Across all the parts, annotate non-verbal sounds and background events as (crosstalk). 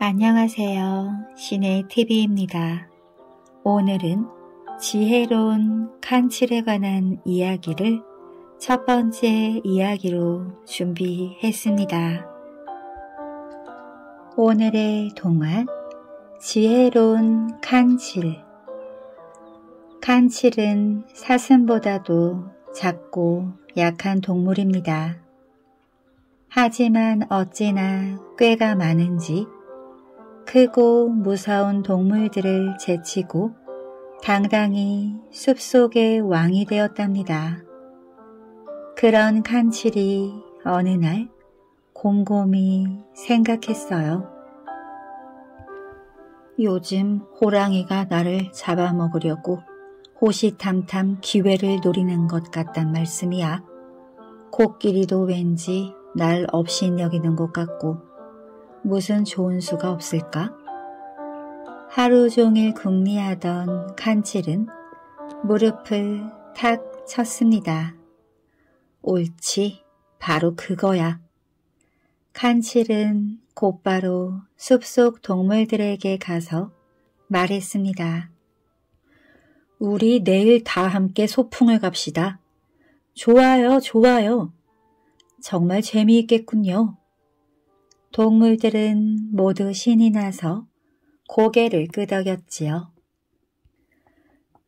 안녕하세요. 시네 TV입니다. 오늘은 지혜로운 칸칠에 관한 이야기를 첫 번째 이야기로 준비했습니다. 오늘의 동안 지혜로운 칸칠 칸칠은 사슴보다도 작고 약한 동물입니다. 하지만 어찌나 꾀가 많은지 크고 무서운 동물들을 제치고 당당히 숲속의 왕이 되었답니다. 그런 칸칠이 어느 날 곰곰이 생각했어요. 요즘 호랑이가 나를 잡아먹으려고 호시탐탐 기회를 노리는 것 같단 말씀이야. 코끼리도 왠지 날 없인 여기는 것 같고 무슨 좋은 수가 없을까? 하루 종일 궁리하던 칸칠은 무릎을 탁 쳤습니다. 옳지, 바로 그거야. 칸칠은 곧바로 숲속 동물들에게 가서 말했습니다. 우리 내일 다 함께 소풍을 갑시다. 좋아요, 좋아요. 정말 재미있겠군요. 동물들은 모두 신이 나서 고개를 끄덕였지요.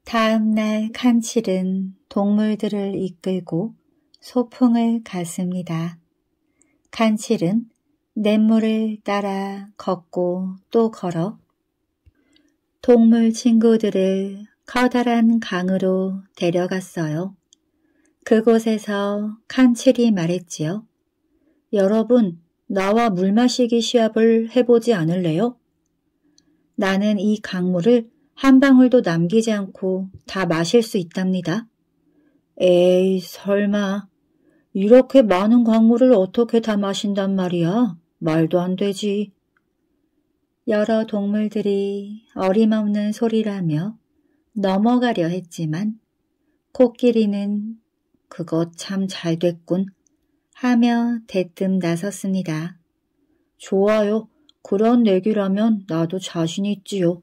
다음 날 칸칠은 동물들을 이끌고 소풍을 갔습니다. 칸칠은 냇물을 따라 걷고 또 걸어 동물 친구들을 커다란 강으로 데려갔어요. 그곳에서 칸칠이 말했지요. 여러분, 나와 물 마시기 시합을 해보지 않을래요? 나는 이 강물을 한 방울도 남기지 않고 다 마실 수 있답니다. 에이, 설마. 이렇게 많은 강물을 어떻게 다 마신단 말이야? 말도 안 되지. 여러 동물들이 어림없는 소리라며 넘어가려 했지만 코끼리는 그것 참잘 됐군 하며 대뜸 나섰습니다. 좋아요. 그런 얘기라면 나도 자신 있지요.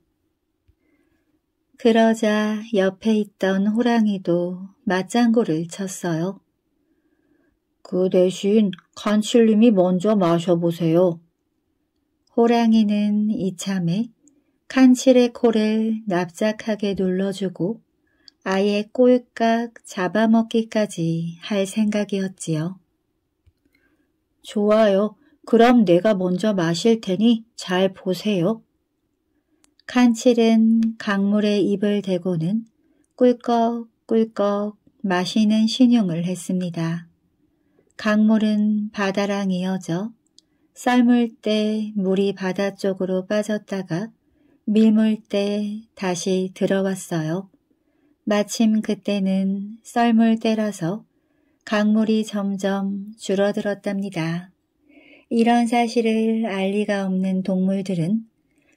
그러자 옆에 있던 호랑이도 맞장구를 쳤어요. 그 대신 간칠님이 먼저 마셔보세요. 호랑이는 이참에 칸칠의 코를 납작하게 눌러주고 아예 꼴깍 잡아먹기까지 할 생각이었지요. 좋아요. 그럼 내가 먼저 마실 테니 잘 보세요. 칸칠은 강물에 입을 대고는 꿀꺽꿀꺽 마시는 신용을 했습니다. 강물은 바다랑 이어져 썰물 때 물이 바다 쪽으로 빠졌다가 밀물 때 다시 들어왔어요. 마침 그때는 썰물 때라서 강물이 점점 줄어들었답니다. 이런 사실을 알 리가 없는 동물들은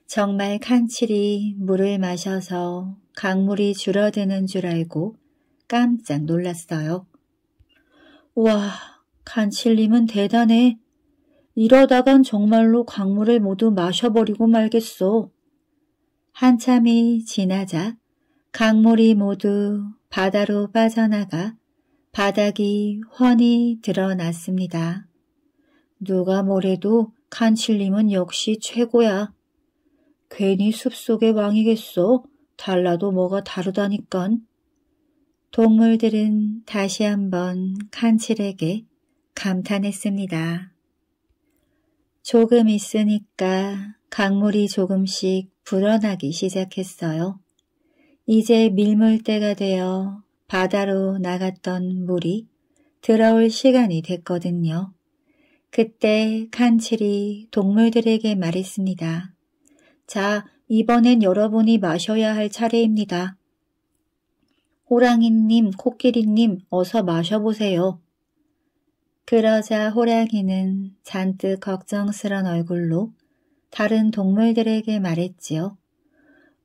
정말 칸칠이 물을 마셔서 강물이 줄어드는 줄 알고 깜짝 놀랐어요. 와, 칸칠님은 대단해. 이러다간 정말로 강물을 모두 마셔버리고 말겠소. 한참이 지나자 강물이 모두 바다로 빠져나가 바닥이 훤히 드러났습니다. 누가 뭐래도 칸칠님은 역시 최고야. 괜히 숲속의 왕이겠소. 달라도 뭐가 다르다니깐. 동물들은 다시 한번 칸칠에게 감탄했습니다. 조금 있으니까 강물이 조금씩 불어나기 시작했어요. 이제 밀물 때가 되어 바다로 나갔던 물이 들어올 시간이 됐거든요. 그때 칸칠이 동물들에게 말했습니다. 자, 이번엔 여러분이 마셔야 할 차례입니다. 호랑이님, 코끼리님, 어서 마셔보세요. 그러자 호랑이는 잔뜩 걱정스런 얼굴로 다른 동물들에게 말했지요.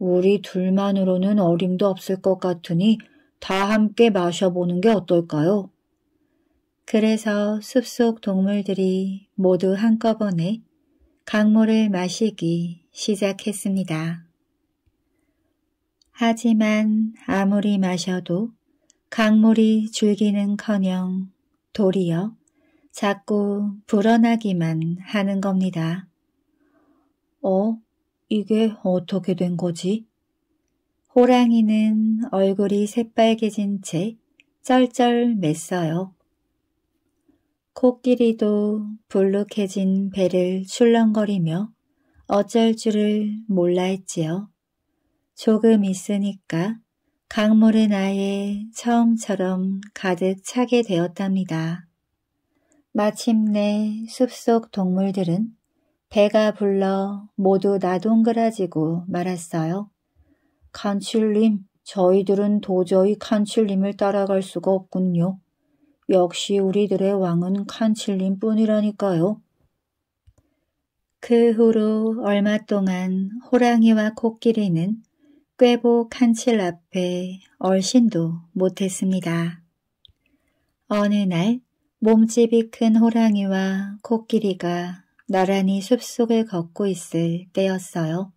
우리 둘만으로는 어림도 없을 것 같으니 다 함께 마셔보는 게 어떨까요? 그래서 숲속 동물들이 모두 한꺼번에 강물을 마시기 시작했습니다. 하지만 아무리 마셔도 강물이 줄기는커녕 도리어 자꾸 불어나기만 하는 겁니다. 어? 이게 어떻게 된 거지? 호랑이는 얼굴이 새빨개진 채 쩔쩔 맸어요. 코끼리도 불룩해진 배를 출렁거리며 어쩔 줄을 몰라 했지요. 조금 있으니까 강물은 아예 처음처럼 가득 차게 되었답니다. 마침내 숲속 동물들은 배가 불러 모두 나동그라지고 말았어요. 칸칠님, 저희들은 도저히 칸칠님을 따라갈 수가 없군요. 역시 우리들의 왕은 칸칠님 뿐이라니까요. 그 후로 얼마 동안 호랑이와 코끼리는 꾀보 칸칠 앞에 얼씬도 못했습니다. 어느 날 몸집이 큰 호랑이와 코끼리가 나란히 숲속을 걷고 있을 때였어요.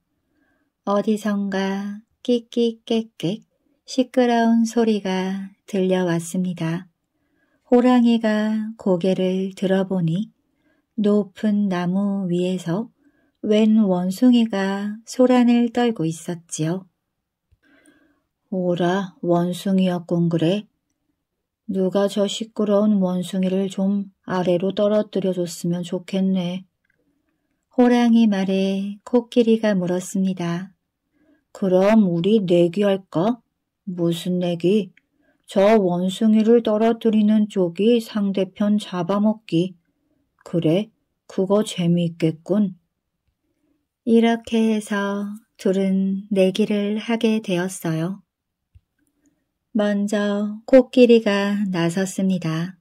어디선가 끼끼깨깨 시끄러운 소리가 들려왔습니다. 호랑이가 고개를 들어보니 높은 나무 위에서 웬 원숭이가 소란을 떨고 있었지요. 오라 원숭이였군 그래. 누가 저 시끄러운 원숭이를 좀 아래로 떨어뜨려 줬으면 좋겠네. 호랑이 말에 코끼리가 물었습니다. 그럼 우리 내기할까? 무슨 내기? 저 원숭이를 떨어뜨리는 쪽이 상대편 잡아먹기. 그래, 그거 재미있겠군. 이렇게 해서 둘은 내기를 하게 되었어요. 먼저 코끼리가 나섰습니다.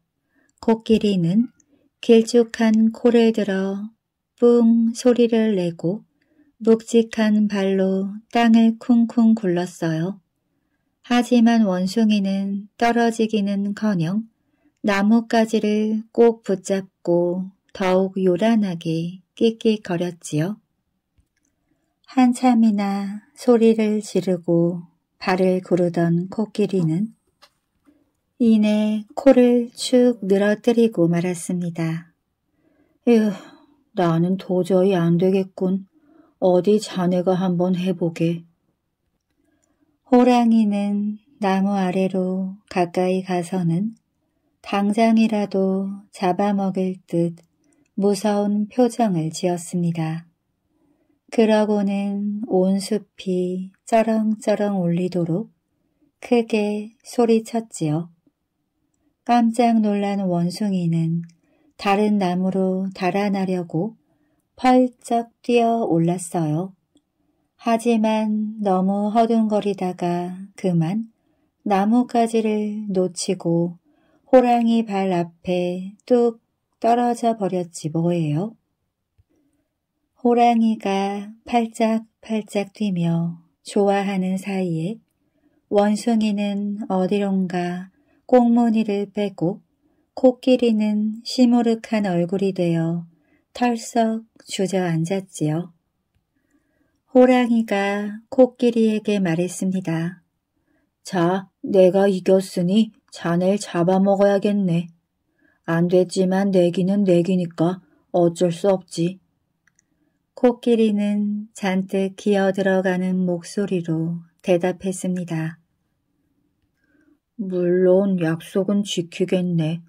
코끼리는 길쭉한 코를 들어 뿡 소리를 내고 묵직한 발로 땅을 쿵쿵 굴렀어요. 하지만 원숭이는 떨어지기는커녕 나뭇가지를 꼭 붙잡고 더욱 요란하게 끽끽거렸지요. 한참이나 소리를 지르고 발을 구르던 코끼리는 이내 코를 축 늘어뜨리고 말았습니다. 에휴, 나는 도저히 안 되겠군. 어디 자네가 한번 해보게. 호랑이는 나무 아래로 가까이 가서는 당장이라도 잡아먹을 듯 무서운 표정을 지었습니다. 그러고는 온 숲이 쩌렁쩌렁 울리도록 크게 소리쳤지요. 깜짝 놀란 원숭이는 다른 나무로 달아나려고 펄쩍 뛰어 올랐어요. 하지만 너무 허둥거리다가 그만 나뭇가지를 놓치고 호랑이 발 앞에 뚝 떨어져 버렸지 뭐예요. 호랑이가 팔짝팔짝 뛰며 좋아하는 사이에 원숭이는 어디론가 꽁무니를 빼고 코끼리는 시무룩한 얼굴이 되어 털썩 주저앉았지요. 호랑이가 코끼리에게 말했습니다. 자, 내가 이겼으니 자넬 잡아먹어야겠네. 안 됐지만 내기는 내기니까 어쩔 수 없지. 코끼리는 잔뜩 기어들어가는 목소리로 대답했습니다. 물론 약속은 지키겠네.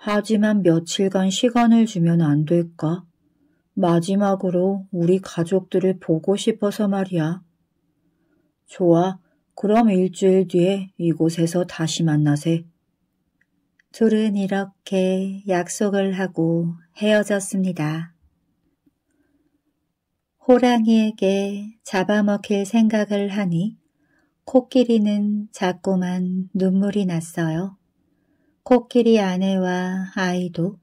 하지만 며칠간 시간을 주면 안 될까? 마지막으로 우리 가족들을 보고 싶어서 말이야. 좋아, 그럼 일주일 뒤에 이곳에서 다시 만나세. 둘은 이렇게 약속을 하고 헤어졌습니다. 호랑이에게 잡아먹힐 생각을 하니 코끼리는 자꾸만 눈물이 났어요. 코끼리 아내와 아이도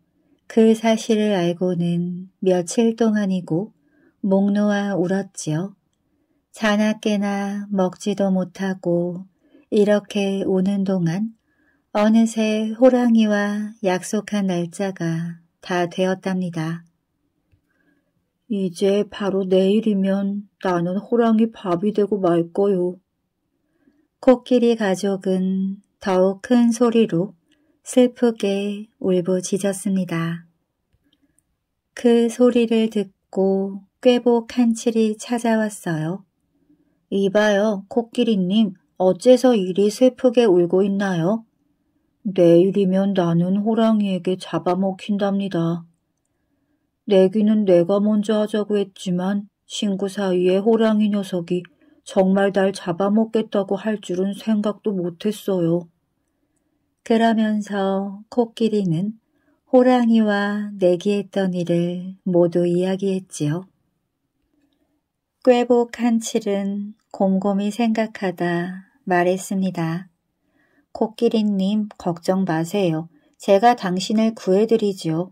그 사실을 알고는 며칠 동안이고 목 놓아 울었지요. 자나깨나 먹지도 못하고 이렇게 오는 동안 어느새 호랑이와 약속한 날짜가 다 되었답니다. 이제 바로 내일이면 나는 호랑이 밥이 되고 말 거요. 코끼리 가족은 더욱 큰 소리로 슬프게 울부짖었습니다. 그 소리를 듣고 꾀복 한칠이 찾아왔어요. 이봐요, 코끼리님, 어째서 이리 슬프게 울고 있나요? 내일이면 나는 호랑이에게 잡아먹힌답니다. 내기는 내가 먼저 하자고 했지만 친구 사이에 호랑이 녀석이 정말 날 잡아먹겠다고 할 줄은 생각도 못했어요. 그러면서 코끼리는 호랑이와 내기했던 일을 모두 이야기했지요. 꾀복 한칠은 곰곰이 생각하다 말했습니다. 코끼리님 걱정 마세요. 제가 당신을 구해드리지요.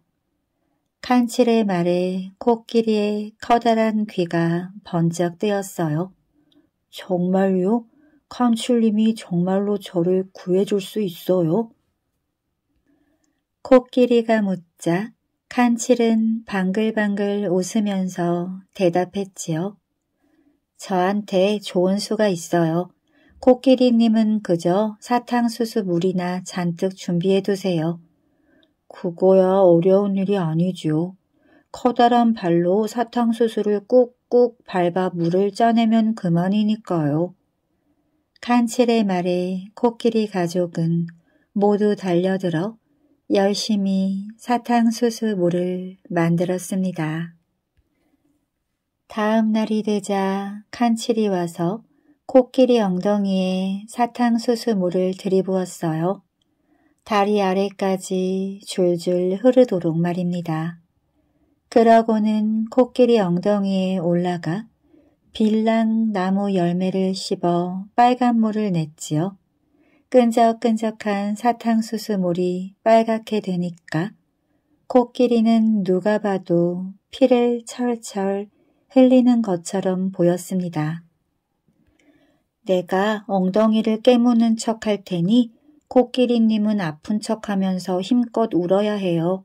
칸칠의 말에 코끼리의 커다란 귀가 번쩍 뜨였어요. 정말요? 캄슐님이 정말로 저를 구해줄 수 있어요? 코끼리가 묻자 칸칠은 방글방글 웃으면서 대답했지요. 저한테 좋은 수가 있어요. 코끼리님은 그저 사탕수수 물이나 잔뜩 준비해두세요. 그거야 어려운 일이 아니죠 커다란 발로 사탕수수를 꾹꾹 밟아 물을 짜내면 그만이니까요. 칸칠의 말에 코끼리 가족은 모두 달려들어 열심히 사탕수수물을 만들었습니다. 다음 날이 되자 칸칠이 와서 코끼리 엉덩이에 사탕수수물을 들이부었어요. 다리 아래까지 줄줄 흐르도록 말입니다. 그러고는 코끼리 엉덩이에 올라가 빌랑 나무 열매를 씹어 빨간 물을 냈지요. 끈적끈적한 사탕수수 물이 빨갛게 되니까 코끼리는 누가 봐도 피를 철철 흘리는 것처럼 보였습니다. 내가 엉덩이를 깨무는 척할 테니 코끼리님은 아픈 척하면서 힘껏 울어야 해요.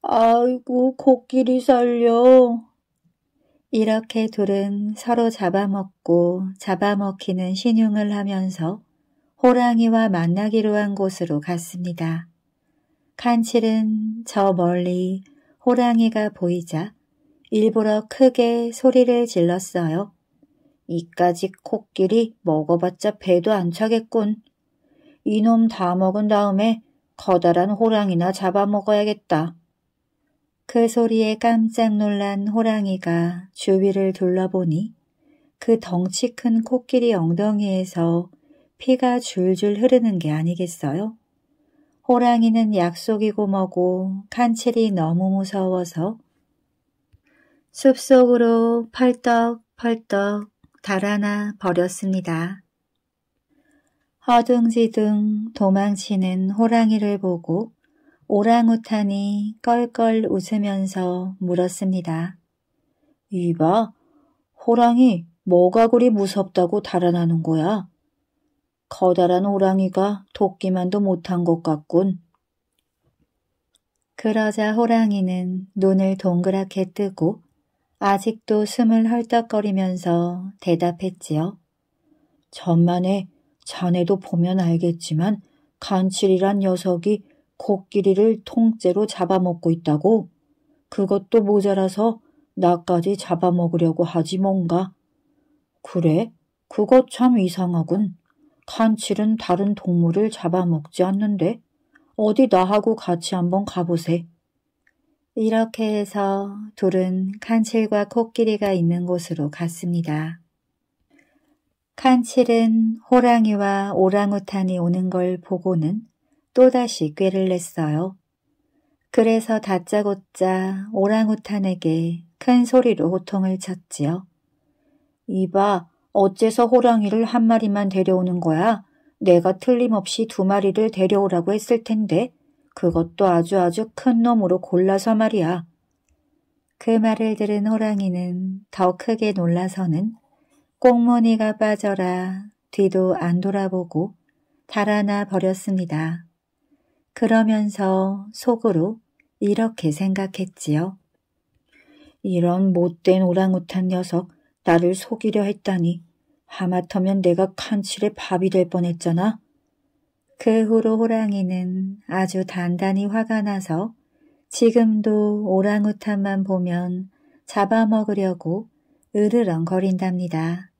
아이고 코끼리 살려. 이렇게 둘은 서로 잡아먹고 잡아먹히는 신용을 하면서 호랑이와 만나기로 한 곳으로 갔습니다. 칸칠은 저 멀리 호랑이가 보이자 일부러 크게 소리를 질렀어요. 이까지 코끼리 먹어봤자 배도 안 차겠군. 이놈 다 먹은 다음에 커다란 호랑이나 잡아먹어야겠다. 그 소리에 깜짝 놀란 호랑이가 주위를 둘러보니 그 덩치 큰 코끼리 엉덩이에서 피가 줄줄 흐르는 게 아니겠어요? 호랑이는 약속이고 뭐고 칸칠이 너무 무서워서 숲속으로 펄떡펄떡 달아나 버렸습니다. 허둥지둥 도망치는 호랑이를 보고 오랑우탄이 껄껄 웃으면서 물었습니다. 이봐, 호랑이 뭐가 그리 무섭다고 달아나는 거야? 커다란 호랑이가 도끼만도 못한 것 같군. 그러자 호랑이는 눈을 동그랗게 뜨고 아직도 숨을 헐떡거리면서 대답했지요. 전만에 자네도 보면 알겠지만 간칠이란 녀석이 코끼리를 통째로 잡아먹고 있다고? 그것도 모자라서 나까지 잡아먹으려고 하지 뭔가. 그래? 그거 참 이상하군. 칸칠은 다른 동물을 잡아먹지 않는데 어디 나하고 같이 한번 가보세. 이렇게 해서 둘은 칸칠과 코끼리가 있는 곳으로 갔습니다. 칸칠은 호랑이와 오랑우탄이 오는 걸 보고는 또다시 꾀를 냈어요. 그래서 다짜고짜 오랑우탄에게 큰 소리로 호통을 쳤지요. 이봐, 어째서 호랑이를 한 마리만 데려오는 거야? 내가 틀림없이 두 마리를 데려오라고 했을 텐데 그것도 아주 아주 큰 놈으로 골라서 말이야. 그 말을 들은 호랑이는 더 크게 놀라서는 꽁무니가 빠져라 뒤도 안 돌아보고 달아나 버렸습니다. 그러면서 속으로 이렇게 생각했지요. 이런 못된 오랑우탄 녀석 나를 속이려 했다니 하마터면 내가 칸칠의 밥이 될 뻔했잖아. 그 후로 호랑이는 아주 단단히 화가 나서 지금도 오랑우탄만 보면 잡아먹으려고 으르렁거린답니다.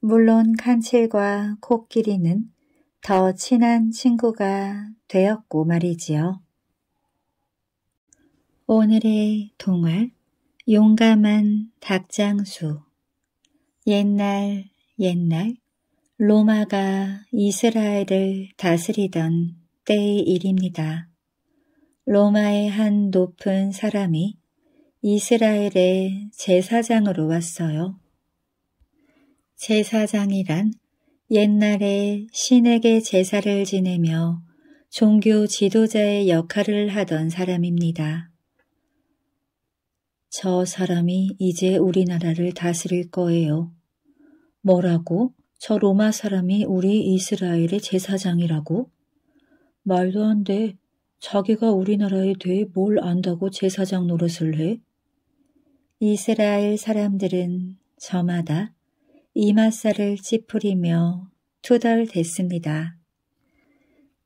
물론 칸칠과 코끼리는 더 친한 친구가 되었고 말이지요. 오늘의 동화 용감한 닭장수 옛날 옛날 로마가 이스라엘을 다스리던 때의 일입니다. 로마의 한 높은 사람이 이스라엘의 제사장으로 왔어요. 제사장이란 옛날에 신에게 제사를 지내며 종교 지도자의 역할을 하던 사람입니다. 저 사람이 이제 우리나라를 다스릴 거예요. 뭐라고? 저 로마 사람이 우리 이스라엘의 제사장이라고? 말도 안 돼. 자기가 우리나라에 대해 뭘 안다고 제사장 노릇을 해? 이스라엘 사람들은 저마다 이마살을 찌푸리며 투덜댔습니다.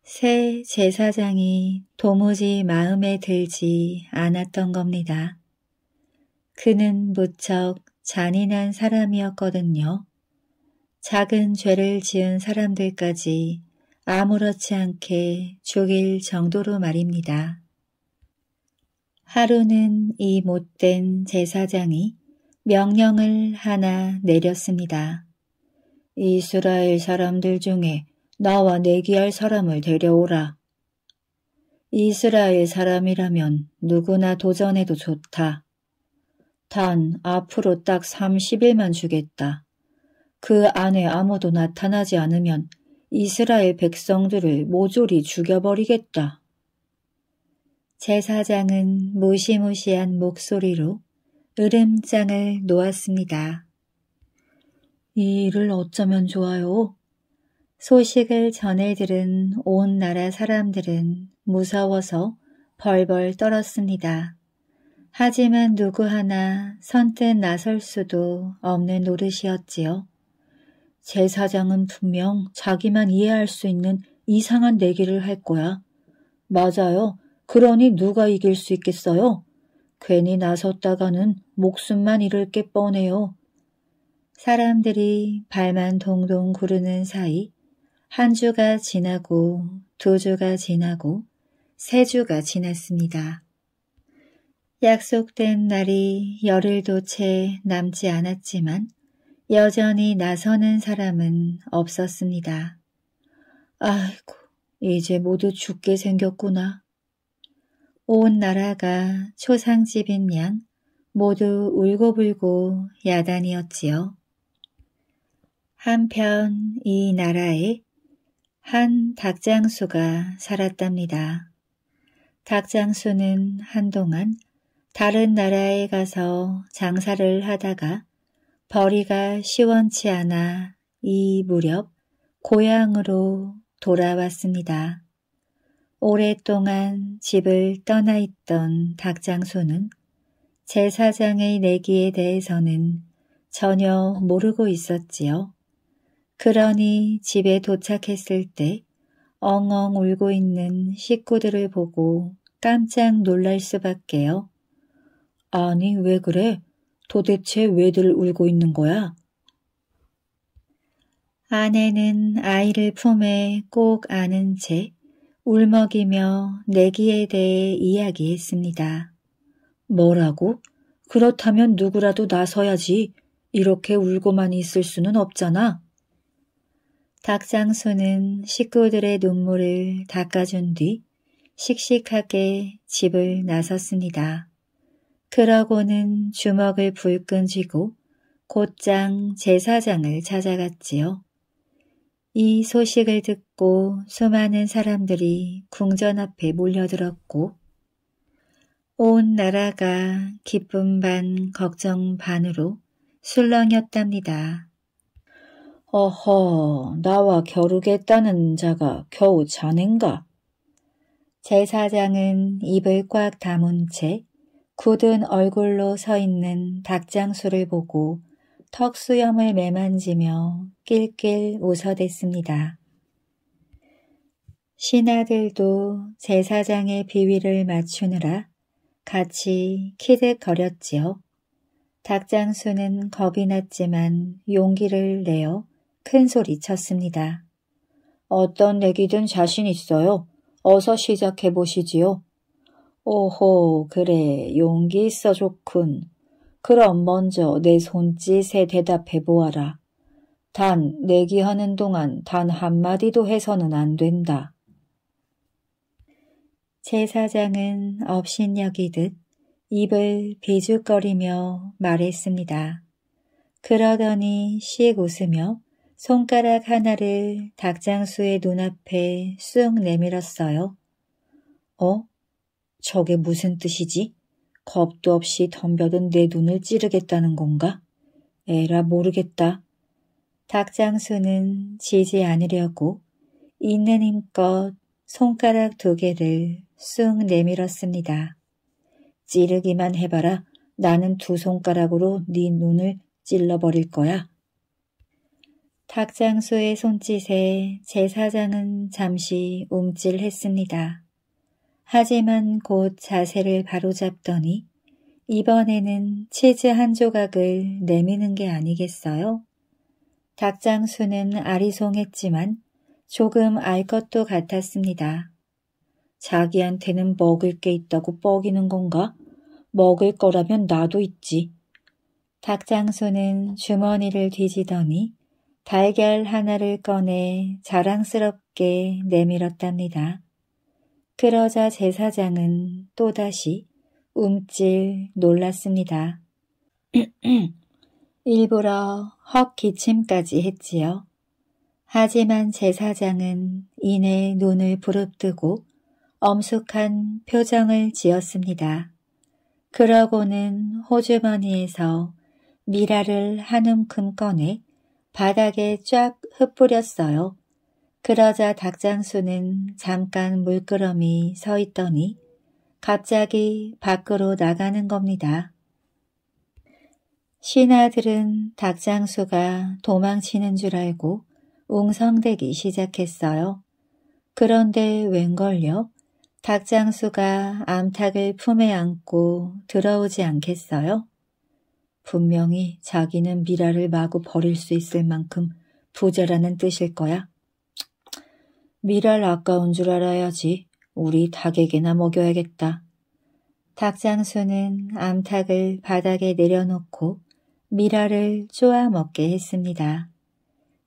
새 제사장이 도무지 마음에 들지 않았던 겁니다. 그는 무척 잔인한 사람이었거든요. 작은 죄를 지은 사람들까지 아무렇지 않게 죽일 정도로 말입니다. 하루는 이 못된 제사장이 명령을 하나 내렸습니다. 이스라엘 사람들 중에 나와 내기할 사람을 데려오라. 이스라엘 사람이라면 누구나 도전해도 좋다. 단 앞으로 딱 30일만 주겠다. 그 안에 아무도 나타나지 않으면 이스라엘 백성들을 모조리 죽여버리겠다. 제사장은 무시무시한 목소리로 으름장을 놓았습니다. 이 일을 어쩌면 좋아요? 소식을 전해 들은 온 나라 사람들은 무서워서 벌벌 떨었습니다. 하지만 누구 하나 선뜻 나설 수도 없는 노릇이었지요. 제사장은 분명 자기만 이해할 수 있는 이상한 내기를 할 거야. 맞아요. 그러니 누가 이길 수 있겠어요? 괜히 나섰다가는 목숨만 잃을 게 뻔해요. 사람들이 발만 동동 구르는 사이 한 주가 지나고 두 주가 지나고 세 주가 지났습니다. 약속된 날이 열흘도 채 남지 않았지만 여전히 나서는 사람은 없었습니다. 아이고, 이제 모두 죽게 생겼구나. 온 나라가 초상집인 양 모두 울고불고 야단이었지요. 한편 이 나라에 한 닭장수가 살았답니다. 닭장수는 한동안 다른 나라에 가서 장사를 하다가 벌이가 시원치 않아 이 무렵 고향으로 돌아왔습니다. 오랫동안 집을 떠나 있던 닭장수는 제사장의 내기에 대해서는 전혀 모르고 있었지요. 그러니 집에 도착했을 때 엉엉 울고 있는 식구들을 보고 깜짝 놀랄 수밖에요. 아니 왜 그래? 도대체 왜들 울고 있는 거야? 아내는 아이를 품에 꼭 안은 채 울먹이며 내기에 대해 이야기했습니다. 뭐라고? 그렇다면 누구라도 나서야지. 이렇게 울고만 있을 수는 없잖아. 닭장소는 식구들의 눈물을 닦아준 뒤 씩씩하게 집을 나섰습니다. 그러고는 주먹을 불끈 쥐고 곧장 제사장을 찾아갔지요. 이 소식을 듣고 수많은 사람들이 궁전 앞에 몰려들었고 온 나라가 기쁨 반 걱정 반으로 술렁였답니다. 어허 나와 겨루겠다는 자가 겨우 자넨가? 제사장은 입을 꽉 다문 채 굳은 얼굴로 서 있는 닭장수를 보고 턱수염을 매만지며 낄낄 웃어댔습니다. 신하들도 제사장의 비위를 맞추느라 같이 키득거렸지요. 닭장수는 겁이 났지만 용기를 내어 큰소리 쳤습니다. 어떤 내기든 자신 있어요. 어서 시작해 보시지요. 오호, 그래, 용기 있어 좋군. 그럼 먼저 내 손짓에 대답해 보아라. 단, 내기하는 동안 단 한마디도 해서는 안 된다. 제사장은 업신여기듯 입을 비죽거리며 말했습니다. 그러더니 씩 웃으며 손가락 하나를 닭장수의 눈앞에 쑥 내밀었어요. 어? 저게 무슨 뜻이지? 겁도 없이 덤벼든 내 눈을 찌르겠다는 건가? 에라 모르겠다. 닭장수는 지지 않으려고 있는 힘껏 손가락 두 개를 쑥 내밀었습니다. 찌르기만 해봐라. 나는 두 손가락으로 네 눈을 찔러버릴 거야. 닭장수의 손짓에 제사장은 잠시 움찔했습니다. 하지만 곧 자세를 바로잡더니 이번에는 치즈 한 조각을 내미는 게 아니겠어요? 닭장수는 아리송했지만 조금 알 것도 같았습니다. 자기한테는 먹을 게 있다고 뻐기는 건가? 먹을 거라면 나도 있지. 닭장수는 주머니를 뒤지더니 달걀 하나를 꺼내 자랑스럽게 내밀었답니다. 그러자 제사장은 또다시 움찔 놀랐습니다. (clears throat) 일부러 헉 기침까지 했지요. 하지만 제사장은 이내 눈을 부릅뜨고 엄숙한 표정을 지었습니다. 그러고는 호주머니에서 미라를 한 움큼 꺼내 바닥에 쫙 흩뿌렸어요. 그러자 닭장수는 잠깐 물끄러미 서 있더니 갑자기 밖으로 나가는 겁니다. 신하들은 닭장수가 도망치는 줄 알고 웅성대기 시작했어요. 그런데 웬걸요? 닭장수가 암탉을 품에 안고 들어오지 않겠어요? 분명히 자기는 미라를 마구 버릴 수 있을 만큼 부자라는 뜻일 거야. 미랄 아까운 줄 알아야지. 우리 닭에게나 먹여야겠다. 닭장수는 암탉을 바닥에 내려놓고 미라를 쪼아 먹게 했습니다.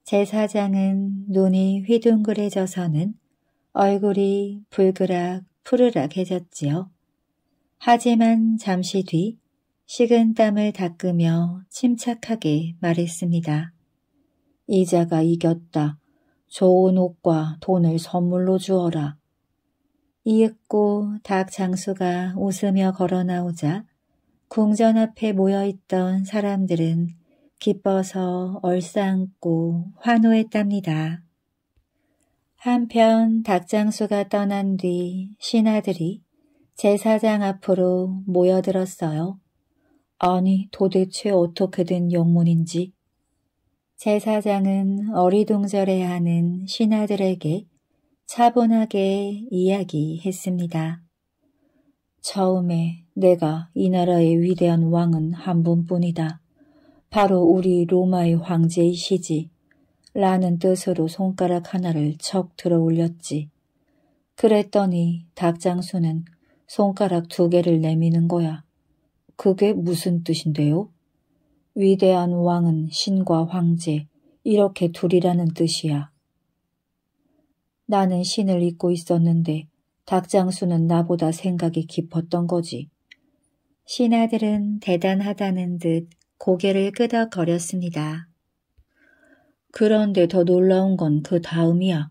제사장은 눈이 휘둥그레져서는 얼굴이 불그락 푸르락해졌지요. 하지만 잠시 뒤 식은 땀을 닦으며 침착하게 말했습니다. 이자가 이겼다. 좋은 옷과 돈을 선물로 주어라. 이윽고 닭 장수가 웃으며 걸어 나오자 궁전 앞에 모여있던 사람들은 기뻐서 얼싸안고 환호했답니다. 한편 닭장수가 떠난 뒤 신하들이 제사장 앞으로 모여들었어요. 아니 도대체 어떻게 된 영문인지 제사장은 어리둥절해 하는 신하들에게 차분하게 이야기했습니다. 처음에 내가 이 나라의 위대한 왕은 한 분뿐이다. 바로 우리 로마의 황제이시지. 라는 뜻으로 손가락 하나를 척 들어 올렸지. 그랬더니 닭장수는 손가락 두 개를 내미는 거야. 그게 무슨 뜻인데요? 위대한 왕은 신과 황제, 이렇게 둘이라는 뜻이야. 나는 신을 잊고 있었는데 닭장수는 나보다 생각이 깊었던 거지. 신하들은 대단하다는 듯 고개를 끄덕거렸습니다. 그런데 더 놀라운 건 그 다음이야.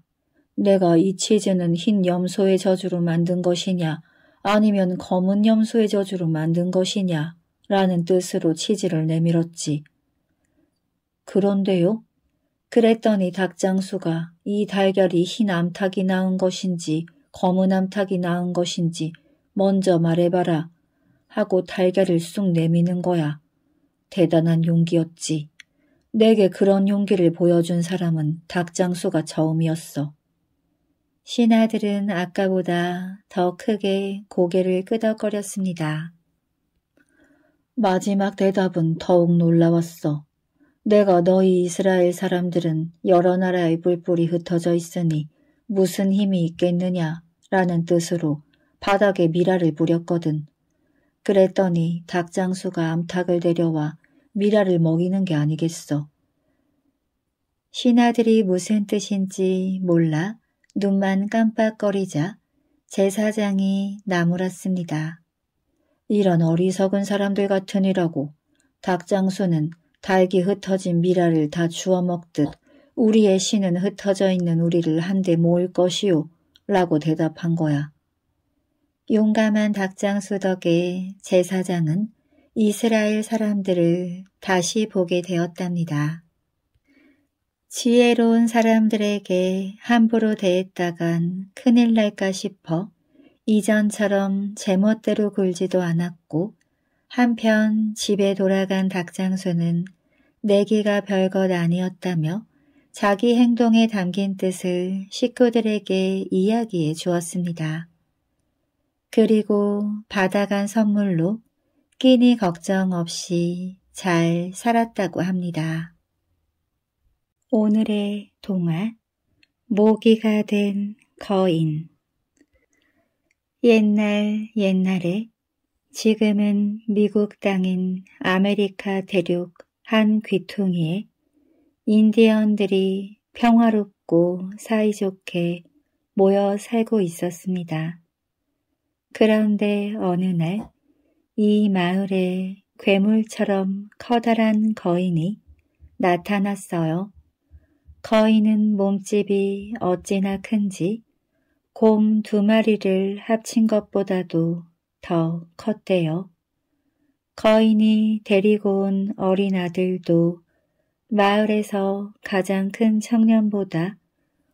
내가 이 치즈는 흰 염소의 저주로 만든 것이냐 아니면 검은 염소의 저주로 만든 것이냐 라는 뜻으로 치질을 내밀었지. 그런데요? 그랬더니 닭장수가 이 달걀이 흰 암탉이 낳은 것인지 검은 암탉이 낳은 것인지 먼저 말해봐라 하고 달걀을 쑥 내미는 거야. 대단한 용기였지. 내게 그런 용기를 보여준 사람은 닭장수가 처음이었어. 신하들은 아까보다 더 크게 고개를 끄덕거렸습니다. 마지막 대답은 더욱 놀라웠어. 내가 너희 이스라엘 사람들은 여러 나라의 불뿔이 흩어져 있으니 무슨 힘이 있겠느냐라는 뜻으로 바닥에 미라를 부렸거든. 그랬더니 닭장수가 암탉을 데려와 미라를 먹이는 게 아니겠어. 신하들이 무슨 뜻인지 몰라 눈만 깜빡거리자 제사장이 나무랐습니다. 이런 어리석은 사람들 같으니라고 닭장수는 닭이 흩어진 미라를 다 주워 먹듯 우리의 신은 흩어져 있는 우리를 한데 모을 것이요 라고 대답한 거야. 용감한 닭장수 덕에 제사장은 이스라엘 사람들을 다시 보게 되었답니다. 지혜로운 사람들에게 함부로 대했다간 큰일 날까 싶어 이전처럼 제멋대로 굴지도 않았고 한편 집에 돌아간 닭장수는 내기가 별것 아니었다며 자기 행동에 담긴 뜻을 식구들에게 이야기해 주었습니다. 그리고 받아간 선물로 끼니 걱정 없이 잘 살았다고 합니다. 오늘의 동화 모기가 된 거인 옛날 옛날에 지금은 미국 땅인 아메리카 대륙 한 귀퉁이에 인디언들이 평화롭고 사이좋게 모여 살고 있었습니다. 그런데 어느 날 이 마을에 괴물처럼 커다란 거인이 나타났어요. 거인은 몸집이 어찌나 큰지 곰 두 마리를 합친 것보다도 더 컸대요. 거인이 데리고 온 어린 아들도 마을에서 가장 큰 청년보다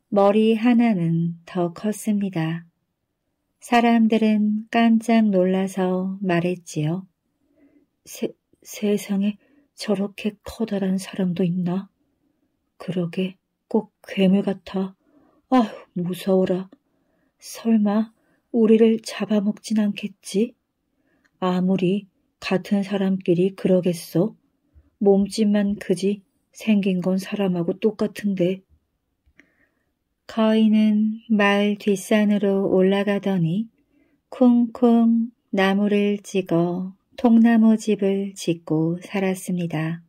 머리 하나는 더 컸습니다. 사람들은 깜짝 놀라서 말했지요. 세, 세상에 저렇게 커다란 사람도 있나? 그러게 꼭 괴물 같아. 아휴, 무서워라. 설마 우리를 잡아먹진 않겠지? 아무리 같은 사람끼리 그러겠어. 몸짓만 크지 생긴 건 사람하고 똑같은데. 거인은 말 뒷산으로 올라가더니 쿵쿵 나무를 찍어 통나무 집을 짓고 살았습니다.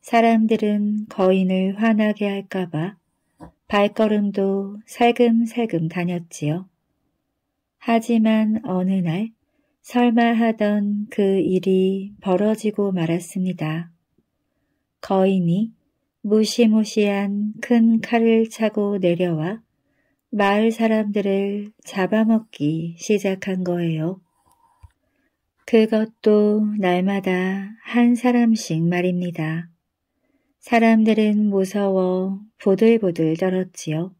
사람들은 거인을 화나게 할까봐 발걸음도 살금살금 다녔지요. 하지만 어느 날 설마 하던 그 일이 벌어지고 말았습니다. 거인이 무시무시한 큰 칼을 차고 내려와 마을 사람들을 잡아먹기 시작한 거예요. 그것도 날마다 한 사람씩 말입니다. 사람들은 무서워 보들보들 떨었지요.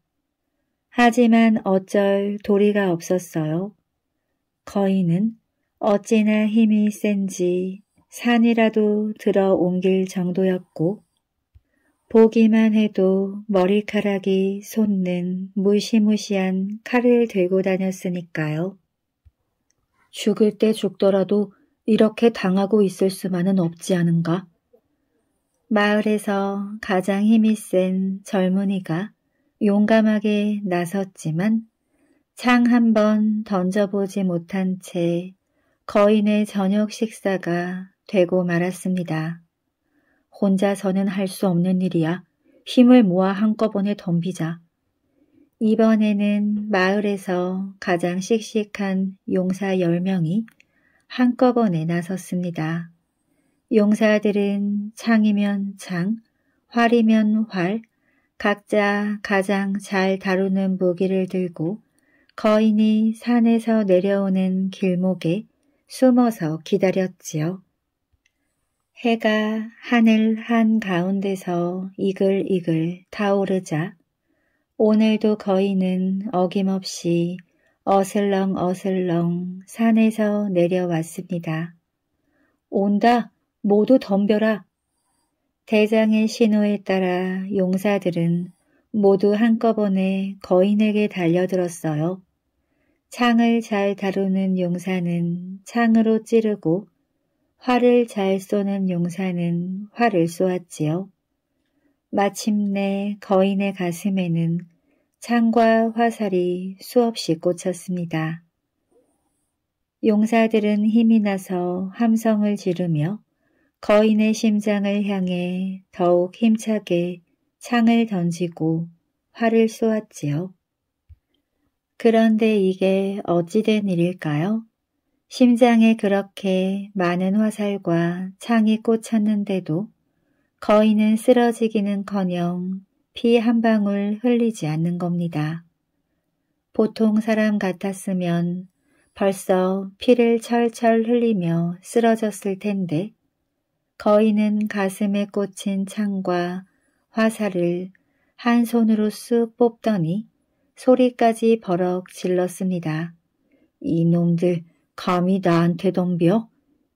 하지만 어쩔 도리가 없었어요. 거인은 어찌나 힘이 센지 산이라도 들어 옮길 정도였고 보기만 해도 머리카락이 솟는 무시무시한 칼을 들고 다녔으니까요. 죽을 때 죽더라도 이렇게 당하고 있을 수만은 없지 않은가? 마을에서 가장 힘이 센 젊은이가 용감하게 나섰지만 창 한 번 던져보지 못한 채 거인의 저녁 식사가 되고 말았습니다. 혼자서는 할 수 없는 일이야. 힘을 모아 한꺼번에 덤비자. 이번에는 마을에서 가장 씩씩한 용사 10명이 한꺼번에 나섰습니다. 용사들은 창이면 창, 활이면 활, 각자 가장 잘 다루는 무기를 들고 거인이 산에서 내려오는 길목에 숨어서 기다렸지요. 해가 하늘 한가운데서 이글이글 타오르자 오늘도 거인은 어김없이 어슬렁어슬렁 산에서 내려왔습니다. 온다, 모두 덤벼라. 대장의 신호에 따라 용사들은 모두 한꺼번에 거인에게 달려들었어요. 창을 잘 다루는 용사는 창으로 찌르고 활을 잘 쏘는 용사는 활을 쏘았지요. 마침내 거인의 가슴에는 창과 화살이 수없이 꽂혔습니다. 용사들은 힘이 나서 함성을 지르며 거인의 심장을 향해 더욱 힘차게 창을 던지고 활을 쏘았지요. 그런데 이게 어찌된 일일까요? 심장에 그렇게 많은 화살과 창이 꽂혔는데도 거인은 쓰러지기는커녕 피 한 방울 흘리지 않는 겁니다. 보통 사람 같았으면 벌써 피를 철철 흘리며 쓰러졌을 텐데 거인은 가슴에 꽂힌 창과 화살을 한 손으로 쑥 뽑더니 소리까지 버럭 질렀습니다. 이놈들 감히 나한테 덤벼?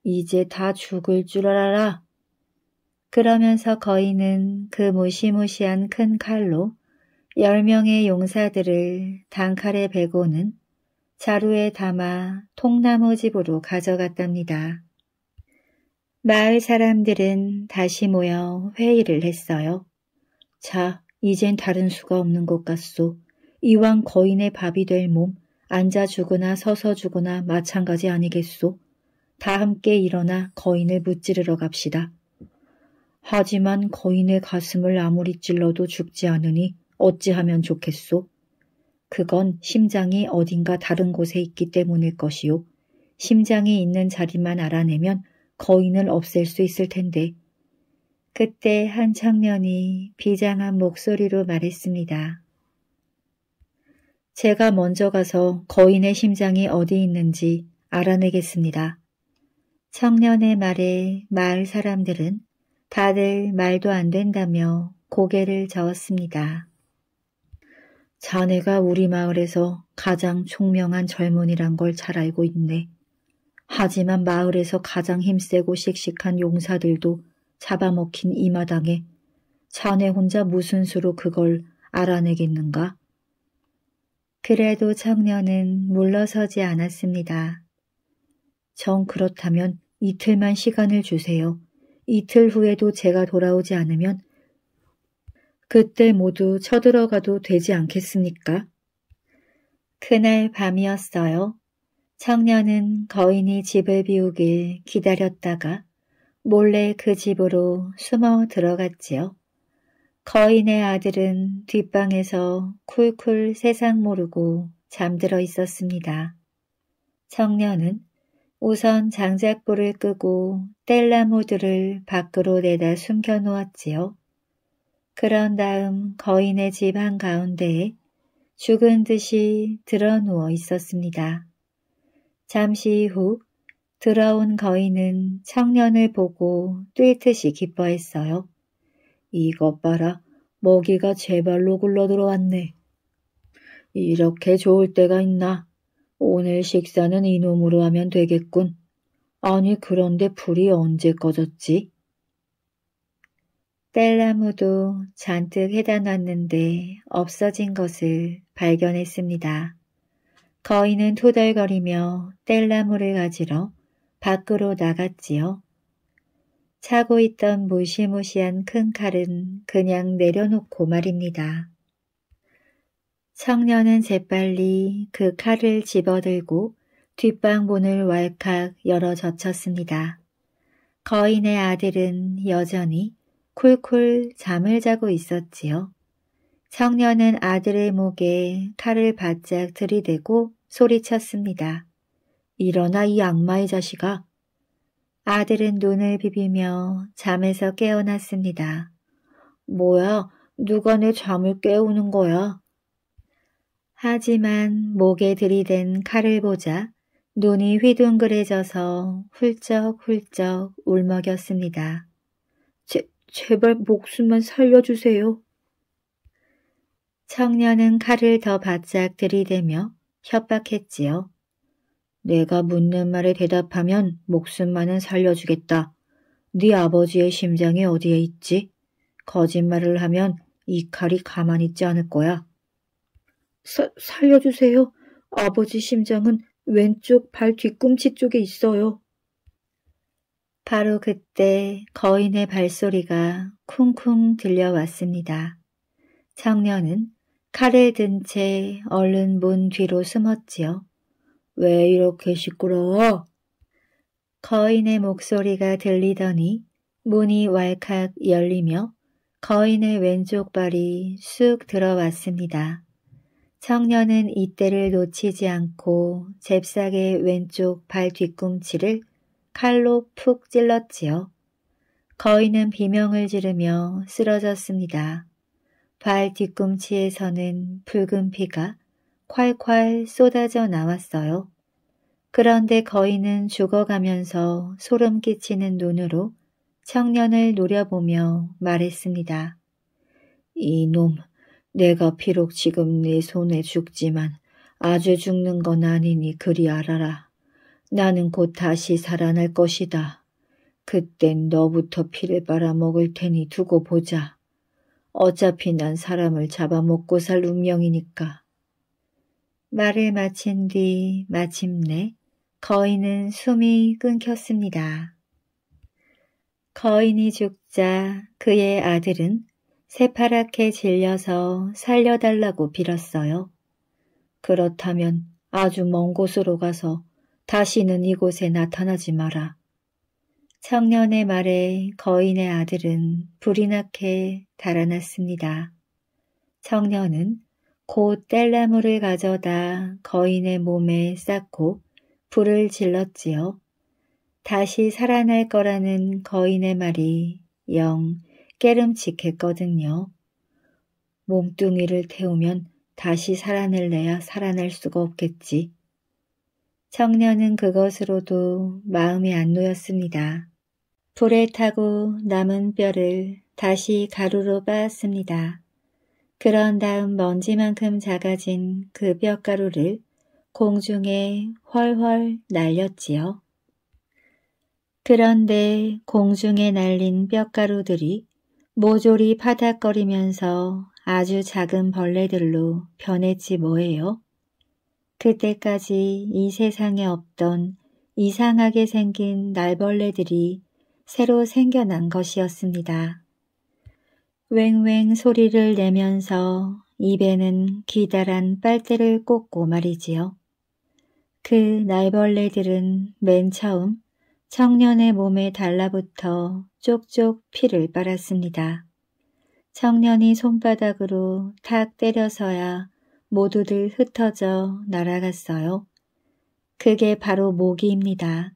이제 다 죽을 줄 알아라. 그러면서 거인은 그 무시무시한 큰 칼로 열명의 용사들을 단칼에 베고는 자루에 담아 통나무 집으로 가져갔답니다. 마을 사람들은 다시 모여 회의를 했어요. 자, 이젠 다른 수가 없는 것 같소. 이왕 거인의 밥이 될 몸, 앉아 주거나 서서 주거나 마찬가지 아니겠소. 다 함께 일어나 거인을 무찌르러 갑시다. 하지만 거인의 가슴을 아무리 찔러도 죽지 않으니 어찌하면 좋겠소? 그건 심장이 어딘가 다른 곳에 있기 때문일 것이요. 심장이 있는 자리만 알아내면 거인을 없앨 수 있을 텐데. 그때 한 청년이 비장한 목소리로 말했습니다. 제가 먼저 가서 거인의 심장이 어디 있는지 알아내겠습니다. 청년의 말에 마을 사람들은 다들 말도 안 된다며 고개를 저었습니다. 자네가 우리 마을에서 가장 총명한 젊은이란 걸 잘 알고 있네. 하지만 마을에서 가장 힘세고 씩씩한 용사들도 잡아먹힌 이 마당에 자네 혼자 무슨 수로 그걸 알아내겠는가? 그래도 청년은 물러서지 않았습니다. 정 그렇다면 이틀만 시간을 주세요. 이틀 후에도 제가 돌아오지 않으면 그때 모두 쳐들어가도 되지 않겠습니까? 그날 밤이었어요. 청년은 거인이 집을 비우길 기다렸다가 몰래 그 집으로 숨어 들어갔지요. 거인의 아들은 뒷방에서 쿨쿨 세상 모르고 잠들어 있었습니다. 청년은 우선 장작불을 끄고 땔나무들을 밖으로 내다 숨겨놓았지요. 그런 다음 거인의 집 한가운데에 죽은 듯이 드러누워 있었습니다. 잠시 후 들어온 거인은 청년을 보고 뛸듯이 기뻐했어요. 이것 봐라, 먹이가 제발로 굴러 들어왔네. 이렇게 좋을 때가 있나? 오늘 식사는 이놈으로 하면 되겠군. 아니 그런데 불이 언제 꺼졌지? 뗄나무도 잔뜩 해다 놨는데 없어진 것을 발견했습니다. 거인은 토덜거리며 땔나무를 가지러 밖으로 나갔지요. 차고 있던 무시무시한 큰 칼은 그냥 내려놓고 말입니다. 청년은 재빨리 그 칼을 집어들고 뒷방문을 왈칵 열어 젖혔습니다. 거인의 아들은 여전히 쿨쿨 잠을 자고 있었지요. 청년은 아들의 목에 칼을 바짝 들이대고 소리쳤습니다. 일어나 이 악마의 자식아. 아들은 눈을 비비며 잠에서 깨어났습니다. 뭐야, 누가 내 잠을 깨우는 거야? 하지만 목에 들이댄 칼을 보자 눈이 휘둥그레져서 훌쩍훌쩍 울먹였습니다. 제, 제발 목숨만 살려주세요. 청년은 칼을 더 바짝 들이대며 협박했지요. 내가 묻는 말에 대답하면 목숨만은 살려주겠다. 네 아버지의 심장이 어디에 있지? 거짓말을 하면 이 칼이 가만히 있지 않을 거야. 사, 살려주세요. 아버지 심장은 왼쪽 발 뒤꿈치 쪽에 있어요. 바로 그때 거인의 발소리가 쿵쿵 들려왔습니다. 청년은 칼을 든 채 얼른 문 뒤로 숨었지요. 왜 이렇게 시끄러워? 거인의 목소리가 들리더니 문이 왈칵 열리며 거인의 왼쪽 발이 쑥 들어왔습니다. 청년은 이때를 놓치지 않고 잽싸게 왼쪽 발 뒤꿈치를 칼로 푹 찔렀지요. 거인은 비명을 지르며 쓰러졌습니다. 발 뒤꿈치에서는 붉은 피가 콸콸 쏟아져 나왔어요. 그런데 거인은 죽어가면서 소름 끼치는 눈으로 청년을 노려보며 말했습니다. 이놈, 내가 비록 지금 네 손에 죽지만 아주 죽는 건 아니니 그리 알아라. 나는 곧 다시 살아날 것이다. 그땐 너부터 피를 빨아먹을 테니 두고 보자. 어차피 난 사람을 잡아먹고 살 운명이니까. 말을 마친 뒤 마침내 거인은 숨이 끊겼습니다. 거인이 죽자 그의 아들은 새파랗게 질려서 살려달라고 빌었어요. 그렇다면 아주 먼 곳으로 가서 다시는 이곳에 나타나지 마라. 청년의 말에 거인의 아들은 불이 나게 달아났습니다. 청년은 곧 뗄나무를 가져다 거인의 몸에 쌓고 불을 질렀지요. 다시 살아날 거라는 거인의 말이 영깨름칙했거든요 몸뚱이를 태우면 다시 살아낼래야 살아날 수가 없겠지. 청년은 그것으로도 마음이 안 놓였습니다. 불에 타고 남은 뼈를 다시 가루로 빻습니다. 그런 다음 먼지만큼 작아진 그 뼈가루를 공중에 훨훨 날렸지요. 그런데 공중에 날린 뼈가루들이 모조리 파닥거리면서 아주 작은 벌레들로 변했지 뭐예요. 그때까지 이 세상에 없던 이상하게 생긴 날벌레들이 새로 생겨난 것이었습니다. 왱왱 소리를 내면서 입에는 기다란 빨대를 꽂고 말이지요. 그 날벌레들은 맨 처음 청년의 몸에 달라붙어 쪽쪽 피를 빨았습니다. 청년이 손바닥으로 탁 때려서야 모두들 흩어져 날아갔어요. 그게 바로 모기입니다.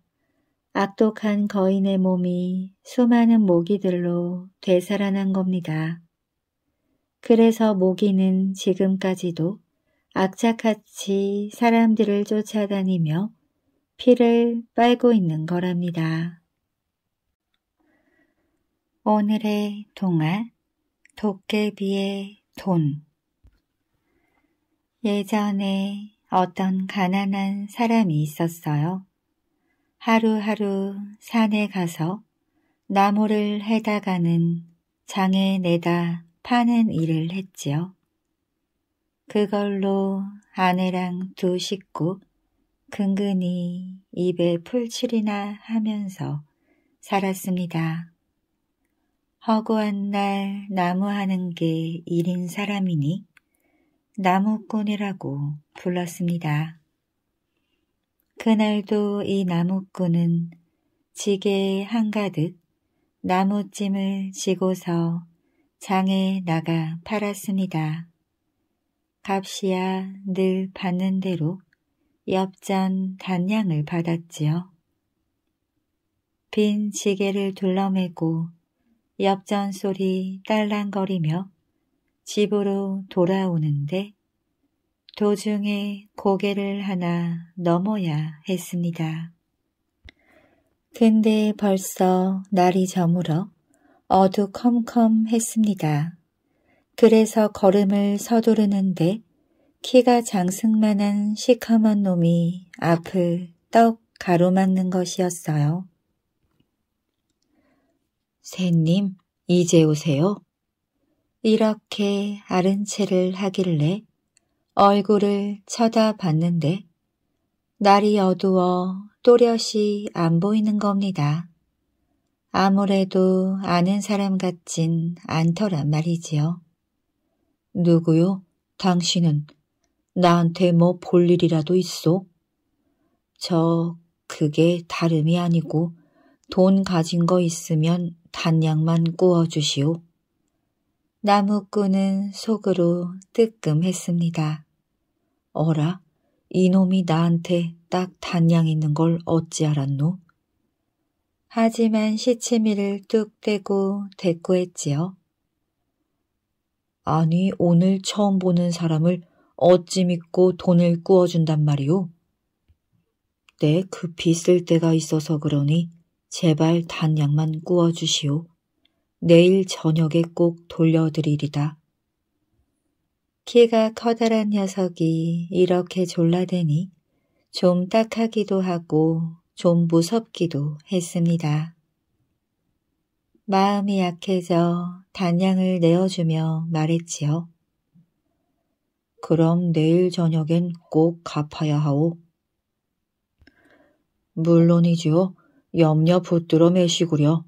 악독한 거인의 몸이 수많은 모기들로 되살아난 겁니다. 그래서 모기는 지금까지도 악착같이 사람들을 쫓아다니며 피를 빨고 있는 거랍니다. 오늘의 동화 도깨비의 돈 예전에 어떤 가난한 사람이 있었어요. 하루하루 산에 가서 나무를 해다가는 장에 내다 파는 일을 했지요. 그걸로 아내랑 두 식구 근근히 입에 풀칠이나 하면서 살았습니다. 허구한 날 나무하는 게 일인 사람이니 나무꾼이라고 불렀습니다. 그날도 이 나무꾼은 지게에 한가득 나무찜을 지고서 장에 나가 팔았습니다. 값이야 늘 받는 대로 엽전 단양을 받았지요. 빈 지게를 둘러매고 엽전 소리 딸랑거리며 집으로 돌아오는데 도중에 고개를 하나 넘어야 했습니다. 근데 벌써 날이 저물어 어두컴컴했습니다. 그래서 걸음을 서두르는데 키가 장승만한 시커먼 놈이 앞을 떡 가로막는 것이었어요. 새님, 이제 오세요. 이렇게 아른 채를 하길래 얼굴을 쳐다봤는데 날이 어두워 또렷이 안 보이는 겁니다. 아무래도 아는 사람 같진 않더란 말이지요. 누구요? 당신은 나한테 뭐 볼 일이라도 있어? 저 그게 다름이 아니고 돈 가진 거 있으면 단양만 구워주시오. 나무꾼은 속으로 뜨끔했습니다. 어라, 이놈이 나한테 딱 단양 있는 걸 어찌 알았노? 하지만 시치미를 뚝 떼고 대꾸했지요. 아니, 오늘 처음 보는 사람을 어찌 믿고 돈을 꾸어준단 말이오? 네, 급히 그 쓸데가 있어서 그러니 제발 단양만 꾸어주시오. 내일 저녁에 꼭 돌려드리리다. 키가 커다란 녀석이 이렇게 졸라대니 좀 딱하기도 하고 좀 무섭기도 했습니다. 마음이 약해져 단양을 내어주며 말했지요. 그럼 내일 저녁엔 꼭 갚아야 하오. 물론이지요. 염려 붙들어 매시구려.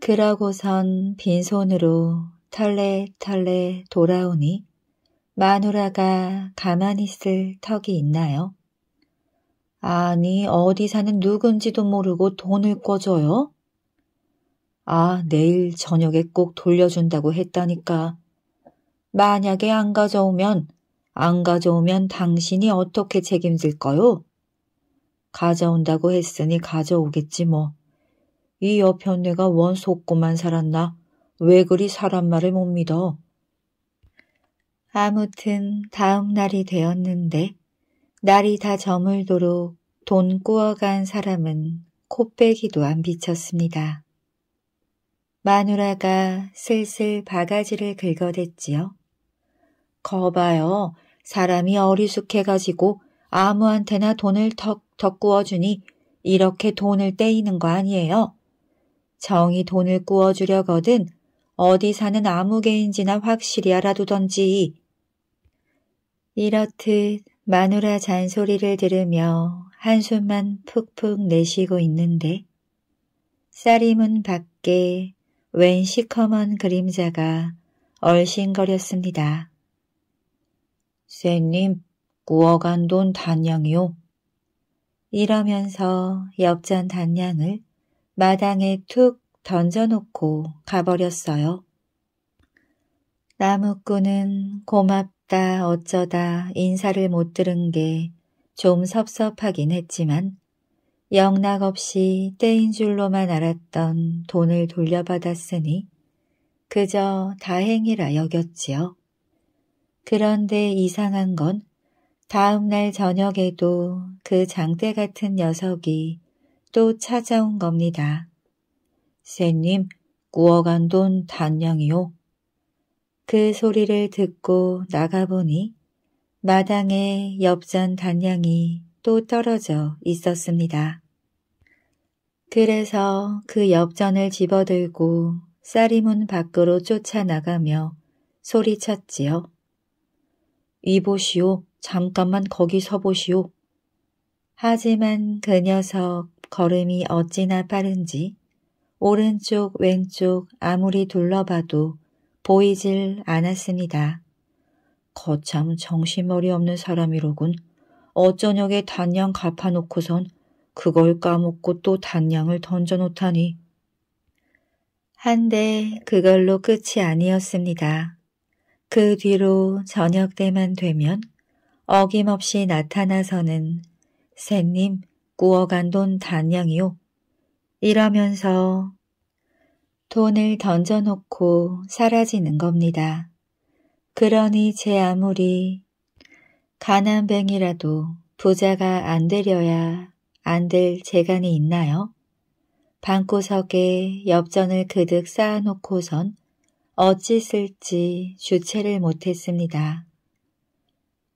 그러고선 빈손으로 털레털레 돌아오니 마누라가 가만히 있을 턱이 있나요? 아니, 어디 사는 누군지도 모르고 돈을 꿔줘요? 아, 내일 저녁에 꼭 돌려준다고 했다니까. 만약에 안 가져오면, 안 가져오면 당신이 어떻게 책임질 까요 가져온다고 했으니 가져오겠지 뭐. 이 여편네가 원속고만 살았나? 왜 그리 사람 말을 못 믿어? 아무튼 다음 날이 되었는데 날이 다 저물도록 돈 꾸어간 사람은 코빼기도 안 비쳤습니다. 마누라가 슬슬 바가지를 긁어댔지요. 거봐요. 사람이 어리숙해가지고 아무한테나 돈을 턱턱 구워주니 이렇게 돈을 떼이는 거 아니에요. 정이 돈을 꾸어주려거든 어디 사는 아무개인지나 확실히 알아두던지. 이렇듯 마누라 잔소리를 들으며 한숨만 푹푹 내쉬고 있는데 쌀이문 밖에 웬 시커먼 그림자가 얼씬거렸습니다. 쌤님, 구워간 돈 단양이요. 이러면서 엽전 단양을 마당에 툭 던져놓고 가버렸어요. 나무꾼은 고맙다 어쩌다 인사를 못 들은 게 좀 섭섭하긴 했지만 영락 없이 때인 줄로만 알았던 돈을 돌려받았으니 그저 다행이라 여겼지요. 그런데 이상한 건 다음 날 저녁에도 그 장대 같은 녀석이 또 찾아온 겁니다. 새님 구워간 돈 단냥이요. 그 소리를 듣고 나가보니 마당에 엽전 단냥이 또 떨어져 있었습니다. 그래서 그 엽전을 집어들고 쌀이문 밖으로 쫓아나가며 소리쳤지요. 이보시오, 잠깐만 거기 서보시오. 하지만 그 녀석 걸음이 어찌나 빠른지 오른쪽 왼쪽 아무리 둘러봐도 보이질 않았습니다. 거참 정신머리 없는 사람이로군. 어쩌녁에 단양 갚아놓고선 그걸 까먹고 또 단양을 던져놓다니. 한데 그걸로 끝이 아니었습니다. 그 뒤로 저녁 때만 되면 어김없이 나타나서는 새님 구워간 돈 단양이요. 이러면서 돈을 던져놓고 사라지는 겁니다. 그러니 제 아무리 가난뱅이라도 부자가 안 되려야 안 될 재간이 있나요? 방구석에 엽전을 그득 쌓아놓고선 어찌 쓸지 주체를 못했습니다.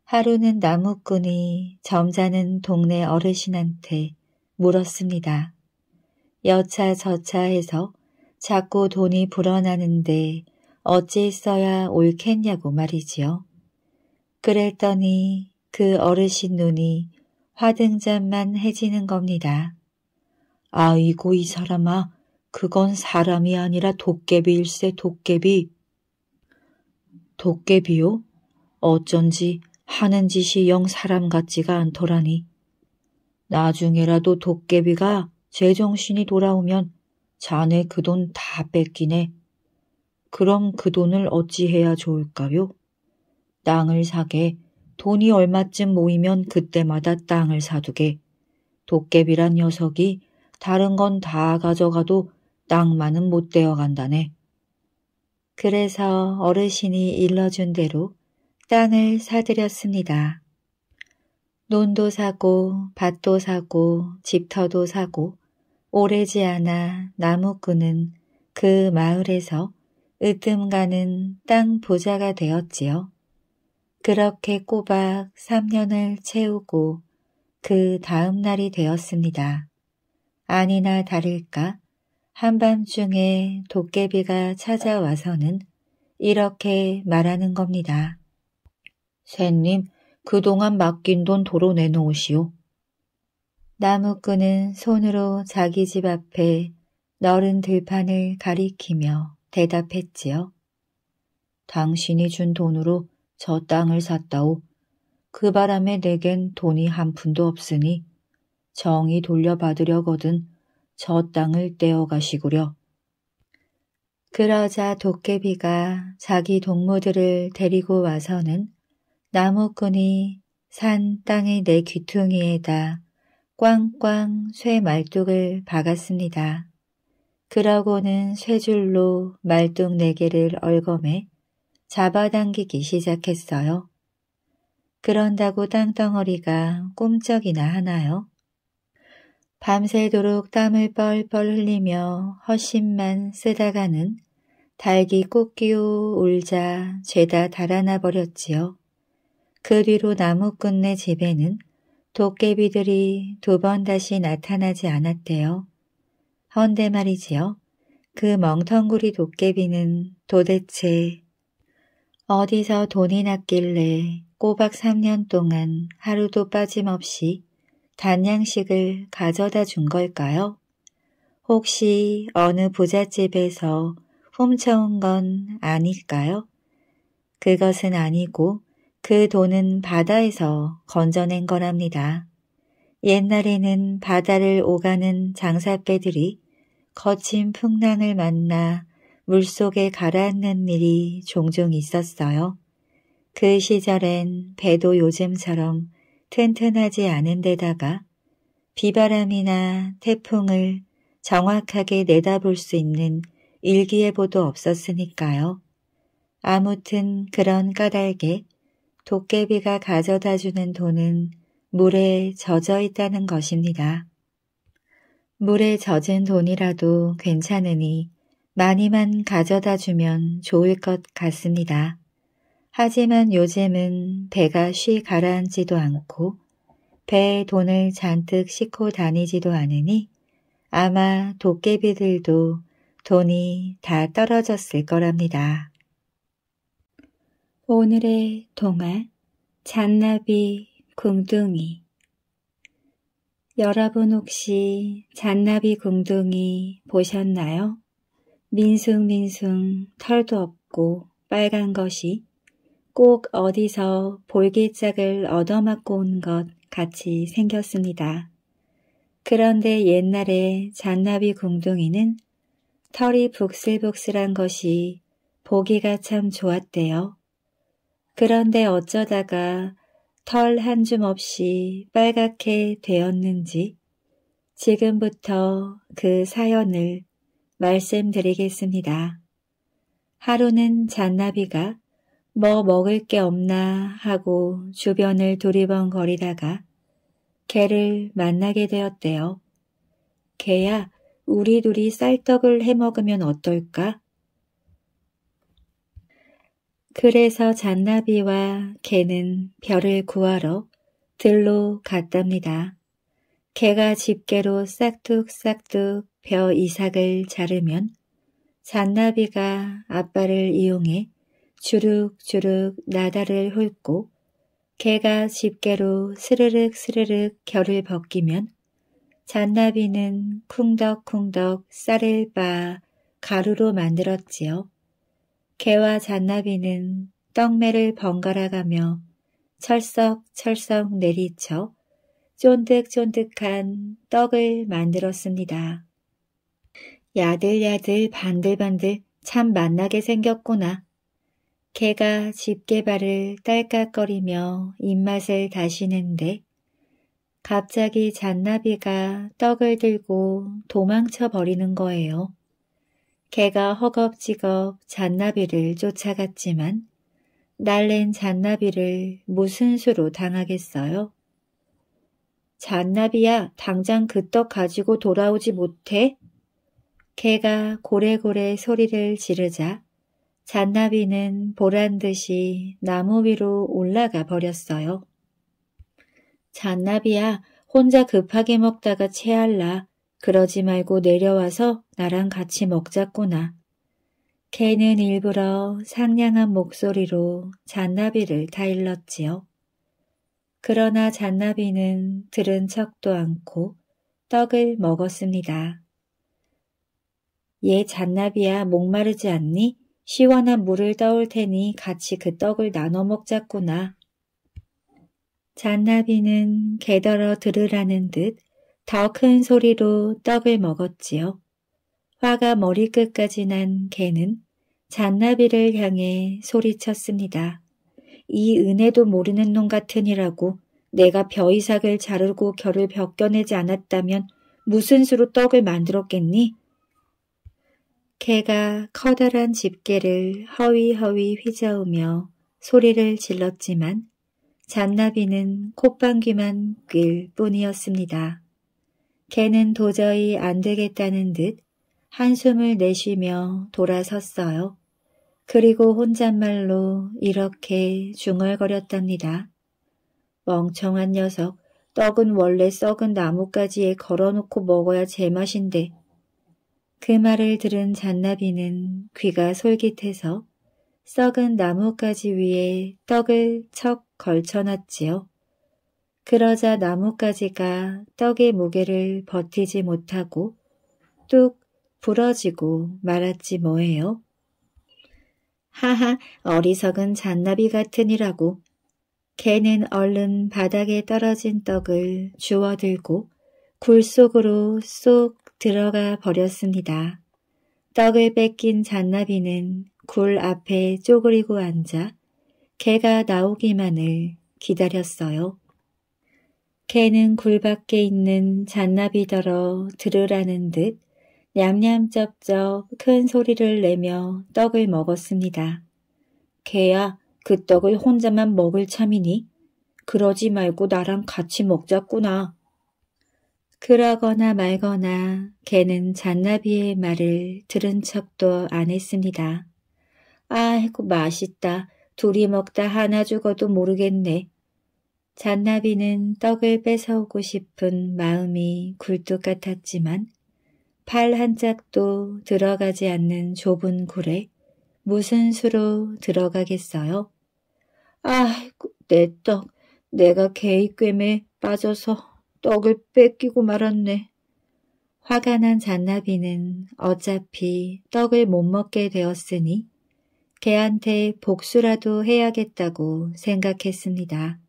하루는 나무꾼이 점잖은 동네 어르신한테 물었습니다. 여차저차 해서 자꾸 돈이 불어나는데 어찌 써야 옳겠냐고 말이지요. 그랬더니 그 어르신 눈이 화등잔만 해지는 겁니다. 아이고 이 사람아 그건 사람이 아니라 도깨비일세 도깨비. 도깨비요? 어쩐지 하는 짓이 영 사람 같지가 않더라니. 나중에라도 도깨비가 제정신이 돌아오면 자네 그 돈 다 뺏기네. 그럼 그 돈을 어찌해야 좋을까요? 땅을 사게. 돈이 얼마쯤 모이면 그때마다 땅을 사두게. 도깨비란 녀석이 다른 건 다 가져가도 땅만은 못 떼어간다네. 그래서 어르신이 일러준 대로 땅을 사드렸습니다. 논도 사고, 밭도 사고, 집터도 사고, 오래지 않아 나무꾼은 그 마을에서 으뜸가는 땅 부자가 되었지요. 그렇게 꼬박 3년을 채우고 그 다음 날이 되었습니다. 아니나 다를까 한밤중에 도깨비가 찾아와서는 이렇게 말하는 겁니다. 새님, 그동안 맡긴 돈 도로 내놓으시오. 나무꾼은 손으로 자기 집 앞에 너른 들판을 가리키며 대답했지요. 당신이 준 돈으로 저 땅을 샀다오. 그 바람에 내겐 돈이 한 푼도 없으니 정이 돌려받으려거든 저 땅을 떼어가시구려. 그러자 도깨비가 자기 동무들을 데리고 와서는 나무꾼이 산 땅의 내 귀퉁이에다 꽝꽝 쇠 말뚝을 박았습니다. 그러고는 쇠 줄로 말뚝 네 개를 얼검에 잡아당기기 시작했어요. 그런다고 땅덩어리가 꼼짝이나 하나요? 밤새도록 땀을 뻘뻘 흘리며 허심만 쓰다가는 달기 꽃기오 울자 죄다 달아나 버렸지요. 그 뒤로 나무끝내 집에는 도깨비들이 두 번 다시 나타나지 않았대요. 헌데 말이지요. 그 멍텅구리 도깨비는 도대체 어디서 돈이 났길래 꼬박 3년 동안 하루도 빠짐없이 단양식을 가져다 준 걸까요? 혹시 어느 부잣집에서 훔쳐온 건 아닐까요? 그것은 아니고 그 돈은 바다에서 건져낸 거랍니다. 옛날에는 바다를 오가는 장사배들이 거친 풍랑을 만나 물속에 가라앉는 일이 종종 있었어요. 그 시절엔 배도 요즘처럼 튼튼하지 않은 데다가 비바람이나 태풍을 정확하게 내다볼 수 있는 일기예보도 없었으니까요. 아무튼 그런 까닭에 도깨비가 가져다 주는 돈은 물에 젖어 있다는 것입니다. 물에 젖은 돈이라도 괜찮으니 많이만 가져다 주면 좋을 것 같습니다. 하지만 요즘은 배가 쉬 가라앉지도 않고 배에 돈을 잔뜩 싣고 다니지도 않으니 아마 도깨비들도 돈이 다 떨어졌을 거랍니다. 오늘의 동화 잔나비 궁둥이 여러분 혹시 잔나비 궁둥이 보셨나요? 민숭민숭 털도 없고 빨간 것이 꼭 어디서 볼기짝을 얻어맞고 온 것 같이 생겼습니다. 그런데 옛날에 잔나비 궁둥이는 털이 북슬북슬한 것이 보기가 참 좋았대요. 그런데 어쩌다가 털 한 줌 없이 빨갛게 되었는지 지금부터 그 사연을 말씀드리겠습니다. 하루는 잔나비가 뭐 먹을 게 없나 하고 주변을 두리번거리다가 개를 만나게 되었대요. 개야, 우리 둘이 쌀떡을 해먹으면 어떨까? 그래서 잔나비와 개는 별을 구하러 들로 갔답니다. 개가 집게로 싹둑싹둑 벼 이삭을 자르면 잔나비가 아빠를 이용해 주룩주룩 나다를 훑고 개가 집게로 스르륵 스르륵 결을 벗기면 잔나비는 쿵덕쿵덕 쌀을 빻 가루로 만들었지요. 개와 잔나비는 떡매를 번갈아가며 철썩철썩 내리쳐 쫀득쫀득한 떡을 만들었습니다. 야들야들 반들반들 참 맛나게 생겼구나. 개가 집게발을 딸깍거리며 입맛을 다시는데 갑자기 잔나비가 떡을 들고 도망쳐 버리는 거예요. 개가 허겁지겁 잔나비를 쫓아갔지만 날랜 잔나비를 무슨 수로 당하겠어요? 잔나비야 당장 그 떡 가지고 돌아오지 못해? 개가 고래고래 소리를 지르자 잔나비는 보란듯이 나무 위로 올라가 버렸어요. 잔나비야 혼자 급하게 먹다가 체할라. 그러지 말고 내려와서 나랑 같이 먹자꾸나. 개는 일부러 상냥한 목소리로 잔나비를 타일렀지요. 그러나 잔나비는 들은 척도 않고 떡을 먹었습니다. 얘 잔나비야 목마르지 않니? 시원한 물을 떠올 테니 같이 그 떡을 나눠 먹자꾸나. 잔나비는 개더러 들으라는 듯 더큰 소리로 떡을 먹었지요. 화가 머리끝까지 난 개는 잔나비를 향해 소리쳤습니다. 이 은혜도 모르는 놈 같으니라고 내가 벼이삭을 자르고 결을 벗겨내지 않았다면 무슨 수로 떡을 만들었겠니? 개가 커다란 집게를 허위허위 휘저으며 소리를 질렀지만 잔나비는 콧방귀만 낄 뿐이었습니다. 개는 도저히 안 되겠다는 듯 한숨을 내쉬며 돌아섰어요. 그리고 혼잣말로 이렇게 중얼거렸답니다. 멍청한 녀석, 떡은 원래 썩은 나뭇가지에 걸어놓고 먹어야 제맛인데. 그 말을 들은 잔나비는 귀가 솔깃해서 썩은 나뭇가지 위에 떡을 척 걸쳐놨지요. 그러자 나뭇가지가 떡의 무게를 버티지 못하고 뚝 부러지고 말았지 뭐예요. 하하 어리석은 잔나비 같으니라고 개는 얼른 바닥에 떨어진 떡을 주워들고 굴 속으로 쏙 들어가 버렸습니다. 떡을 뺏긴 잔나비는 굴 앞에 쪼그리고 앉아 개가 나오기만을 기다렸어요. 개는 굴밖에 있는 잔나비더러 들으라는 듯 냠냠쩝쩝 큰 소리를 내며 떡을 먹었습니다. 개야, 그 떡을 혼자만 먹을 참이니? 그러지 말고 나랑 같이 먹자꾸나. 그러거나 말거나 개는 잔나비의 말을 들은 척도 안 했습니다. 아이고 그 맛있다. 둘이 먹다 하나 죽어도 모르겠네. 잔나비는 떡을 뺏어오고 싶은 마음이 굴뚝 같았지만 팔 한 짝도 들어가지 않는 좁은 굴에 무슨 수로 들어가겠어요? 아이고 내 떡, 내가 개이꿰에 빠져서 떡을 뺏기고 말았네. 화가 난 잔나비는 어차피 떡을 못 먹게 되었으니 개한테 복수라도 해야겠다고 생각했습니다.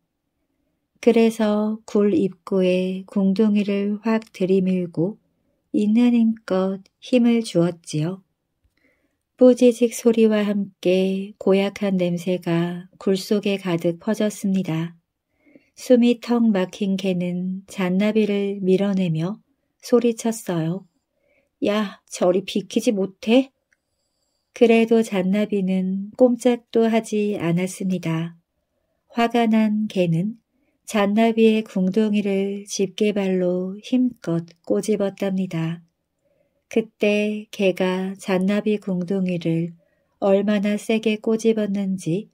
그래서 굴 입구에 공둥이를 확 들이밀고 있는 힘껏 힘을 주었지요. 뿌지직 소리와 함께 고약한 냄새가 굴 속에 가득 퍼졌습니다. 숨이 턱 막힌 개는 잔나비를 밀어내며 소리쳤어요. 야, 저리 비키지 못해? 그래도 잔나비는 꼼짝도 하지 않았습니다. 화가 난 개는 잔나비의 궁둥이를 집게발로 힘껏 꼬집었답니다. 그때 개가 잔나비 궁둥이를 얼마나 세게 꼬집었는지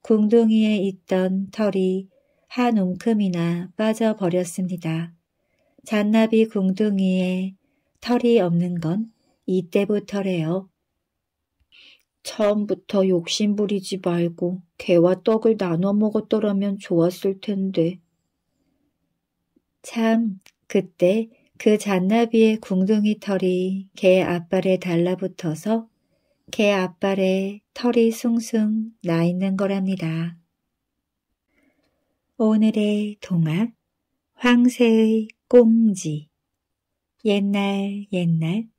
궁둥이에 있던 털이 한 움큼이나 빠져버렸습니다. 잔나비 궁둥이에 털이 없는 건 이때부터래요. 처음부터 욕심 부리지 말고 개와 떡을 나눠 먹었더라면 좋았을 텐데. 참, 그때 그 잔나비의 궁둥이 털이 개 앞발에 달라붙어서 개 앞발에 털이 숭숭 나 있는 거랍니다. 오늘의 동화 황새의 꽁지 옛날 옛날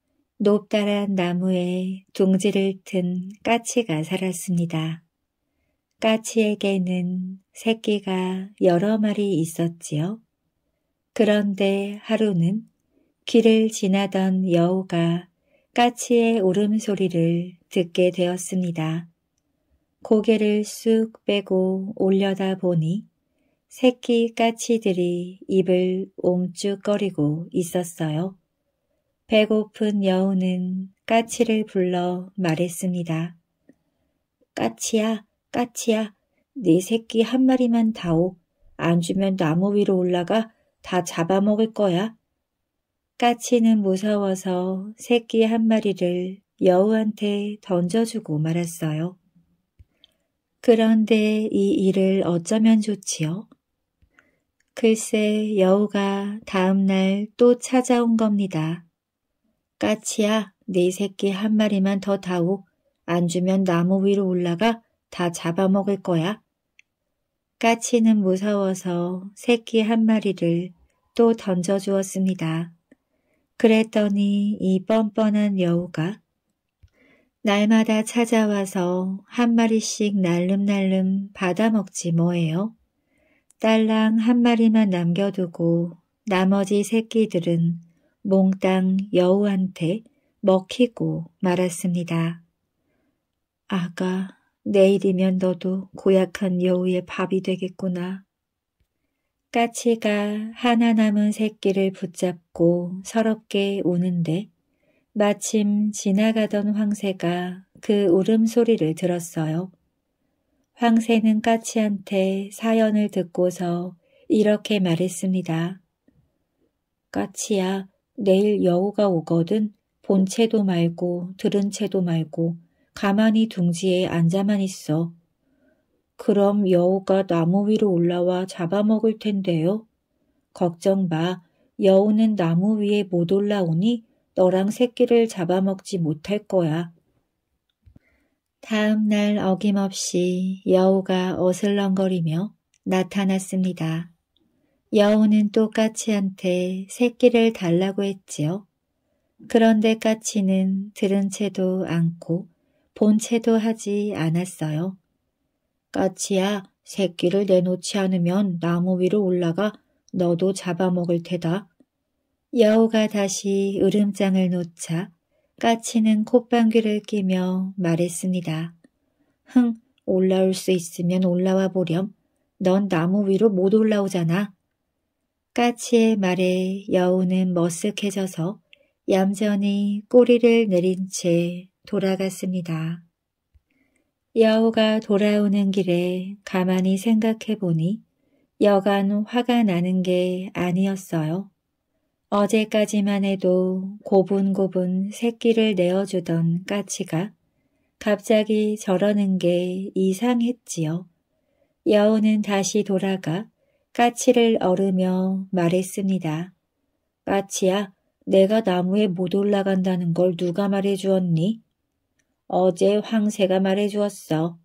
높다란 나무에 둥지를 튼 까치가 살았습니다. 까치에게는 새끼가 여러 마리 있었지요. 그런데 하루는 길을 지나던 여우가 까치의 울음소리를 듣게 되었습니다. 고개를 쑥 빼고 올려다 보니 새끼 까치들이 입을 옴쭉거리고 있었어요. 배고픈 여우는 까치를 불러 말했습니다. 까치야, 까치야, 네 새끼 한 마리만 다오. 안 주면 나무 위로 올라가 다 잡아먹을 거야. 까치는 무서워서 새끼 한 마리를 여우한테 던져주고 말았어요. 그런데 이 일을 어쩌면 좋지요? 글쎄 여우가 다음날 또 찾아온 겁니다. 까치야, 네 새끼 한 마리만 더 다오. 안 주면 나무 위로 올라가 다 잡아먹을 거야. 까치는 무서워서 새끼 한 마리를 또 던져주었습니다. 그랬더니 이 뻔뻔한 여우가 날마다 찾아와서 한 마리씩 날름날름 받아먹지 뭐예요. 딸랑 한 마리만 남겨두고 나머지 새끼들은 몽땅 여우한테 먹히고 말았습니다. 아가, 내일이면 너도 고약한 여우의 밥이 되겠구나. 까치가 하나 남은 새끼를 붙잡고 서럽게 우는데 마침 지나가던 황새가 그 울음소리를 들었어요. 황새는 까치한테 사연을 듣고서 이렇게 말했습니다. 까치야, 내일 여우가 오거든 본 채도 말고 들은 채도 말고 가만히 둥지에 앉아만 있어. 그럼 여우가 나무 위로 올라와 잡아먹을 텐데요. 걱정 마. 여우는 나무 위에 못 올라오니 너랑 새끼를 잡아먹지 못할 거야. 다음 날 어김없이 여우가 어슬렁거리며 나타났습니다. 여우는 또 까치한테 새끼를 달라고 했지요. 그런데 까치는 들은 채도 않고 본 채도 하지 않았어요. 까치야, 새끼를 내놓지 않으면 나무 위로 올라가 너도 잡아먹을 테다. 여우가 다시 으름장을 놓자 까치는 콧방귀를 끼며 말했습니다. 흥, 올라올 수 있으면 올라와 보렴. 넌 나무 위로 못 올라오잖아. 까치의 말에 여우는 머쓱해져서 얌전히 꼬리를 내린 채 돌아갔습니다. 여우가 돌아오는 길에 가만히 생각해보니 여간 화가 나는 게 아니었어요. 어제까지만 해도 고분고분 새끼를 내어주던 까치가 갑자기 저러는 게 이상했지요. 여우는 다시 돌아가 까치를 어르며 말했습니다. 까치야, 내가 나무에 못 올라간다는 걸 누가 말해주었니? 어제 황새가 말해주었어.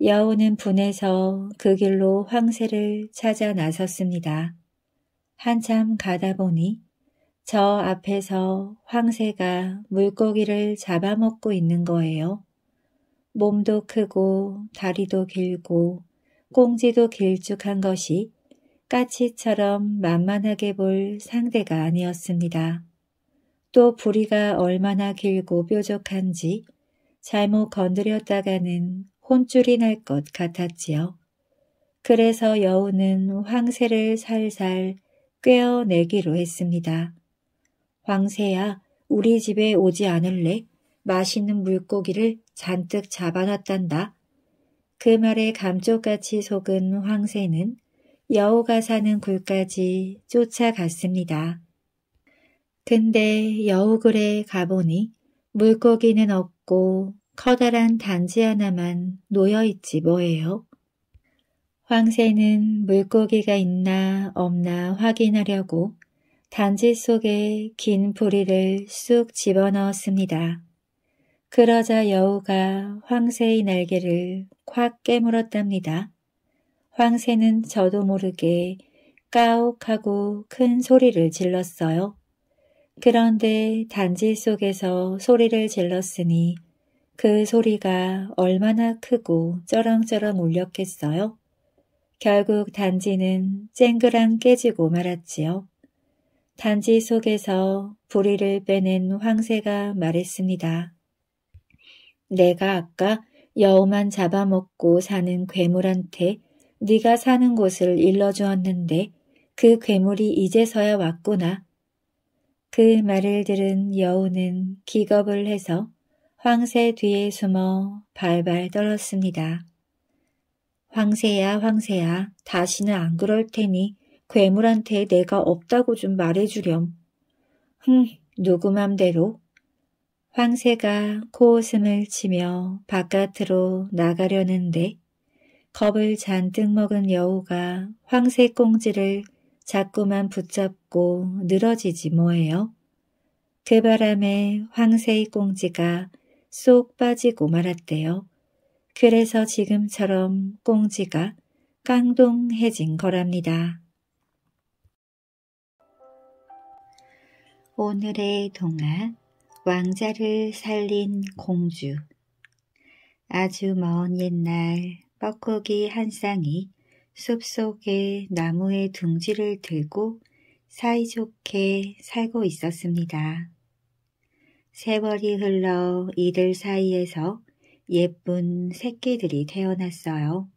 여우는 분해서 그 길로 황새를 찾아 나섰습니다. 한참 가다 보니 저 앞에서 황새가 물고기를 잡아먹고 있는 거예요. 몸도 크고 다리도 길고 꽁지도 길쭉한 것이 까치처럼 만만하게 볼 상대가 아니었습니다. 또 부리가 얼마나 길고 뾰족한지 잘못 건드렸다가는 혼쭐이 날 것 같았지요. 그래서 여우는 황새를 살살 꿰어내기로 했습니다. 황새야, 우리 집에 오지 않을래? 맛있는 물고기를 잔뜩 잡아놨단다. 그 말에 감쪽같이 속은 황새는 여우가 사는 굴까지 쫓아갔습니다. 근데 여우굴에 가보니 물고기는 없고 커다란 단지 하나만 놓여있지 뭐예요. 황새는 물고기가 있나 없나 확인하려고 단지 속에 긴 부리를 쑥 집어넣었습니다. 그러자 여우가 황새의 날개를 콱 깨물었답니다. 황새는 저도 모르게 까옥하고 큰 소리를 질렀어요. 그런데 단지 속에서 소리를 질렀으니 그 소리가 얼마나 크고 쩌렁쩌렁 울렸겠어요? 결국 단지는 쨍그랑 깨지고 말았지요. 단지 속에서 부리를 빼낸 황새가 말했습니다. 내가 아까 여우만 잡아먹고 사는 괴물한테 네가 사는 곳을 일러주었는데 그 괴물이 이제서야 왔구나. 그 말을 들은 여우는 기겁을 해서 황새 뒤에 숨어 발발 떨었습니다. 황새야 황새야 다시는 안 그럴 테니 괴물한테 내가 없다고 좀 말해주렴. 흥 누구 맘대로. 황새가 코웃음을 치며 바깥으로 나가려는데 겁을 잔뜩 먹은 여우가 황새 꽁지를 자꾸만 붙잡고 늘어지지 뭐예요. 그 바람에 황새의 꽁지가 쏙 빠지고 말았대요. 그래서 지금처럼 꽁지가 깡동해진 거랍니다. 오늘의 동화 왕자를 살린 공주 아주 먼 옛날 뻐꾸기 한 쌍이 숲속에 나무의 둥지를 들고 사이좋게 살고 있었습니다. 세월이 흘러 이들 사이에서 예쁜 새끼들이 태어났어요.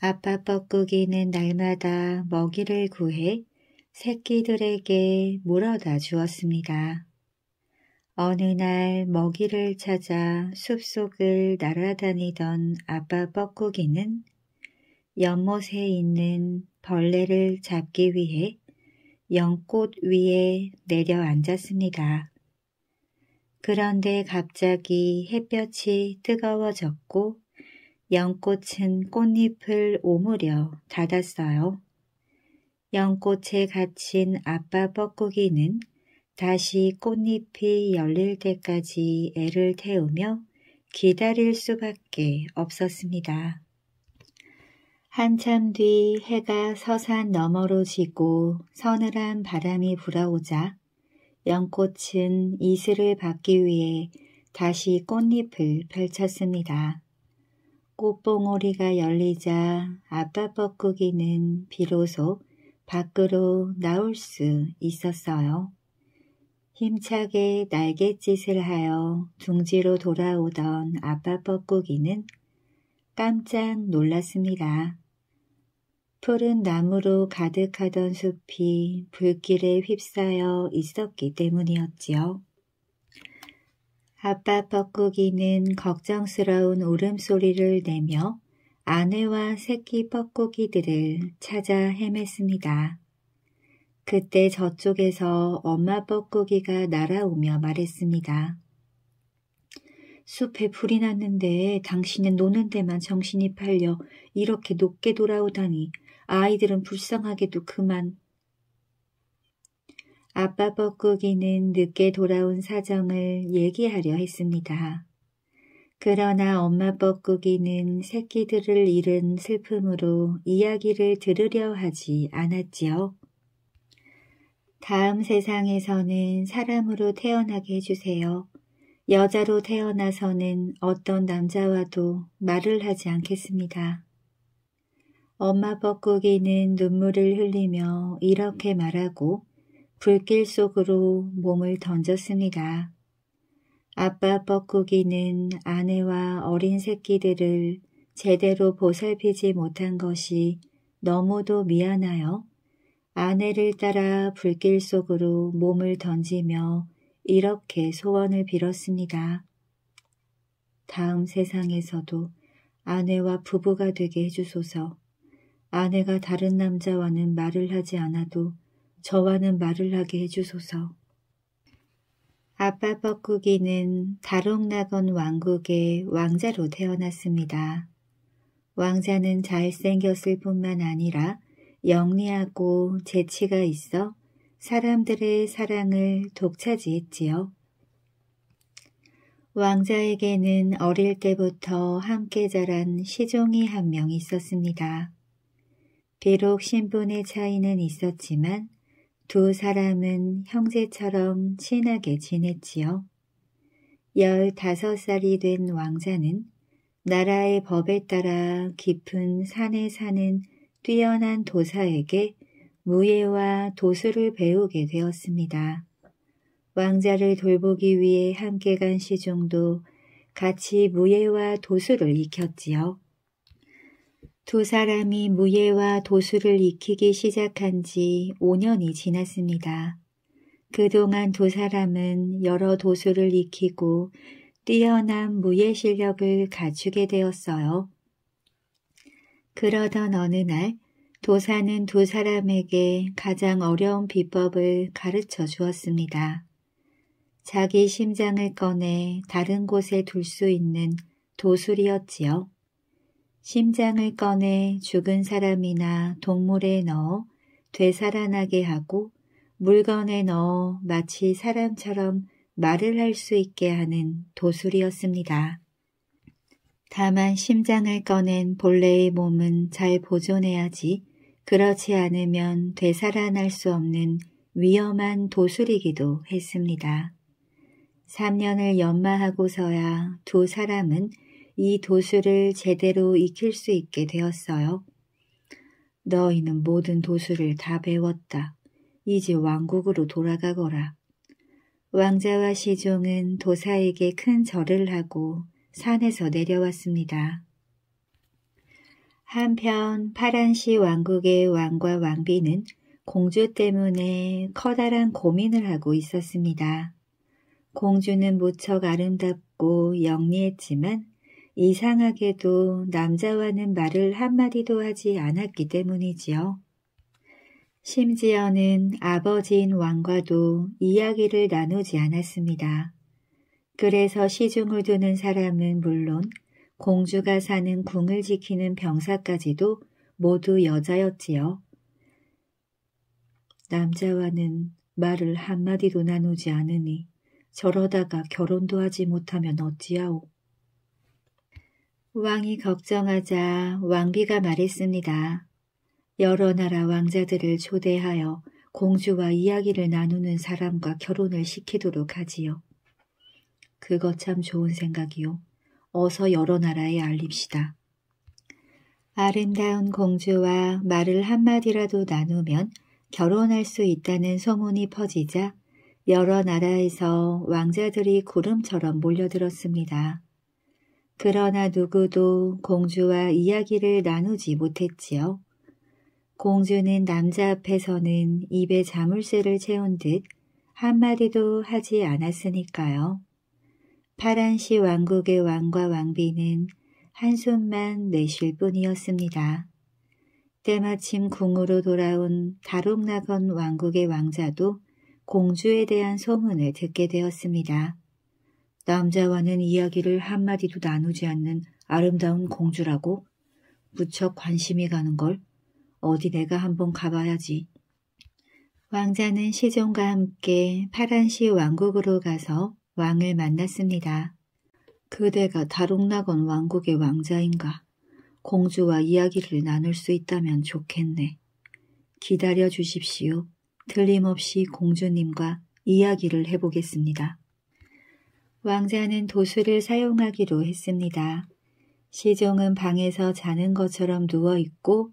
아빠 뻐꾸기는 날마다 먹이를 구해 새끼들에게 물어다 주었습니다. 어느 날 먹이를 찾아 숲속을 날아다니던 아빠 뻐꾸기는 연못에 있는 벌레를 잡기 위해 연꽃 위에 내려앉았습니다. 그런데 갑자기 햇볕이 뜨거워졌고 연꽃은 꽃잎을 오므려 닫았어요. 연꽃에 갇힌 아빠 뻐꾸기는 다시 꽃잎이 열릴 때까지 애를 태우며 기다릴 수밖에 없었습니다. 한참 뒤 해가 서산 너머로 지고 서늘한 바람이 불어오자 연꽃은 이슬을 받기 위해 다시 꽃잎을 펼쳤습니다. 꽃봉오리가 열리자 아빠 뻐꾸기는 비로소 밖으로 나올 수 있었어요. 힘차게 날갯짓을 하여 둥지로 돌아오던 아빠 뻐꾸기는 깜짝 놀랐습니다. 푸른 나무로 가득하던 숲이 불길에 휩싸여 있었기 때문이었지요. 아빠 뻐꾸기는 걱정스러운 울음소리를 내며 아내와 새끼 뻐꾸기들을 찾아 헤맸습니다. 그때 저쪽에서 엄마 뻐꾸기가 날아오며 말했습니다. 숲에 불이 났는데 당신은 노는 데만 정신이 팔려 이렇게 높게 돌아오다니 아이들은 불쌍하게도 그만. 아빠 뻐꾸기는 늦게 돌아온 사정을 얘기하려 했습니다. 그러나 엄마 뻐꾸기는 새끼들을 잃은 슬픔으로 이야기를 들으려 하지 않았지요. 다음 세상에서는 사람으로 태어나게 해주세요. 여자로 태어나서는 어떤 남자와도 말을 하지 않겠습니다. 엄마 뻐꾸기는 눈물을 흘리며 이렇게 말하고 불길 속으로 몸을 던졌습니다. 아빠 뻐꾸기는 아내와 어린 새끼들을 제대로 보살피지 못한 것이 너무도 미안하여 아내를 따라 불길 속으로 몸을 던지며 이렇게 소원을 빌었습니다. 다음 세상에서도 아내와 부부가 되게 해주소서. 아내가 다른 남자와는 말을 하지 않아도 저와는 말을 하게 해주소서. 아빠 뻐꾸기는 다롱나건 왕국의 왕자로 태어났습니다. 왕자는 잘생겼을 뿐만 아니라 영리하고 재치가 있어 사람들의 사랑을 독차지했지요. 왕자에게는 어릴 때부터 함께 자란 시종이 한 명 있었습니다. 비록 신분의 차이는 있었지만 두 사람은 형제처럼 친하게 지냈지요. 15살이 된 왕자는 나라의 법에 따라 깊은 산에 사는 뛰어난 도사에게 무예와 도술을 배우게 되었습니다. 왕자를 돌보기 위해 함께 간 시종도 같이 무예와 도술을 익혔지요. 두 사람이 무예와 도술을 익히기 시작한 지 5년이 지났습니다. 그동안 두 사람은 여러 도술을 익히고 뛰어난 무예 실력을 갖추게 되었어요. 그러던 어느 날 도사는 두 사람에게 가장 어려운 비법을 가르쳐 주었습니다. 자기 심장을 꺼내 다른 곳에 둘 수 있는 도술이었지요. 심장을 꺼내 죽은 사람이나 동물에 넣어 되살아나게 하고 물건에 넣어 마치 사람처럼 말을 할 수 있게 하는 도술이었습니다. 다만 심장을 꺼낸 본래의 몸은 잘 보존해야지 그렇지 않으면 되살아날 수 없는 위험한 도술이기도 했습니다. 3년을 연마하고서야 두 사람은 이 도술을 제대로 익힐 수 있게 되었어요. 너희는 모든 도술을 다 배웠다. 이제 왕국으로 돌아가거라. 왕자와 시종은 도사에게 큰 절을 하고 산에서 내려왔습니다. 한편 파란시 왕국의 왕과 왕비는 공주 때문에 커다란 고민을 하고 있었습니다. 공주는 무척 아름답고 영리했지만 이상하게도 남자와는 말을 한마디도 하지 않았기 때문이지요. 심지어는 아버지인 왕과도 이야기를 나누지 않았습니다. 그래서 시중을 두는 사람은 물론 공주가 사는 궁을 지키는 병사까지도 모두 여자였지요. 남자와는 말을 한마디도 나누지 않으니 저러다가 결혼도 하지 못하면 어찌하오 왕이 걱정하자 왕비가 말했습니다. 여러 나라 왕자들을 초대하여 공주와 이야기를 나누는 사람과 결혼을 시키도록 하지요. 그거 참 좋은 생각이요. 어서 여러 나라에 알립시다. 아름다운 공주와 말을 한마디라도 나누면 결혼할 수 있다는 소문이 퍼지자 여러 나라에서 왕자들이 구름처럼 몰려들었습니다. 그러나 누구도 공주와 이야기를 나누지 못했지요. 공주는 남자 앞에서는 입에 자물쇠를 채운 듯 한마디도 하지 않았으니까요. 파란시 왕국의 왕과 왕비는 한숨만 내쉴 뿐이었습니다. 때마침 궁으로 돌아온 다록나건 왕국의 왕자도 공주에 대한 소문을 듣게 되었습니다. 남자와는 이야기를 한마디도 나누지 않는 아름다운 공주라고 무척 관심이 가는 걸 어디 내가 한번 가봐야지. 왕자는 시종과 함께 파란시 왕국으로 가서 왕을 만났습니다. 그대가 다롱나건 왕국의 왕자인가? 공주와 이야기를 나눌 수 있다면 좋겠네. 기다려 주십시오. 틀림없이 공주님과 이야기를 해보겠습니다. 왕자는 도수를 사용하기로 했습니다. 시종은 방에서 자는 것처럼 누워있고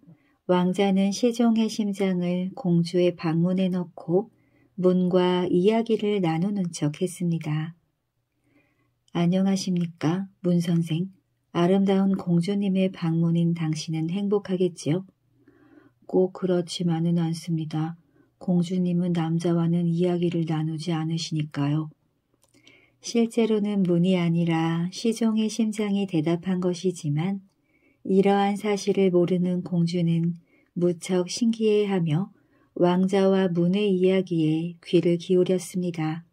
왕자는 시종의 심장을 공주의 방문에 넣고 문과 이야기를 나누는 척 했습니다. 안녕하십니까, 문 선생. 아름다운 공주님의 방문인 당신은 행복하겠지요? 꼭 그렇지만은 않습니다. 공주님은 남자와는 이야기를 나누지 않으시니까요. 실제로는 문이 아니라 시종의 심장이 대답한 것이지만 이러한 사실을 모르는 공주는 무척 신기해하며 왕자와 문의 이야기에 귀를 기울였습니다.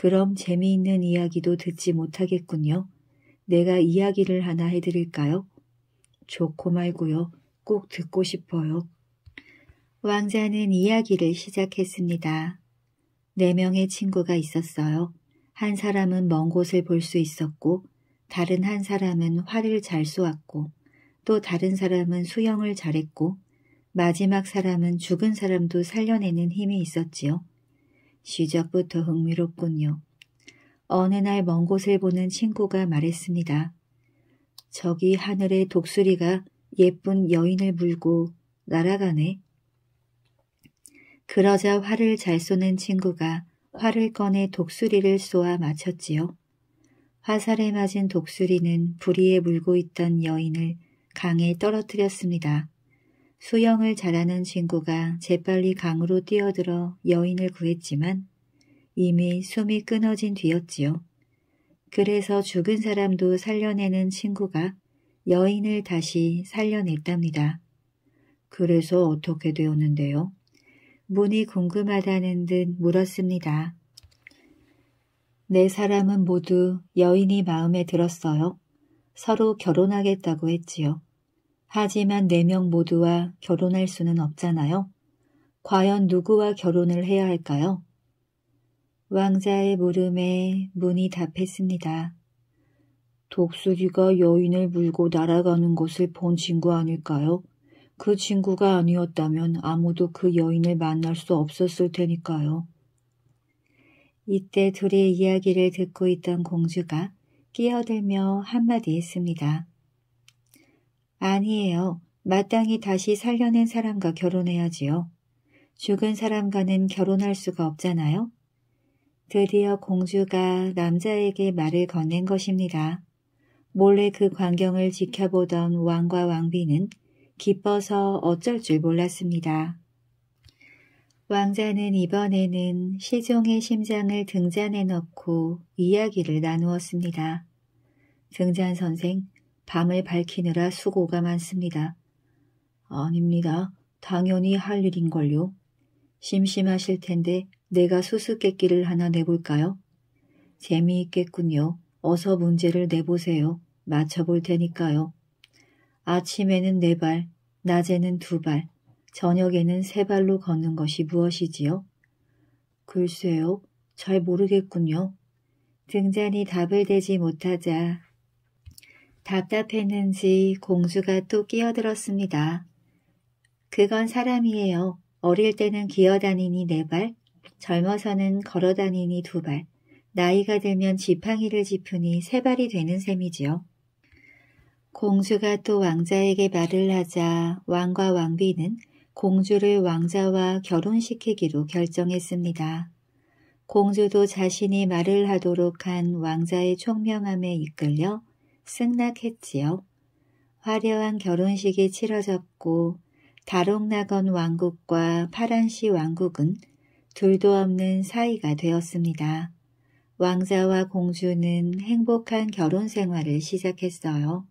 그럼 재미있는 이야기도 듣지 못하겠군요. 내가 이야기를 하나 해드릴까요? 좋고 말고요. 꼭 듣고 싶어요. 왕자는 이야기를 시작했습니다. 네 명의 친구가 있었어요. 한 사람은 먼 곳을 볼 수 있었고 다른 한 사람은 활을 잘 쏘았고 또 다른 사람은 수영을 잘했고 마지막 사람은 죽은 사람도 살려내는 힘이 있었지요. 시작부터 흥미롭군요. 어느 날 먼 곳을 보는 친구가 말했습니다. 저기 하늘의 독수리가 예쁜 여인을 물고 날아가네. 그러자 활을 잘 쏘는 친구가 활을 꺼내 독수리를 쏘아 맞췄지요. 화살에 맞은 독수리는 부리에 물고 있던 여인을 강에 떨어뜨렸습니다. 수영을 잘하는 친구가 재빨리 강으로 뛰어들어 여인을 구했지만 이미 숨이 끊어진 뒤였지요. 그래서 죽은 사람도 살려내는 친구가 여인을 다시 살려냈답니다. 그래서 어떻게 되었는데요? 문이 궁금하다는 듯 물었습니다. 네 사람은 모두 여인이 마음에 들었어요. 서로 결혼하겠다고 했지요. 하지만 네 명 모두와 결혼할 수는 없잖아요. 과연 누구와 결혼을 해야 할까요? 왕자의 물음에 문이 답했습니다. 독수리가 여인을 물고 날아가는 것을 본 친구 아닐까요? 그 친구가 아니었다면 아무도 그 여인을 만날 수 없었을 테니까요. 이때 둘의 이야기를 듣고 있던 공주가 끼어들며 한마디 했습니다. 아니에요. 마땅히 다시 살려낸 사람과 결혼해야지요. 죽은 사람과는 결혼할 수가 없잖아요. 드디어 공주가 남자에게 말을 건넨 것입니다. 몰래 그 광경을 지켜보던 왕과 왕비는 기뻐서 어쩔 줄 몰랐습니다. 왕자는 이번에는 시종의 심장을 등잔에 넣고 이야기를 나누었습니다. 등잔 선생, 밤을 밝히느라 수고가 많습니다. 아닙니다. 당연히 할 일인걸요. 심심하실 텐데 내가 수수께끼를 하나 내볼까요? 재미있겠군요. 어서 문제를 내보세요. 맞춰볼 테니까요. 아침에는 네 발, 낮에는 두 발, 저녁에는 세 발로 걷는 것이 무엇이지요? 글쎄요, 잘 모르겠군요. 등잔이 답을 대지 못하자 답답했는지 공주가 또 끼어들었습니다. 그건 사람이에요. 어릴 때는 기어다니니 네 발, 젊어서는 걸어다니니 두 발, 나이가 들면 지팡이를 짚으니 세 발이 되는 셈이지요. 공주가 또 왕자에게 말을 하자 왕과 왕비는 공주를 왕자와 결혼시키기로 결정했습니다. 공주도 자신이 말을 하도록 한 왕자의 총명함에 이끌려 승낙했지요. 화려한 결혼식이 치러졌고 다롱나건 왕국과 파란시 왕국은 둘도 없는 사이가 되었습니다. 왕자와 공주는 행복한 결혼 생활을 시작했어요.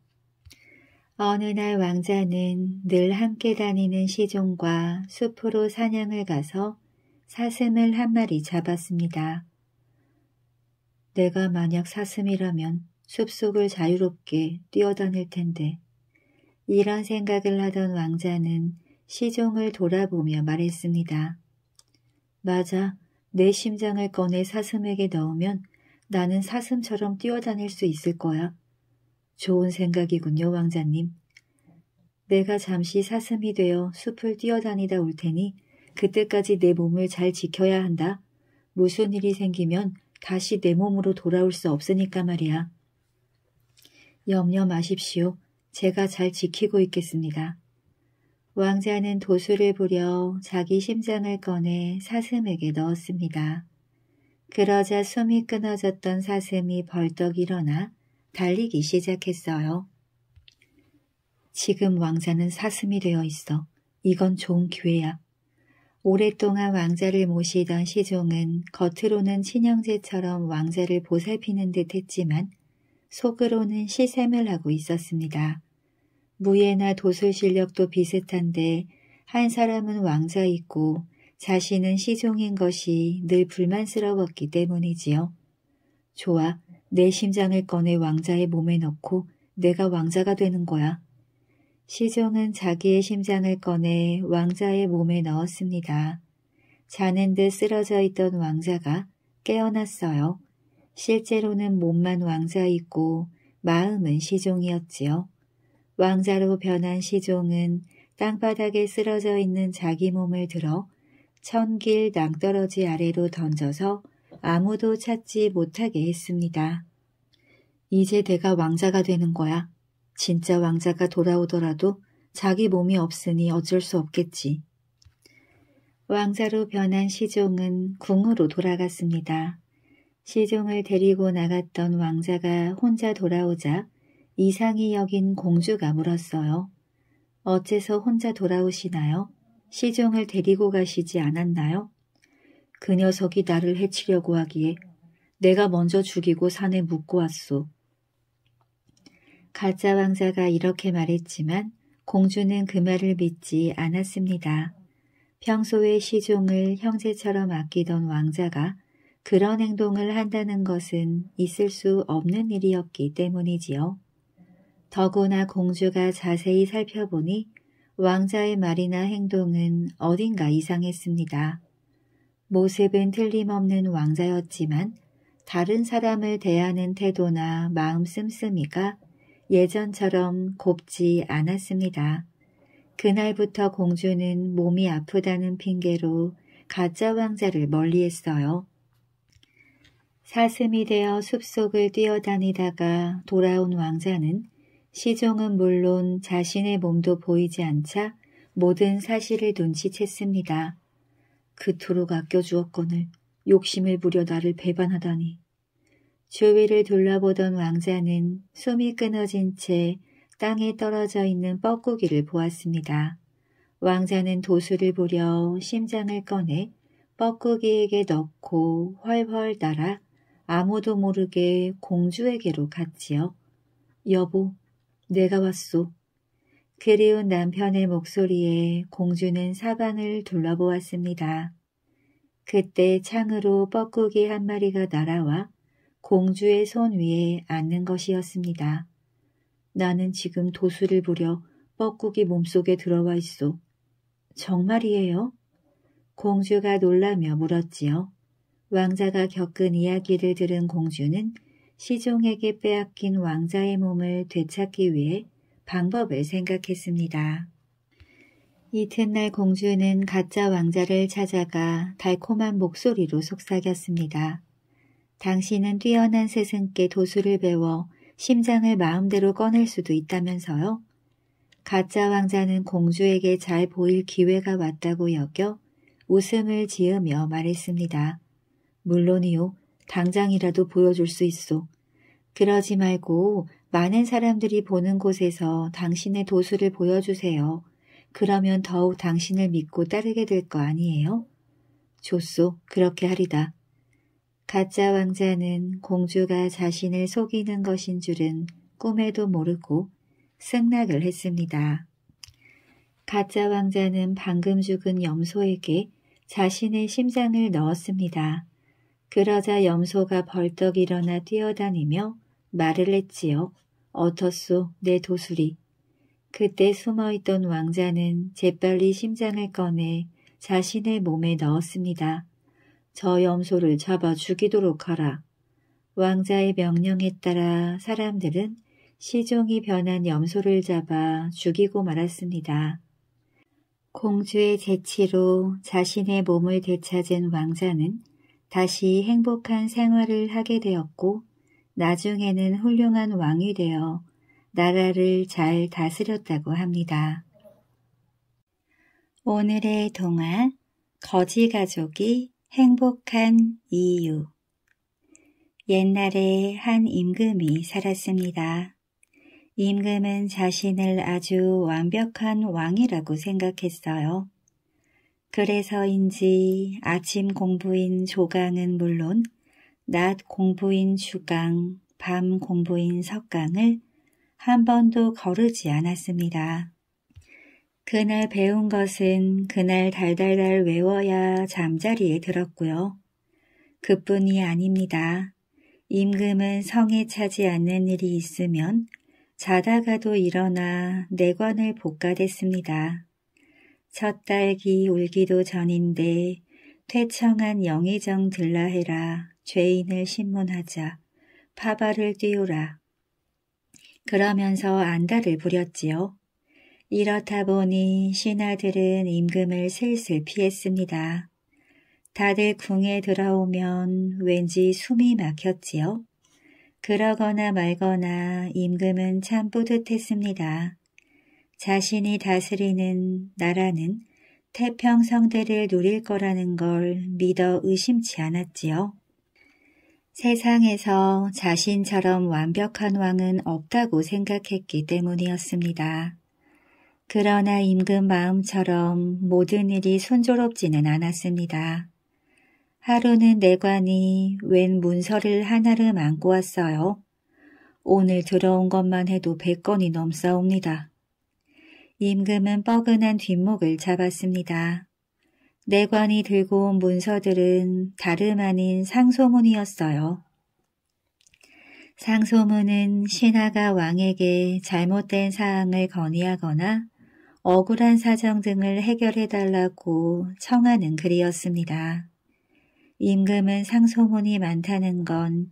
어느 날 왕자는 늘 함께 다니는 시종과 숲으로 사냥을 가서 사슴을 한 마리 잡았습니다. 내가 만약 사슴이라면 숲속을 자유롭게 뛰어다닐 텐데 이런 생각을 하던 왕자는 시종을 돌아보며 말했습니다. 맞아, 내 심장을 꺼내 사슴에게 넣으면 나는 사슴처럼 뛰어다닐 수 있을 거야. 좋은 생각이군요, 왕자님. 내가 잠시 사슴이 되어 숲을 뛰어다니다 올 테니 그때까지 내 몸을 잘 지켜야 한다. 무슨 일이 생기면 다시 내 몸으로 돌아올 수 없으니까 말이야. 염려 마십시오. 제가 잘 지키고 있겠습니다. 왕자는 도수를 부려 자기 심장을 꺼내 사슴에게 넣었습니다. 그러자 숨이 끊어졌던 사슴이 벌떡 일어나 달리기 시작했어요. 지금 왕자는 사슴이 되어 있어. 이건 좋은 기회야. 오랫동안 왕자를 모시던 시종은 겉으로는 친형제처럼 왕자를 보살피는 듯 했지만 속으로는 시샘을 하고 있었습니다. 무예나 도술 실력도 비슷한데 한 사람은 왕자이고 자신은 시종인 것이 늘 불만스러웠기 때문이지요. 좋아, 내 심장을 꺼내 왕자의 몸에 넣고 내가 왕자가 되는 거야. 시종은 자기의 심장을 꺼내 왕자의 몸에 넣었습니다. 자는 듯 쓰러져 있던 왕자가 깨어났어요. 실제로는 몸만 왕자이고 마음은 시종이었지요. 왕자로 변한 시종은 땅바닥에 쓰러져 있는 자기 몸을 들어 천길 낭떠러지 아래로 던져서 아무도 찾지 못하게 했습니다. 이제 내가 왕자가 되는 거야. 진짜 왕자가 돌아오더라도 자기 몸이 없으니 어쩔 수 없겠지. 왕자로 변한 시종은 궁으로 돌아갔습니다. 시종을 데리고 나갔던 왕자가 혼자 돌아오자 이상이 여긴 공주가 물었어요. 어째서 혼자 돌아오시나요? 시종을 데리고 가시지 않았나요? 그 녀석이 나를 해치려고 하기에 내가 먼저 죽이고 산에 묻고 왔소. 가짜 왕자가 이렇게 말했지만 공주는 그 말을 믿지 않았습니다. 평소에 시종을 형제처럼 아끼던 왕자가 그런 행동을 한다는 것은 있을 수 없는 일이었기 때문이지요. 더구나 공주가 자세히 살펴보니 왕자의 말이나 행동은 어딘가 이상했습니다. 모습은 틀림없는 왕자였지만 다른 사람을 대하는 태도나 마음 씀씀이가 예전처럼 곱지 않았습니다. 그날부터 공주는 몸이 아프다는 핑계로 가짜 왕자를 멀리했어요. 사슴이 되어 숲속을 뛰어다니다가 돌아온 왕자는 시종은 물론 자신의 몸도 보이지 않자 모든 사실을 눈치챘습니다. 그토록 아껴주었거늘 욕심을 부려 나를 배반하다니. 주위를 둘러보던 왕자는 숨이 끊어진 채 땅에 떨어져 있는 뻐꾸기를 보았습니다. 왕자는 도수를 부려 심장을 꺼내 뻐꾸기에게 넣고 훨훨 날아 아무도 모르게 공주에게로 갔지요. 여보, 내가 왔소. 그리운 남편의 목소리에 공주는 사방을 둘러보았습니다. 그때 창으로 뻐꾸기 한 마리가 날아와 공주의 손 위에 앉는 것이었습니다. 나는 지금 도수를 부려 뻐꾸기 몸속에 들어와 있소. 정말이에요? 공주가 놀라며 물었지요. 왕자가 겪은 이야기를 들은 공주는 시종에게 빼앗긴 왕자의 몸을 되찾기 위해 방법을 생각했습니다. 이튿날 공주는 가짜 왕자를 찾아가 달콤한 목소리로 속삭였습니다. 당신은 뛰어난 스승께 도수를 배워 심장을 마음대로 꺼낼 수도 있다면서요? 가짜 왕자는 공주에게 잘 보일 기회가 왔다고 여겨 웃음을 지으며 말했습니다. 물론이요. 당장이라도 보여줄 수 있소. 그러지 말고 많은 사람들이 보는 곳에서 당신의 도수를 보여주세요. 그러면 더욱 당신을 믿고 따르게 될 거 아니에요? 좋소, 그렇게 하리다. 가짜 왕자는 공주가 자신을 속이는 것인 줄은 꿈에도 모르고 승낙을 했습니다. 가짜 왕자는 방금 죽은 염소에게 자신의 심장을 넣었습니다. 그러자 염소가 벌떡 일어나 뛰어다니며 말을 했지요. 어떻소 내 도술이. 그때 숨어있던 왕자는 재빨리 심장을 꺼내 자신의 몸에 넣었습니다. 저 염소를 잡아 죽이도록 하라. 왕자의 명령에 따라 사람들은 시종이 변한 염소를 잡아 죽이고 말았습니다. 공주의 재치로 자신의 몸을 되찾은 왕자는 다시 행복한 생활을 하게 되었고 나중에는 훌륭한 왕이 되어 나라를 잘 다스렸다고 합니다. 오늘의 동안 거지 가족이 행복한 이유 옛날에 한 임금이 살았습니다. 임금은 자신을 아주 완벽한 왕이라고 생각했어요. 그래서인지 아침 공부인 조강은 물론 낮 공부인 주강, 밤 공부인 석강을 한 번도 거르지 않았습니다. 그날 배운 것은 그날 달달달 외워야 잠자리에 들었고요. 그뿐이 아닙니다. 임금은 성에 차지 않는 일이 있으면 자다가도 일어나 내관을 복가됐습니다. 첫 딸기 울기도 전인데 퇴청한 영의정 들라해라 죄인을 신문하자 파발을 띄우라 그러면서 안달을 부렸지요. 이렇다 보니 신하들은 임금을 슬슬 피했습니다. 다들 궁에 들어오면 왠지 숨이 막혔지요. 그러거나 말거나 임금은 참 뿌듯했습니다. 자신이 다스리는 나라는 태평성대를 누릴 거라는 걸 믿어 의심치 않았지요. 세상에서 자신처럼 완벽한 왕은 없다고 생각했기 때문이었습니다. 그러나 임금 마음처럼 모든 일이 순조롭지는 않았습니다. 하루는 내관이 웬 문서를 하나를 안고 왔어요. 오늘 들어온 것만 해도 백건이 넘사옵니다. 임금은 뻐근한 뒷목을 잡았습니다. 내관이 들고 온 문서들은 다름 아닌 상소문이었어요. 상소문은 신하가 왕에게 잘못된 사항을 건의하거나 억울한 사정 등을 해결해달라고 청하는 글이었습니다. 임금은 상소문이 많다는 건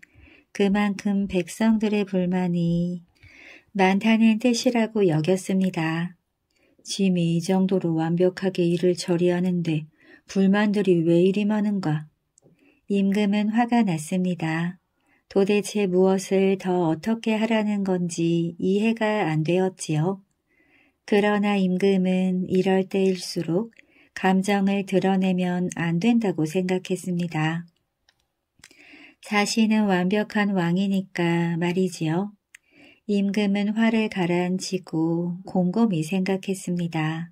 그만큼 백성들의 불만이 많다는 뜻이라고 여겼습니다. 짐이 이 정도로 완벽하게 일을 처리하는데 불만들이 왜 이리 많은가? 임금은 화가 났습니다. 도대체 무엇을 더 어떻게 하라는 건지 이해가 안 되었지요. 그러나 임금은 이럴 때일수록 감정을 드러내면 안 된다고 생각했습니다. 자신은 완벽한 왕이니까 말이지요. 임금은 화를 가라앉히고 곰곰이 생각했습니다.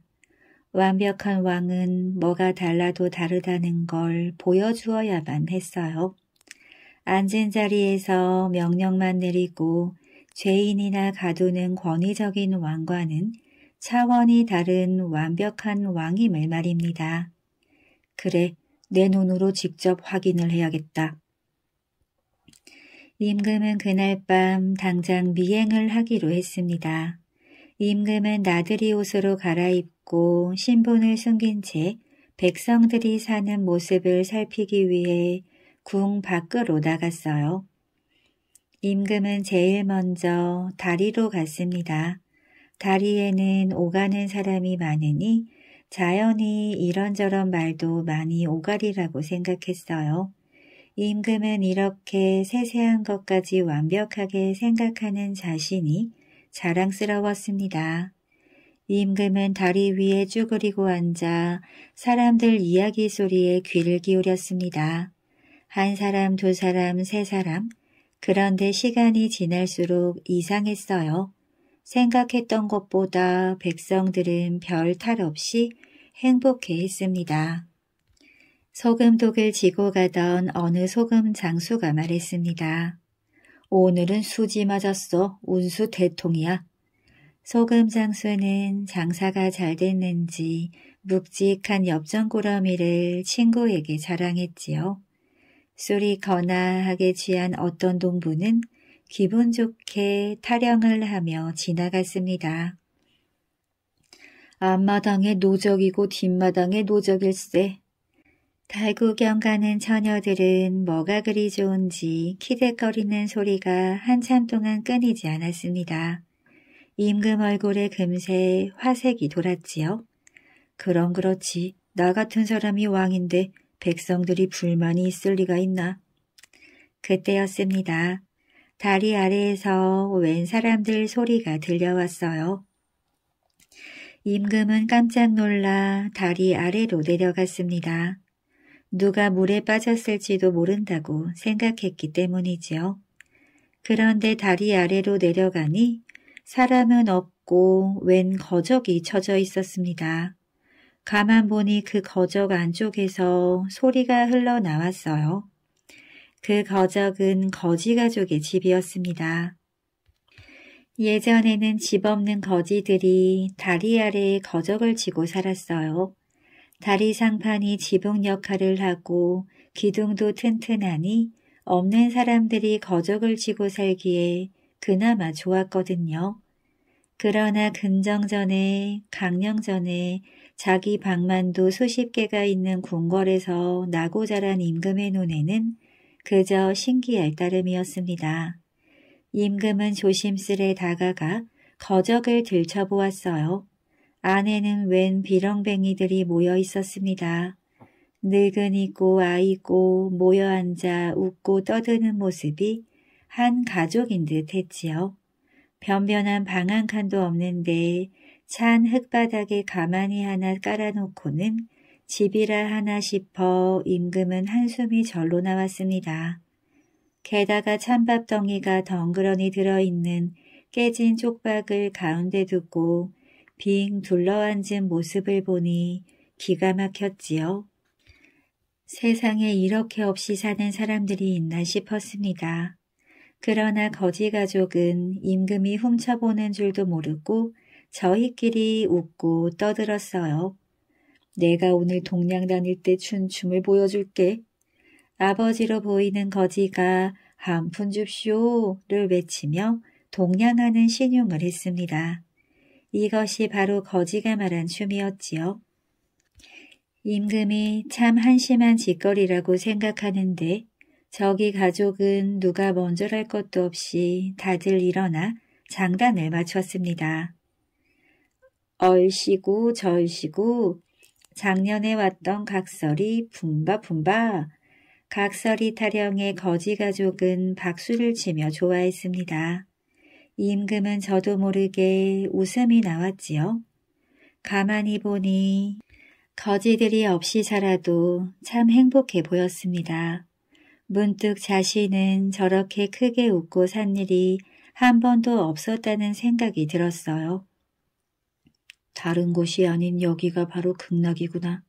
완벽한 왕은 뭐가 달라도 다르다는 걸 보여주어야만 했어요. 앉은 자리에서 명령만 내리고 죄인이나 가두는 권위적인 왕과는 차원이 다른 완벽한 왕임을 말입니다. 그래, 내 눈으로 직접 확인을 해야겠다. 임금은 그날 밤 당장 미행을 하기로 했습니다. 임금은 나들이 옷으로 갈아입고 신분을 숨긴 채 백성들이 사는 모습을 살피기 위해 궁 밖으로 나갔어요. 임금은 제일 먼저 다리로 갔습니다. 다리에는 오가는 사람이 많으니 자연히 이런저런 말도 많이 오가리라고 생각했어요. 임금은 이렇게 세세한 것까지 완벽하게 생각하는 자신이 자랑스러웠습니다. 임금은 다리 위에 쭈그리고 앉아 사람들 이야기 소리에 귀를 기울였습니다. 한 사람, 두 사람, 세 사람. 그런데 시간이 지날수록 이상했어요. 생각했던 것보다 백성들은 별 탈 없이 행복해 했습니다. 소금독을 지고 가던 어느 소금 장수가 말했습니다. 오늘은 수지 맞았어. 운수 대통이야. 소금 장수는 장사가 잘 됐는지 묵직한 엽전꾸러미를 친구에게 자랑했지요. 술이 거나하게 취한 어떤 동부는 기분 좋게 타령을 하며 지나갔습니다. 앞마당에 노적이고 뒷마당에 노적일세. 달구경가는 처녀들은 뭐가 그리 좋은지 키득거리는 소리가 한참 동안 끊이지 않았습니다. 임금 얼굴에 금세 화색이 돌았지요. 그럼 그렇지. 나 같은 사람이 왕인데 백성들이 불만이 있을 리가 있나. 그때였습니다. 다리 아래에서 웬 사람들 소리가 들려왔어요. 임금은 깜짝 놀라 다리 아래로 내려갔습니다. 누가 물에 빠졌을지도 모른다고 생각했기 때문이지요. 그런데 다리 아래로 내려가니 사람은 없고 웬 거적이 쳐져 있었습니다. 가만 보니 그 거적 안쪽에서 소리가 흘러나왔어요. 그 거적은 거지 가족의 집이었습니다. 예전에는 집 없는 거지들이 다리 아래에 거적을 지고 살았어요. 다리 상판이 지붕 역할을 하고 기둥도 튼튼하니 없는 사람들이 거적을 치고 살기에 그나마 좋았거든요. 그러나 근정전에 강령전에 자기 방만도 수십 개가 있는 궁궐에서 나고 자란 임금의 눈에는 그저 신기할 따름이었습니다. 임금은 조심스레 다가가 거적을 들춰보았어요. 안에는 웬 비렁뱅이들이 모여 있었습니다. 늙은이고 아이고 모여 앉아 웃고 떠드는 모습이 한 가족인 듯 했지요. 변변한 방 한 칸도 없는데 찬 흙바닥에 가만히 하나 깔아놓고는 집이라 하나 싶어 임금은 한숨이 절로 나왔습니다. 게다가 찬밥덩이가 덩그러니 들어있는 깨진 쪽박을 가운데 두고 빙 둘러앉은 모습을 보니 기가 막혔지요. 세상에 이렇게 없이 사는 사람들이 있나 싶었습니다. 그러나 거지 가족은 임금이 훔쳐보는 줄도 모르고 저희끼리 웃고 떠들었어요. 내가 오늘 동냥 다닐 때 춘 춤을 보여줄게. 아버지로 보이는 거지가 한 푼 줍쇼를 외치며 동냥하는 신용을 했습니다. 이것이 바로 거지가 말한 춤이었지요. 임금이 참 한심한 짓거리라고 생각하는데 저기 가족은 누가 먼저랄 것도 없이 다들 일어나 장단을 맞췄습니다. 얼씨구 절씨구 작년에 왔던 각설이 붐바붐바 각설이 타령의 거지 가족은 박수를 치며 좋아했습니다. 임금은 저도 모르게 웃음이 나왔지요. 가만히 보니 거지들이 없이 살아도 참 행복해 보였습니다. 문득 자신은 저렇게 크게 웃고 산 일이 한 번도 없었다는 생각이 들었어요. 다른 곳이 아닌 여기가 바로 극락이구나.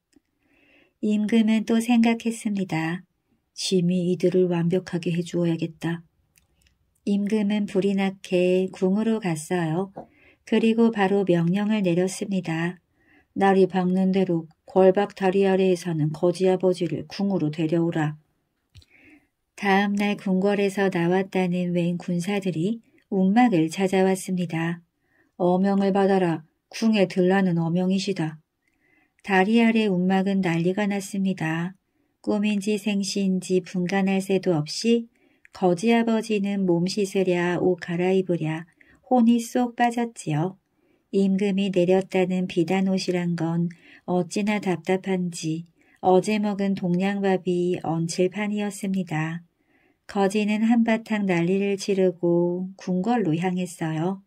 임금은 또 생각했습니다. 짐이 이들을 완벽하게 해주어야겠다. 임금은 불이 나게 궁으로 갔어요. 그리고 바로 명령을 내렸습니다. 날이 밝는 대로 골박 다리 아래에 사는 거지 아버지를 궁으로 데려오라. 다음 날 궁궐에서 나왔다는 웬 군사들이 운막을 찾아왔습니다. 어명을 받아라. 궁에 들라는 어명이시다. 다리 아래 운막은 난리가 났습니다. 꿈인지 생시인지 분간할 새도 없이 거지 아버지는 몸 씻으랴 옷 갈아입으랴 혼이 쏙 빠졌지요. 임금이 내렸다는 비단옷이란 건 어찌나 답답한지 어제 먹은 동양밥이 얹힐 판이었습니다. 거지는 한바탕 난리를 치르고 궁궐로 향했어요.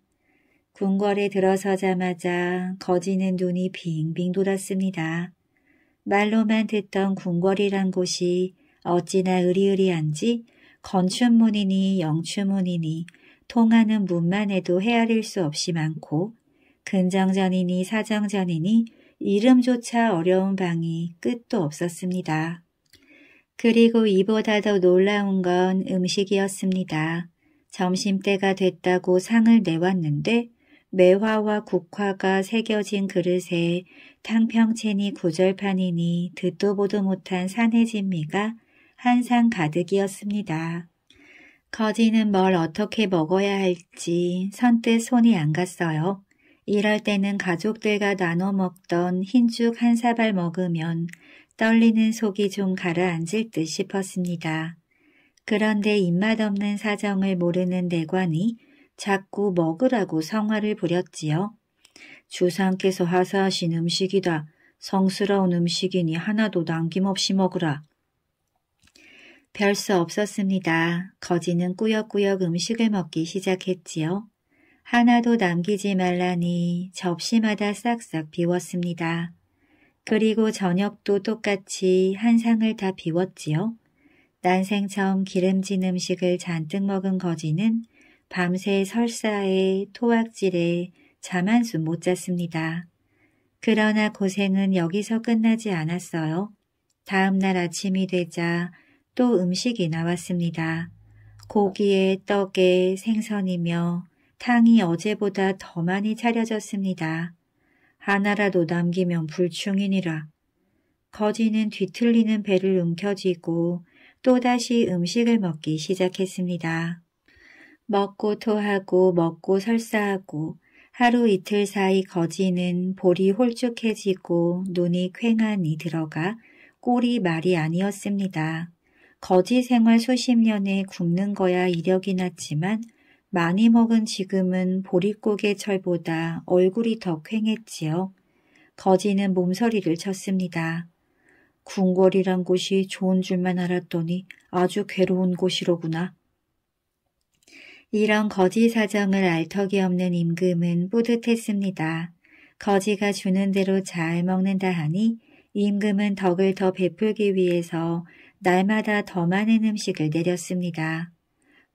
궁궐에 들어서자마자 거지는 눈이 빙빙 돌았습니다. 말로만 듣던 궁궐이란 곳이 어찌나 으리으리한지 건축문이니영추문이니 통하는 문만 해도 헤아릴 수 없이 많고 근정전이니 사정전이니 이름조차 어려운 방이 끝도 없었습니다. 그리고 이보다 더 놀라운 건 음식이었습니다. 점심때가 됐다고 상을 내왔는데 매화와 국화가 새겨진 그릇에 탕평채니 구절판이니 듣도 보도 못한 산해진미가 한상 가득이었습니다. 거지는 뭘 어떻게 먹어야 할지 선뜻 손이 안 갔어요. 이럴 때는 가족들과 나눠 먹던 흰죽 한 사발 먹으면 떨리는 속이 좀 가라앉을 듯 싶었습니다. 그런데 입맛 없는 사정을 모르는 내관이 자꾸 먹으라고 성화를 부렸지요. 주상께서 하사하신 음식이다. 성스러운 음식이니 하나도 남김없이 먹으라. 별수 없었습니다. 거지는 꾸역꾸역 음식을 먹기 시작했지요. 하나도 남기지 말라니 접시마다 싹싹 비웠습니다. 그리고 저녁도 똑같이 한 상을 다 비웠지요. 난생 처음 기름진 음식을 잔뜩 먹은 거지는 밤새 설사에 토악질에 잠 한숨 못 잤습니다. 그러나 고생은 여기서 끝나지 않았어요. 다음날 아침이 되자 또 음식이 나왔습니다. 고기에 떡에 생선이며 탕이 어제보다 더 많이 차려졌습니다. 하나라도 남기면 불충이니라. 거지는 뒤틀리는 배를 움켜쥐고 또다시 음식을 먹기 시작했습니다. 먹고 토하고 먹고 설사하고 하루 이틀 사이 거지는 볼이 홀쭉해지고 눈이 쾌안이 들어가 꼴이 말이 아니었습니다. 거지 생활 수십 년에 굶는 거야 이력이 났지만 많이 먹은 지금은 보릿고개 철보다 얼굴이 더 퀭했지요. 거지는 몸서리를 쳤습니다. 궁궐이란 곳이 좋은 줄만 알았더니 아주 괴로운 곳이로구나. 이런 거지 사정을 알턱이 없는 임금은 뿌듯했습니다. 거지가 주는 대로 잘 먹는다 하니 임금은 덕을 더 베풀기 위해서 날마다 더 많은 음식을 내렸습니다.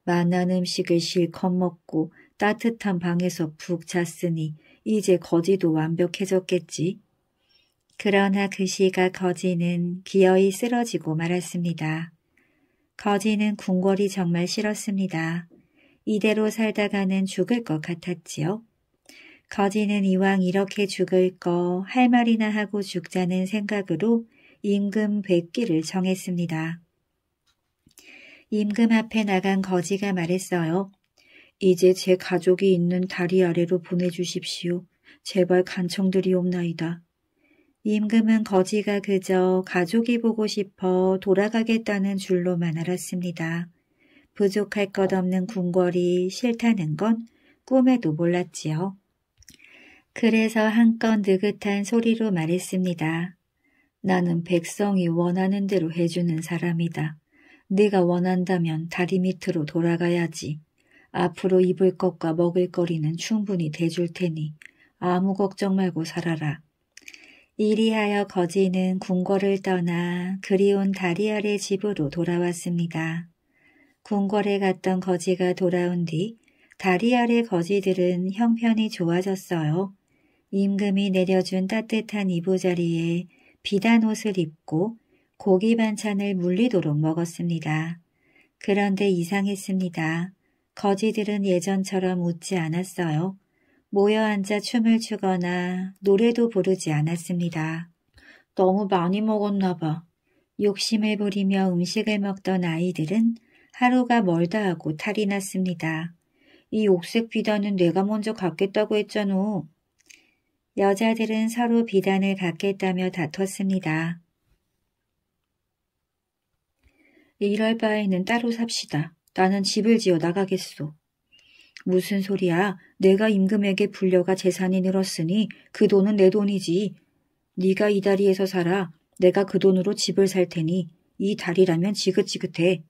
만난 음식을 실컷 먹고 따뜻한 방에서 푹 잤으니 이제 거지도 완벽해졌겠지. 그러나 그시가 거지는 기어이 쓰러지고 말았습니다. 거지는 궁궐이 정말 싫었습니다. 이대로 살다가는 죽을 것 같았지요. 거지는 이왕 이렇게 죽을 거 할 말이나 하고 죽자는 생각으로 임금 100기를 정했습니다. 임금 앞에 나간 거지가 말했어요. 이제 제 가족이 있는 다리 아래로 보내주십시오. 제발 간청들이옵나이다 임금은 거지가 그저 가족이 보고 싶어 돌아가겠다는 줄로만 알았습니다. 부족할 것 없는 궁궐이 싫다는 건 꿈에도 몰랐지요. 그래서 한껏 느긋한 소리로 말했습니다. 나는 백성이 원하는 대로 해주는 사람이다. 네가 원한다면 다리 밑으로 돌아가야지. 앞으로 입을 것과 먹을 거리는 충분히 대줄 테니 아무 걱정 말고 살아라. 이리하여 거지는 궁궐을 떠나 그리운 다리아의 집으로 돌아왔습니다. 궁궐에 갔던 거지가 돌아온 뒤다리아의 거지들은 형편이 좋아졌어요. 임금이 내려준 따뜻한 이부자리에 비단 옷을 입고 고기 반찬을 물리도록 먹었습니다. 그런데 이상했습니다. 거지들은 예전처럼 웃지 않았어요. 모여 앉아 춤을 추거나 노래도 부르지 않았습니다. 너무 많이 먹었나 봐. 욕심을 부리며 음식을 먹던 아이들은 하루가 멀다 하고 탈이 났습니다. 이 옥색 비단은 내가 먼저 갖겠다고 했잖아. 여자들은 서로 비단을 갖겠다며 다퉜습니다. 이럴 바에는 따로 삽시다. 나는 집을 지어 나가겠소. 무슨 소리야. 내가 임금에게 불려가 재산이 늘었으니 그 돈은 내 돈이지. 네가 이 다리에서 살아. 내가 그 돈으로 집을 살 테니 이 다리라면 지긋지긋해.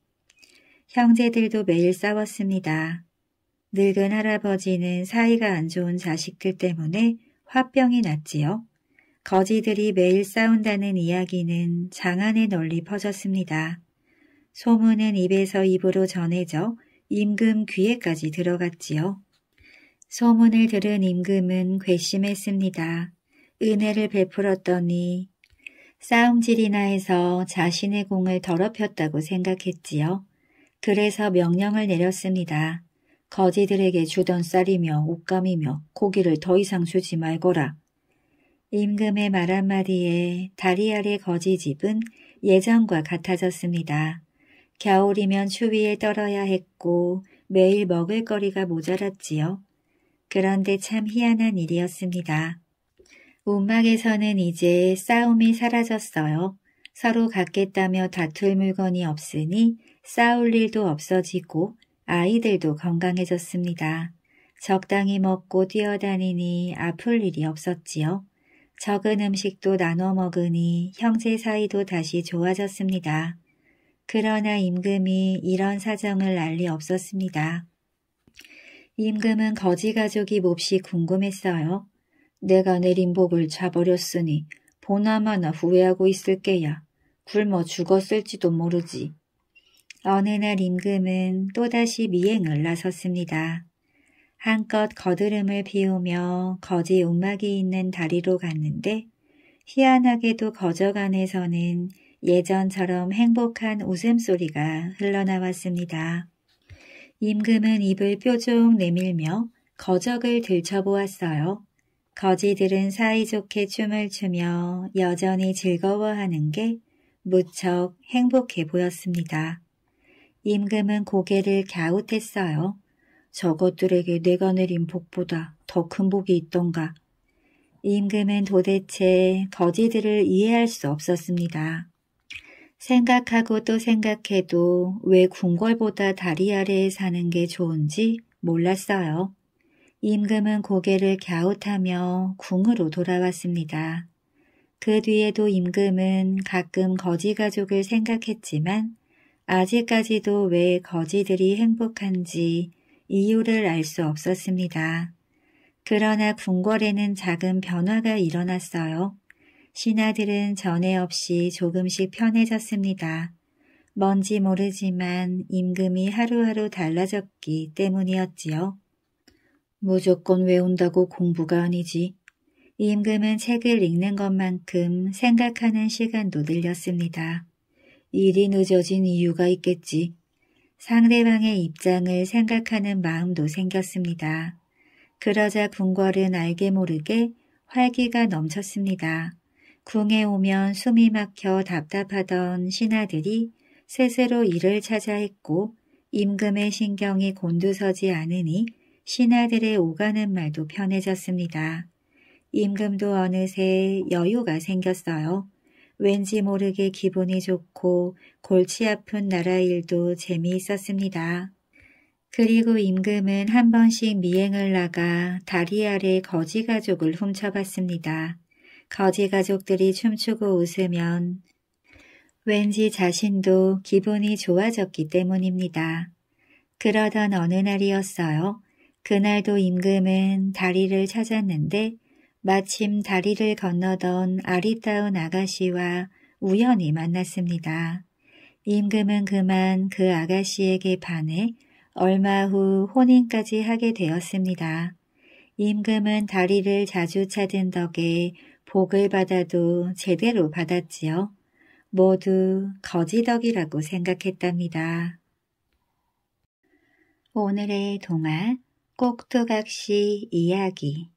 형제들도 매일 싸웠습니다. 늙은 할아버지는 사이가 안 좋은 자식들 때문에 화병이 났지요. 거지들이 매일 싸운다는 이야기는 장안에 널리 퍼졌습니다. 소문은 입에서 입으로 전해져 임금 귀에까지 들어갔지요. 소문을 들은 임금은 괘씸했습니다. 은혜를 베풀었더니 싸움질이나 해서 자신의 공을 더럽혔다고 생각했지요. 그래서 명령을 내렸습니다. 거지들에게 주던 쌀이며 옷감이며 고기를 더 이상 주지 말거라. 임금의 말 한마디에 다리아리 거지집은 예전과 같아졌습니다. 겨울이면 추위에 떨어야 했고 매일 먹을 거리가 모자랐지요. 그런데 참 희한한 일이었습니다. 운막에서는 이제 싸움이 사라졌어요. 서로 갖겠다며 다툴 물건이 없으니 싸울 일도 없어지고 아이들도 건강해졌습니다. 적당히 먹고 뛰어다니니 아플 일이 없었지요. 적은 음식도 나눠 먹으니 형제 사이도 다시 좋아졌습니다. 그러나 임금이 이런 사정을 알리 없었습니다. 임금은 거지 가족이 몹시 궁금했어요. 내가 내린 복을 잡버렸으니 보나마나 후회하고 있을 게야. 굶어 죽었을지도 모르지. 어느 날 임금은 또다시 미행을 나섰습니다. 한껏 거드름을 피우며 거지 움막이 있는 다리로 갔는데 희한하게도 거저간에서는 예전처럼 행복한 웃음소리가 흘러나왔습니다. 임금은 입을 뾰족 내밀며 거적을 들쳐보았어요 거지들은 사이좋게 춤을 추며 여전히 즐거워하는 게 무척 행복해 보였습니다. 임금은 고개를 갸웃했어요. 저것들에게 내가 내린 복보다 더 큰 복이 있던가. 임금은 도대체 거지들을 이해할 수 없었습니다. 생각하고 또 생각해도 왜 궁궐보다 다리 아래에 사는 게 좋은지 몰랐어요. 임금은 고개를 갸웃하며 궁으로 돌아왔습니다. 그 뒤에도 임금은 가끔 거지 가족을 생각했지만 아직까지도 왜 거지들이 행복한지 이유를 알 수 없었습니다. 그러나 궁궐에는 작은 변화가 일어났어요. 신하들은 전에 없이 조금씩 편해졌습니다. 뭔지 모르지만 임금이 하루하루 달라졌기 때문이었지요. 무조건 외운다고 공부가 아니지. 임금은 책을 읽는 것만큼 생각하는 시간도 늘렸습니다. 일이 늦어진 이유가 있겠지. 상대방의 입장을 생각하는 마음도 생겼습니다. 그러자 궁궐은 알게 모르게 활기가 넘쳤습니다. 궁에 오면 숨이 막혀 답답하던 신하들이 스스로 일을 찾아 했고 임금의 신경이 곤두서지 않으니 신하들의 오가는 말도 편해졌습니다. 임금도 어느새 여유가 생겼어요. 왠지 모르게 기분이 좋고 골치 아픈 나라 일도 재미있었습니다. 그리고 임금은 한 번씩 미행을 나가 다리 아래 거지 가족을 훔쳐봤습니다. 거지 가족들이 춤추고 웃으면 왠지 자신도 기분이 좋아졌기 때문입니다. 그러던 어느 날이었어요. 그날도 임금은 다리를 찾았는데 마침 다리를 건너던 아리따운 아가씨와 우연히 만났습니다. 임금은 그만 그 아가씨에게 반해 얼마 후 혼인까지 하게 되었습니다. 임금은 다리를 자주 찾은 덕에 복을 받아도 제대로 받았지요. 모두 거지덕이라고 생각했답니다. 오늘의 동화 꼭두각시 이야기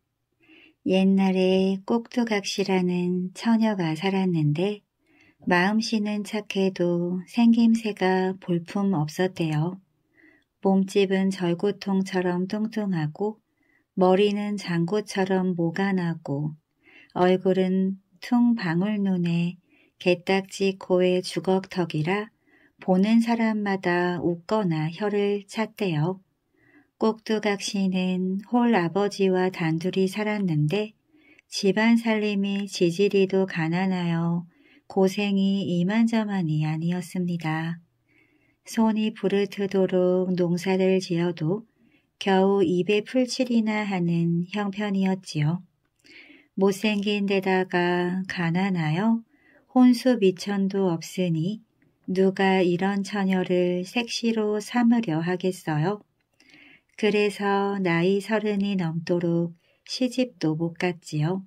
옛날에 꼭두각시라는 처녀가 살았는데 마음씨는 착해도 생김새가 볼품 없었대요. 몸집은 절구통처럼 뚱뚱하고 머리는 장구처럼 모가 나고 얼굴은 퉁 방울눈에 개딱지 코에 주걱턱이라 보는 사람마다 웃거나 혀를 찼대요. 꼭두각 씨는 홀 아버지와 단둘이 살았는데 집안 살림이 지지리도 가난하여 고생이 이만저만이 아니었습니다. 손이 부르트도록 농사를 지어도 겨우 입에 풀칠이나 하는 형편이었지요. 못생긴 데다가 가난하여 혼수 미천도 없으니 누가 이런 처녀를 색시로 삼으려 하겠어요. 그래서 나이 서른이 넘도록 시집도 못 갔지요.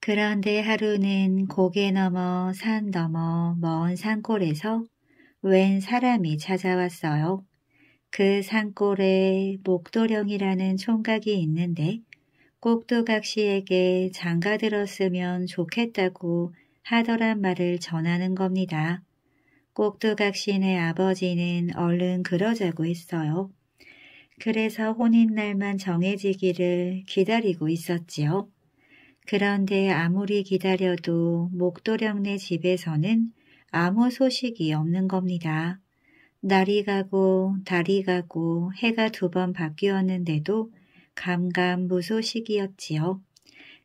그런데 하루는 고개 넘어 산 넘어 먼 산골에서 웬 사람이 찾아왔어요. 그 산골에 목도령이라는 총각이 있는데 꼭두각시에게 장가 들었으면 좋겠다고 하더란 말을 전하는 겁니다. 꼭두각시네 아버지는 얼른 그러자고 했어요. 그래서 혼인날만 정해지기를 기다리고 있었지요. 그런데 아무리 기다려도 목도령네 집에서는 아무 소식이 없는 겁니다. 날이 가고 달이 가고 해가 두 번 바뀌었는데도 감감무소식이었지요.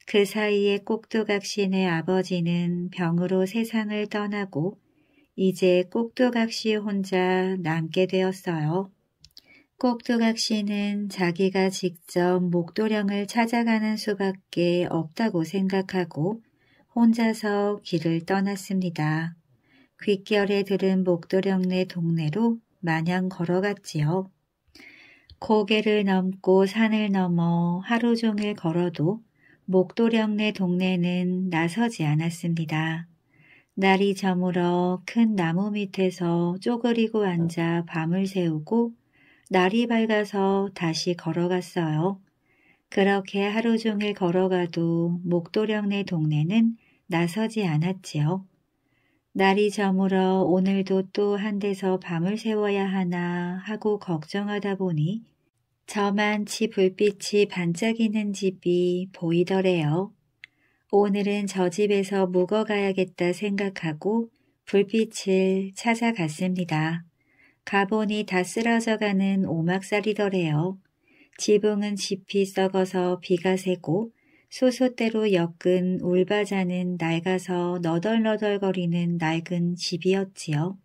그 사이에 꼭두각신의 아버지는 병으로 세상을 떠나고 이제 꼭두각시 혼자 남게 되었어요. 꼭두각 시는 자기가 직접 목도령을 찾아가는 수밖에 없다고 생각하고 혼자서 길을 떠났습니다. 귓결에 들은 목도령네 동네로 마냥 걸어갔지요. 고개를 넘고 산을 넘어 하루 종일 걸어도 목도령네 동네는 나서지 않았습니다. 날이 저물어 큰 나무 밑에서 쪼그리고 앉아 밤을 새우고 날이 밝아서 다시 걸어갔어요. 그렇게 하루 종일 걸어가도 목도령내 동네는 나서지 않았지요. 날이 저물어 오늘도 또한 데서 밤을 새워야 하나 하고 걱정하다 보니 저만치 불빛이 반짝이는 집이 보이더래요. 오늘은 저 집에서 묵어가야겠다 생각하고 불빛을 찾아갔습니다. 가보니 다 쓰러져가는 오막살이더래요. 지붕은 짚이 썩어서 비가 새고 소소대로 엮은 울바자는 낡아서 너덜너덜거리는 낡은 집이었지요.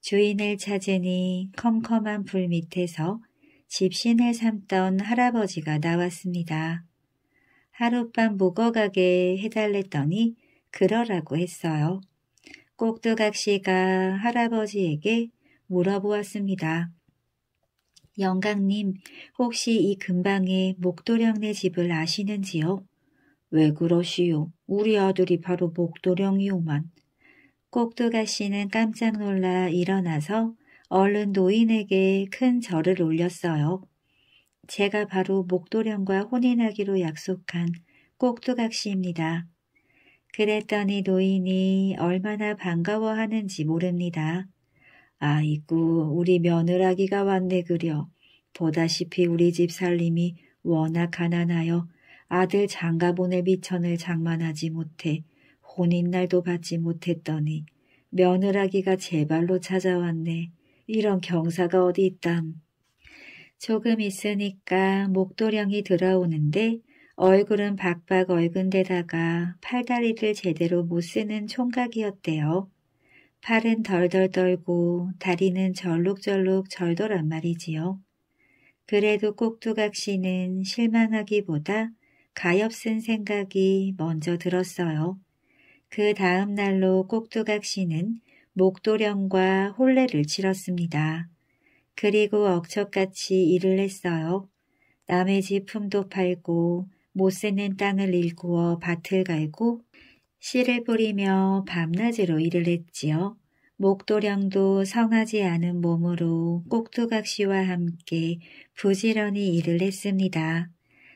주인을 찾으니 컴컴한 불 밑에서 집신을 삼던 할아버지가 나왔습니다. 하룻밤 묵어가게 해달랬더니 그러라고 했어요. 꼭두각시가 할아버지에게 물어보았습니다. 영감님, 혹시 이 근방에 목도령네 집을 아시는지요? 왜 그러시오? 우리 아들이 바로 목도령이오만. 꼭두가 씨는 깜짝 놀라 일어나서 얼른 노인에게 큰 절을 올렸어요. 제가 바로 목도령과 혼인하기로 약속한 꼭두각 씨입니다. 그랬더니 노인이 얼마나 반가워하는지 모릅니다. 아이고 우리 며느라기가 왔네 그려. 보다시피 우리 집 살림이 워낙 가난하여 아들 장가 보낼 미천을 장만하지 못해 혼인날도 받지 못했더니 며느라기가 제 발로 찾아왔네. 이런 경사가 어디 있담. 조금 있으니까 목도령이 들어오는데 얼굴은 박박 얼근데다가 팔다리를 제대로 못 쓰는 총각이었대요. 팔은 덜덜 떨고 다리는 절룩절룩 절돌란 말이지요. 그래도 꼭두각시는 실망하기보다 가엾은 생각이 먼저 들었어요. 그 다음 날로 꼭두각시는 목도령과 홀례를 치렀습니다. 그리고 억척같이 일을 했어요. 남의 집 품도 팔고 못 쓰는 땅을 일구어 밭을 갈고 씨를 뿌리며 밤낮으로 일을 했지요. 목도령도 성하지 않은 몸으로 꼭두각시와 함께 부지런히 일을 했습니다.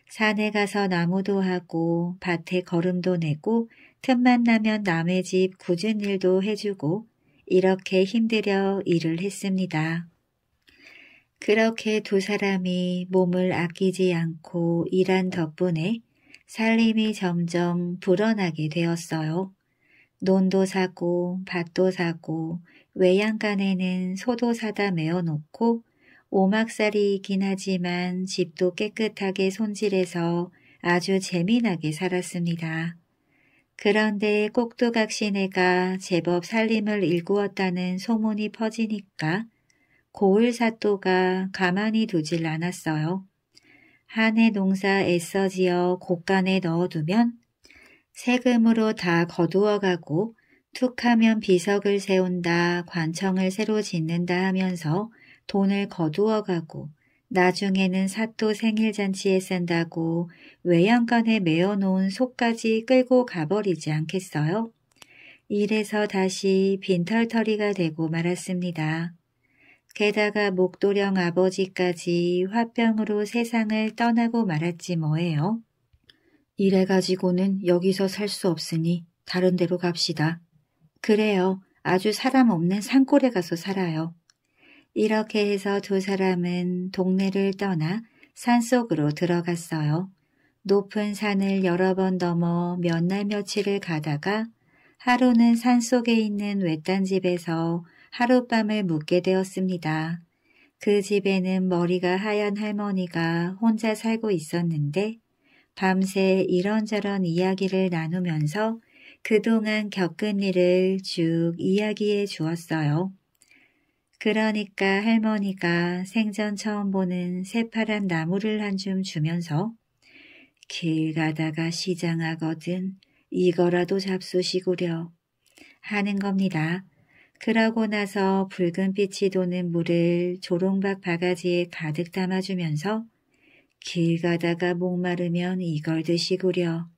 산에 가서 나무도 하고 밭에 걸음도 내고 틈만 나면 남의 집 굳은 일도 해주고 이렇게 힘들여 일을 했습니다. 그렇게 두 사람이 몸을 아끼지 않고 일한 덕분에 살림이 점점 불어나게 되었어요. 논도 사고 밭도 사고 외양간에는 소도 사다 메어놓고 오막살이이긴 하지만 집도 깨끗하게 손질해서 아주 재미나게 살았습니다. 그런데 꼭두각시네가 제법 살림을 일구었다는 소문이 퍼지니까 고을사또가 가만히 두질 않았어요. 한해 농사 애써 지어 곳간에 넣어두면 세금으로 다 거두어가고 툭하면 비석을 세운다, 관청을 새로 짓는다 하면서 돈을 거두어가고 나중에는 사또 생일잔치에 쓴다고 외양간에 메어놓은 속까지 끌고 가버리지 않겠어요? 이래서 다시 빈털터리가 되고 말았습니다. 게다가 목도령 아버지까지 화병으로 세상을 떠나고 말았지 뭐예요. 이래가지고는 여기서 살 수 없으니 다른 데로 갑시다. 그래요. 아주 사람 없는 산골에 가서 살아요. 이렇게 해서 두 사람은 동네를 떠나 산속으로 들어갔어요. 높은 산을 여러 번 넘어 몇 날 며칠을 가다가 하루는 산속에 있는 외딴 집에서 하룻밤을 묵게 되었습니다. 그 집에는 머리가 하얀 할머니가 혼자 살고 있었는데 밤새 이런저런 이야기를 나누면서 그동안 겪은 일을 쭉 이야기해 주었어요. 그러니까 할머니가 생전 처음 보는 새파란 나무를 한 줌 주면서 길 가다가 시장하거든 이거라도 잡수시구려 하는 겁니다. 그러고 나서 붉은빛이 도는 물을 조롱박 바가지에 가득 담아주면서 길 가다가 목마르면 이걸 드시구려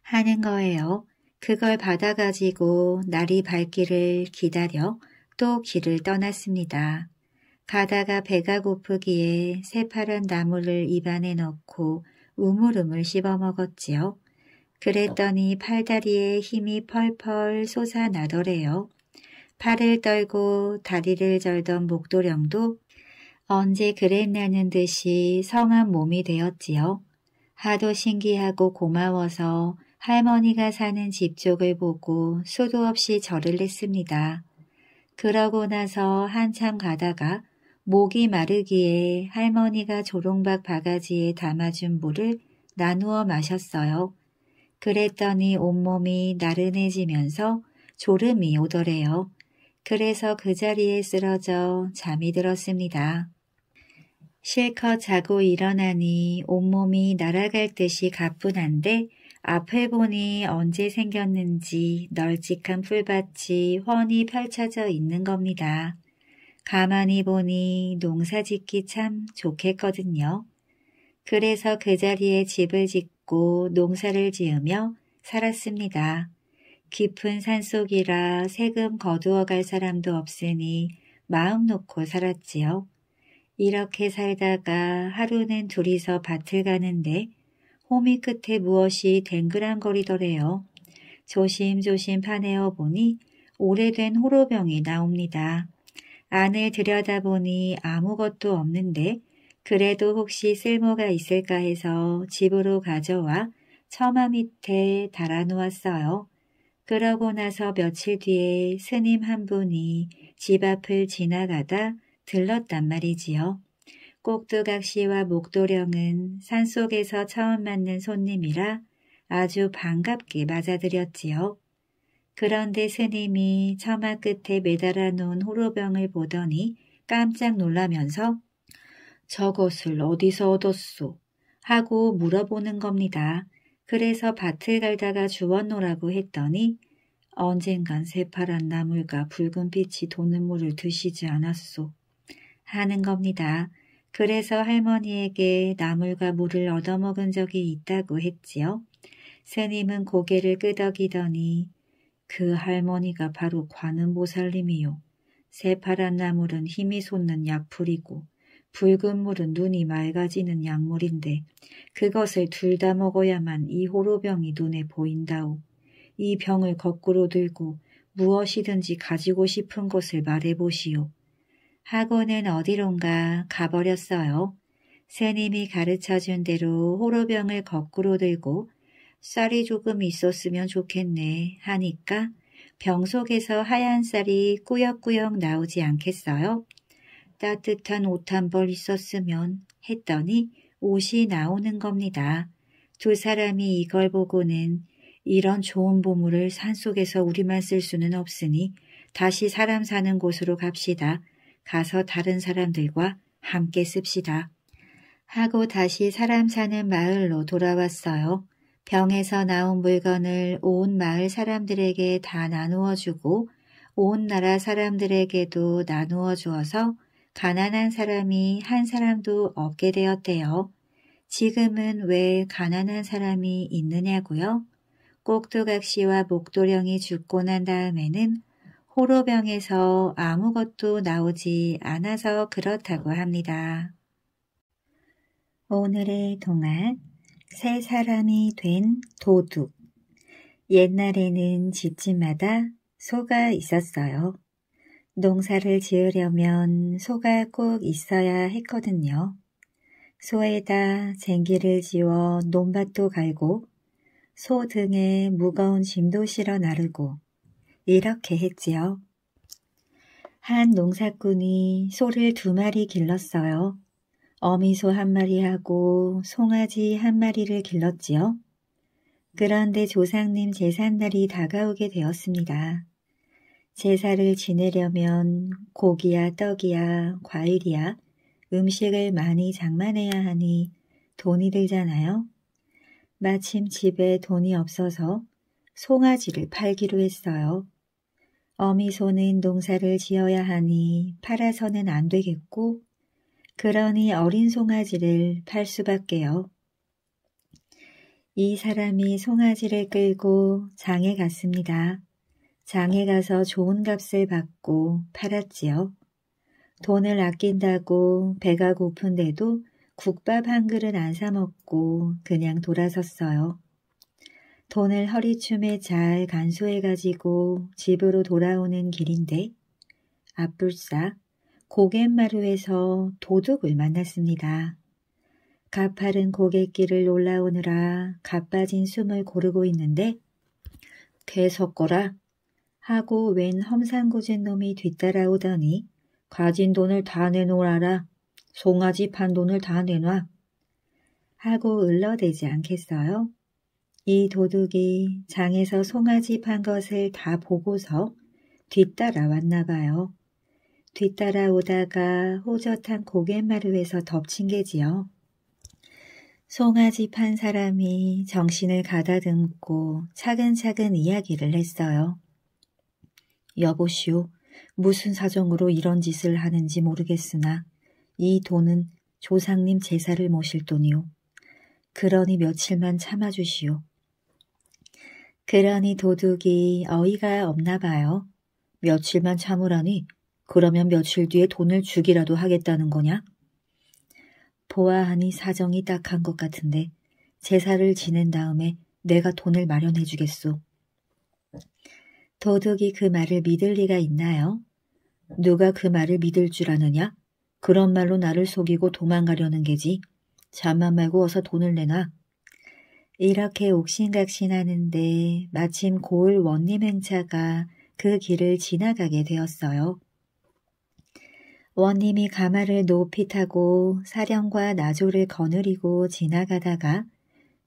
하는 거예요. 그걸 받아가지고 날이 밝기를 기다려 또 길을 떠났습니다. 가다가 배가 고프기에 새파란 나물을 입안에 넣고 우물우물 씹어 먹었지요. 그랬더니 팔다리에 힘이 펄펄 솟아나더래요. 팔을 떨고 다리를 절던 목도령도 언제 그랬냐는 듯이 성한 몸이 되었지요. 하도 신기하고 고마워서 할머니가 사는 집 쪽을 보고 수도 없이 절을 했습니다. 그러고 나서 한참 가다가 목이 마르기에 할머니가 조롱박 바가지에 담아준 물을 나누어 마셨어요. 그랬더니 온몸이 나른해지면서 졸음이 오더래요. 그래서 그 자리에 쓰러져 잠이 들었습니다. 실컷 자고 일어나니 온몸이 날아갈 듯이 가뿐한데 앞에 보니 언제 생겼는지 널찍한 풀밭이 훤히 펼쳐져 있는 겁니다. 가만히 보니 농사 짓기 참 좋겠거든요. 그래서 그 자리에 집을 짓고 농사를 지으며 살았습니다. 깊은 산속이라 세금 거두어 갈 사람도 없으니 마음 놓고 살았지요. 이렇게 살다가 하루는 둘이서 밭을 가는데 호미 끝에 무엇이 댕그랑거리더래요. 조심조심 파내어 보니 오래된 호로병이 나옵니다. 안을 들여다보니 아무것도 없는데 그래도 혹시 쓸모가 있을까 해서 집으로 가져와 처마 밑에 달아놓았어요. 그러고 나서 며칠 뒤에 스님 한 분이 집 앞을 지나가다 들렀단 말이지요. 꼭두각 시와 목도령은 산속에서 처음 만난 손님이라 아주 반갑게 맞아들였지요. 그런데 스님이 처마 끝에 매달아 놓은 호로병을 보더니 깜짝 놀라면서 저것을 어디서 얻었소? 하고 물어보는 겁니다. 그래서 밭을 갈다가 주웠노라고 했더니 언젠간 새파란 나물과 붉은 빛이 도는 물을 드시지 않았소. 하는 겁니다. 그래서 할머니에게 나물과 물을 얻어먹은 적이 있다고 했지요. 스님은 고개를 끄덕이더니 그 할머니가 바로 관음보살님이요. 새파란 나물은 힘이 솟는 약풀이고 붉은 물은 눈이 맑아지는 약물인데 그것을 둘 다 먹어야만 이 호로병이 눈에 보인다오. 이 병을 거꾸로 들고 무엇이든지 가지고 싶은 것을 말해보시오. 학원은 어디론가 가버렸어요. 새님이 가르쳐준 대로 호로병을 거꾸로 들고 쌀이 조금 있었으면 좋겠네 하니까 병 속에서 하얀 쌀이 꾸역꾸역 나오지 않겠어요? 따뜻한 옷 한 벌 있었으면 했더니 옷이 나오는 겁니다. 두 사람이 이걸 보고는 이런 좋은 보물을 산속에서 우리만 쓸 수는 없으니 다시 사람 사는 곳으로 갑시다. 가서 다른 사람들과 함께 씁시다. 하고 다시 사람 사는 마을로 돌아왔어요. 병에서 나온 물건을 온 마을 사람들에게 다 나누어주고 온 나라 사람들에게도 나누어 주어서 가난한 사람이 한 사람도 없게 되었대요. 지금은 왜 가난한 사람이 있느냐고요? 꼭두각시와 목도령이 죽고 난 다음에는 호로병에서 아무것도 나오지 않아서 그렇다고 합니다. 오늘의 동안 세 사람이 된 도둑 옛날에는 집집마다 소가 있었어요. 농사를 지으려면 소가 꼭 있어야 했거든요. 소에다 쟁기를 지워 논밭도 갈고 소 등에 무거운 짐도 실어 나르고 이렇게 했지요. 한 농사꾼이 소를 두 마리 길렀어요. 어미소 한 마리하고 송아지 한 마리를 길렀지요. 그런데 조상님 재산날이 다가오게 되었습니다. 제사를 지내려면 고기야 떡이야 과일이야 음식을 많이 장만해야 하니 돈이 들잖아요. 마침 집에 돈이 없어서 송아지를 팔기로 했어요. 어미소는 농사를 지어야 하니 팔아서는 안 되겠고 그러니 어린 송아지를 팔 수밖에요. 이 사람이 송아지를 끌고 장에 갔습니다. 장에 가서 좋은 값을 받고 팔았지요. 돈을 아낀다고 배가 고픈데도 국밥 한 그릇 안 사먹고 그냥 돌아섰어요. 돈을 허리춤에 잘 간소해가지고 집으로 돌아오는 길인데 아뿔싸 고갯마루에서 도둑을 만났습니다. 가파른 고갯길을 올라오느라 가빠진 숨을 고르고 있는데 괴 섞어라 하고 웬 험상궂은 놈이 뒤따라오더니 가진 돈을 다 내놓으라. 송아지 판 돈을 다 내놔. 하고 을러대지 않겠어요? 이 도둑이 장에서 송아지 판 것을 다 보고서 뒤따라왔나 봐요. 뒤따라오다가 호젓한 고갯마루에서 덮친 게지요. 송아지 판 사람이 정신을 가다듬고 차근차근 이야기를 했어요. 여보시오. 무슨 사정으로 이런 짓을 하는지 모르겠으나 이 돈은 조상님 제사를 모실 돈이오. 그러니 며칠만 참아주시오. 그러니 도둑이 어이가 없나 봐요. 며칠만 참으라니 그러면 며칠 뒤에 돈을 주기라도 하겠다는 거냐? 보아하니 사정이 딱한 것 같은데 제사를 지낸 다음에 내가 돈을 마련해 주겠소. 도둑이 그 말을 믿을 리가 있나요? 누가 그 말을 믿을 줄 아느냐? 그런 말로 나를 속이고 도망가려는 게지. 잠만 말고 어서 돈을 내놔. 이렇게 옥신각신하는데 마침 고을 원님 행차가 그 길을 지나가게 되었어요. 원님이 가마를 높이 타고 사령과 나조를 거느리고 지나가다가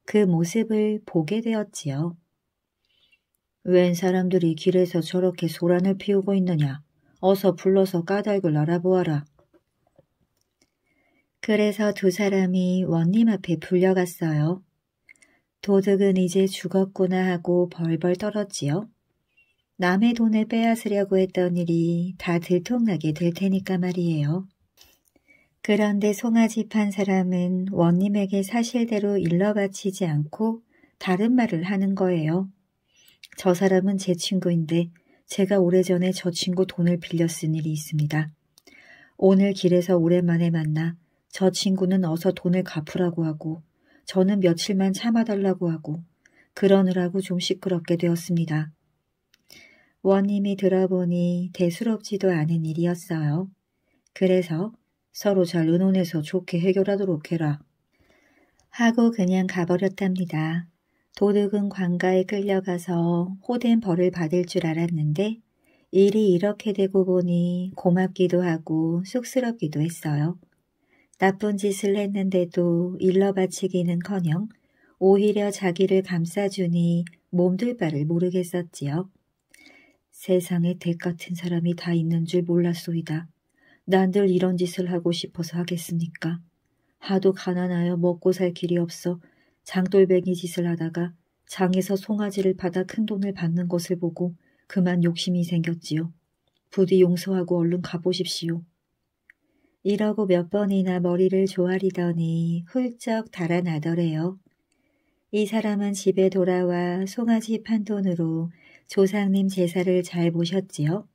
그 모습을 보게 되었지요. 웬 사람들이 길에서 저렇게 소란을 피우고 있느냐. 어서 불러서 까닭을 알아보아라. 그래서 두 사람이 원님 앞에 불려갔어요. 도둑은 이제 죽었구나 하고 벌벌 떨었지요. 남의 돈을 빼앗으려고 했던 일이 다 들통나게 될 테니까 말이에요. 그런데 송아지 판 사람은 원님에게 사실대로 일러 바치지 않고 다른 말을 하는 거예요. 저 사람은 제 친구인데 제가 오래전에 저 친구 돈을 빌려 쓴 일이 있습니다. 오늘 길에서 오랜만에 만나 저 친구는 어서 돈을 갚으라고 하고 저는 며칠만 참아달라고 하고 그러느라고 좀 시끄럽게 되었습니다. 원님이 들어보니 대수롭지도 않은 일이었어요. 그래서 서로 잘 의논해서 좋게 해결하도록 해라. 하고 그냥 가버렸답니다. 도둑은 관가에 끌려가서 호된 벌을 받을 줄 알았는데 일이 이렇게 되고 보니 고맙기도 하고 쑥스럽기도 했어요. 나쁜 짓을 했는데도 일러 바치기는커녕 오히려 자기를 감싸주니 몸둘 바를 모르겠었지요. 세상에 대 같은 사람이 다 있는 줄 몰랐소이다. 난들 이런 짓을 하고 싶어서 하겠습니까? 하도 가난하여 먹고 살 길이 없어 장돌뱅이 짓을 하다가 장에서 송아지를 받아 큰 돈을 받는 것을 보고 그만 욕심이 생겼지요. 부디 용서하고 얼른 가보십시오. 이러고 몇 번이나 머리를 조아리더니 훌쩍 달아나더래요. 이 사람은 집에 돌아와 송아지 판 돈으로 조상님 제사를 잘보셨지요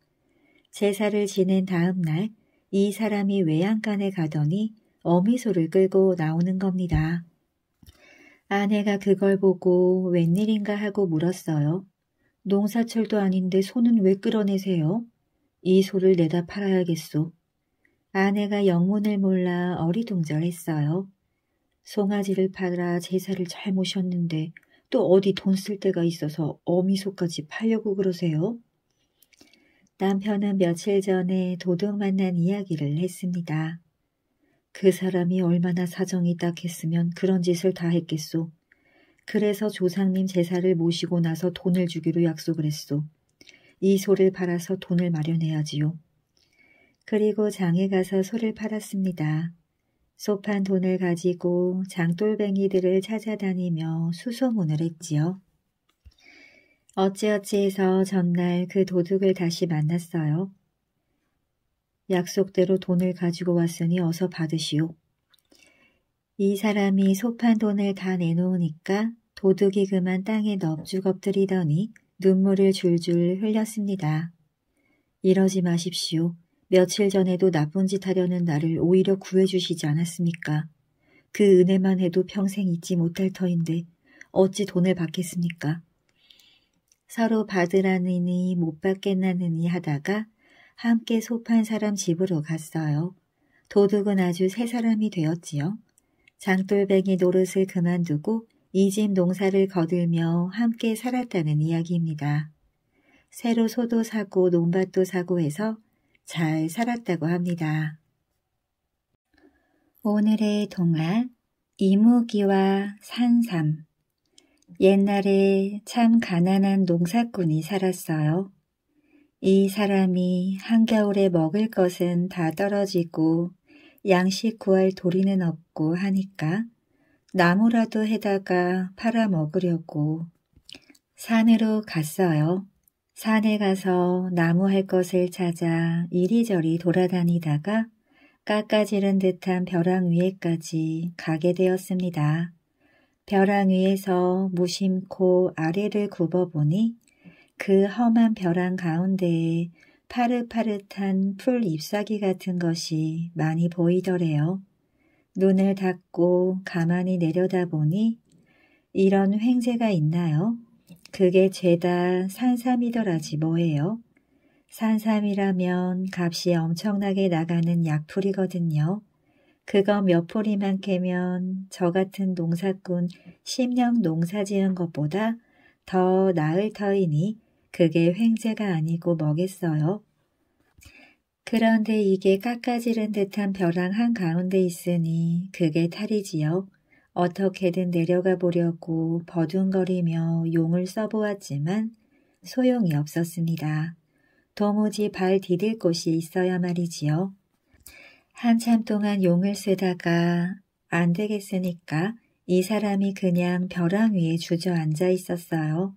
제사를 지낸 다음 날 이 사람이 외양간에 가더니 어미소를 끌고 나오는 겁니다. 아내가 그걸 보고 웬일인가 하고 물었어요. 농사철도 아닌데 손은 왜 끌어내세요? 이 소를 내다 팔아야겠소. 아내가 영문을 몰라 어리둥절했어요. 송아지를 팔아 제사를 잘 모셨는데 또 어디 돈 쓸 데가 있어서 어미소까지 팔려고 그러세요? 남편은 며칠 전에 도둑 만난 이야기를 했습니다. 그 사람이 얼마나 사정이 딱했으면 그런 짓을 다 했겠소. 그래서 조상님 제사를 모시고 나서 돈을 주기로 약속을 했소. 이 소를 팔아서 돈을 마련해야지요. 그리고 장에 가서 소를 팔았습니다. 소판 돈을 가지고 장돌뱅이들을 찾아다니며 수소문을 했지요. 어찌어찌해서 전날 그 도둑을 다시 만났어요. 약속대로 돈을 가지고 왔으니 어서 받으시오. 이 사람이 소판 돈을 다 내놓으니까 도둑이 그만 땅에 넙죽 엎드리더니 눈물을 줄줄 흘렸습니다. 이러지 마십시오. 며칠 전에도 나쁜 짓 하려는 나를 오히려 구해주시지 않았습니까? 그 은혜만 해도 평생 잊지 못할 터인데 어찌 돈을 받겠습니까? 서로 받으라느니 못 받겠나느니 하다가 함께 소판 사람 집으로 갔어요. 도둑은 아주 새 사람이 되었지요. 장돌뱅이 노릇을 그만두고 이 집 농사를 거들며 함께 살았다는 이야기입니다. 새로 소도 사고 논밭도 사고 해서 잘 살았다고 합니다. 오늘의 동화 이무기와 산삼 옛날에 참 가난한 농사꾼이 살았어요. 이 사람이 한겨울에 먹을 것은 다 떨어지고 양식 구할 도리는 없고 하니까 나무라도 해다가 팔아 먹으려고 산으로 갔어요. 산에 가서 나무 할 것을 찾아 이리저리 돌아다니다가 깎아지른 듯한 벼랑 위에까지 가게 되었습니다. 벼랑 위에서 무심코 아래를 굽어보니 그 험한 벼랑 가운데에 파릇파릇한 풀 잎사귀 같은 것이 많이 보이더래요. 눈을 닫고 가만히 내려다보니 이런 횡재가 있나요? 그게 죄다 산삼이더라지 뭐예요. 산삼이라면 값이 엄청나게 나가는 약풀이거든요. 그거 몇 포리만 캐면 저 같은 농사꾼 심령 농사 지은 것보다 더 나을 터이니 그게 횡재가 아니고 뭐겠어요? 그런데 이게 깎아지른 듯한 벼랑 한가운데 있으니 그게 탈이지요. 어떻게든 내려가 보려고 버둥거리며 용을 써보았지만 소용이 없었습니다. 도무지 발 디딜 곳이 있어야 말이지요. 한참 동안 용을 쓰다가 안 되겠으니까 이 사람이 그냥 벼랑 위에 주저앉아 있었어요.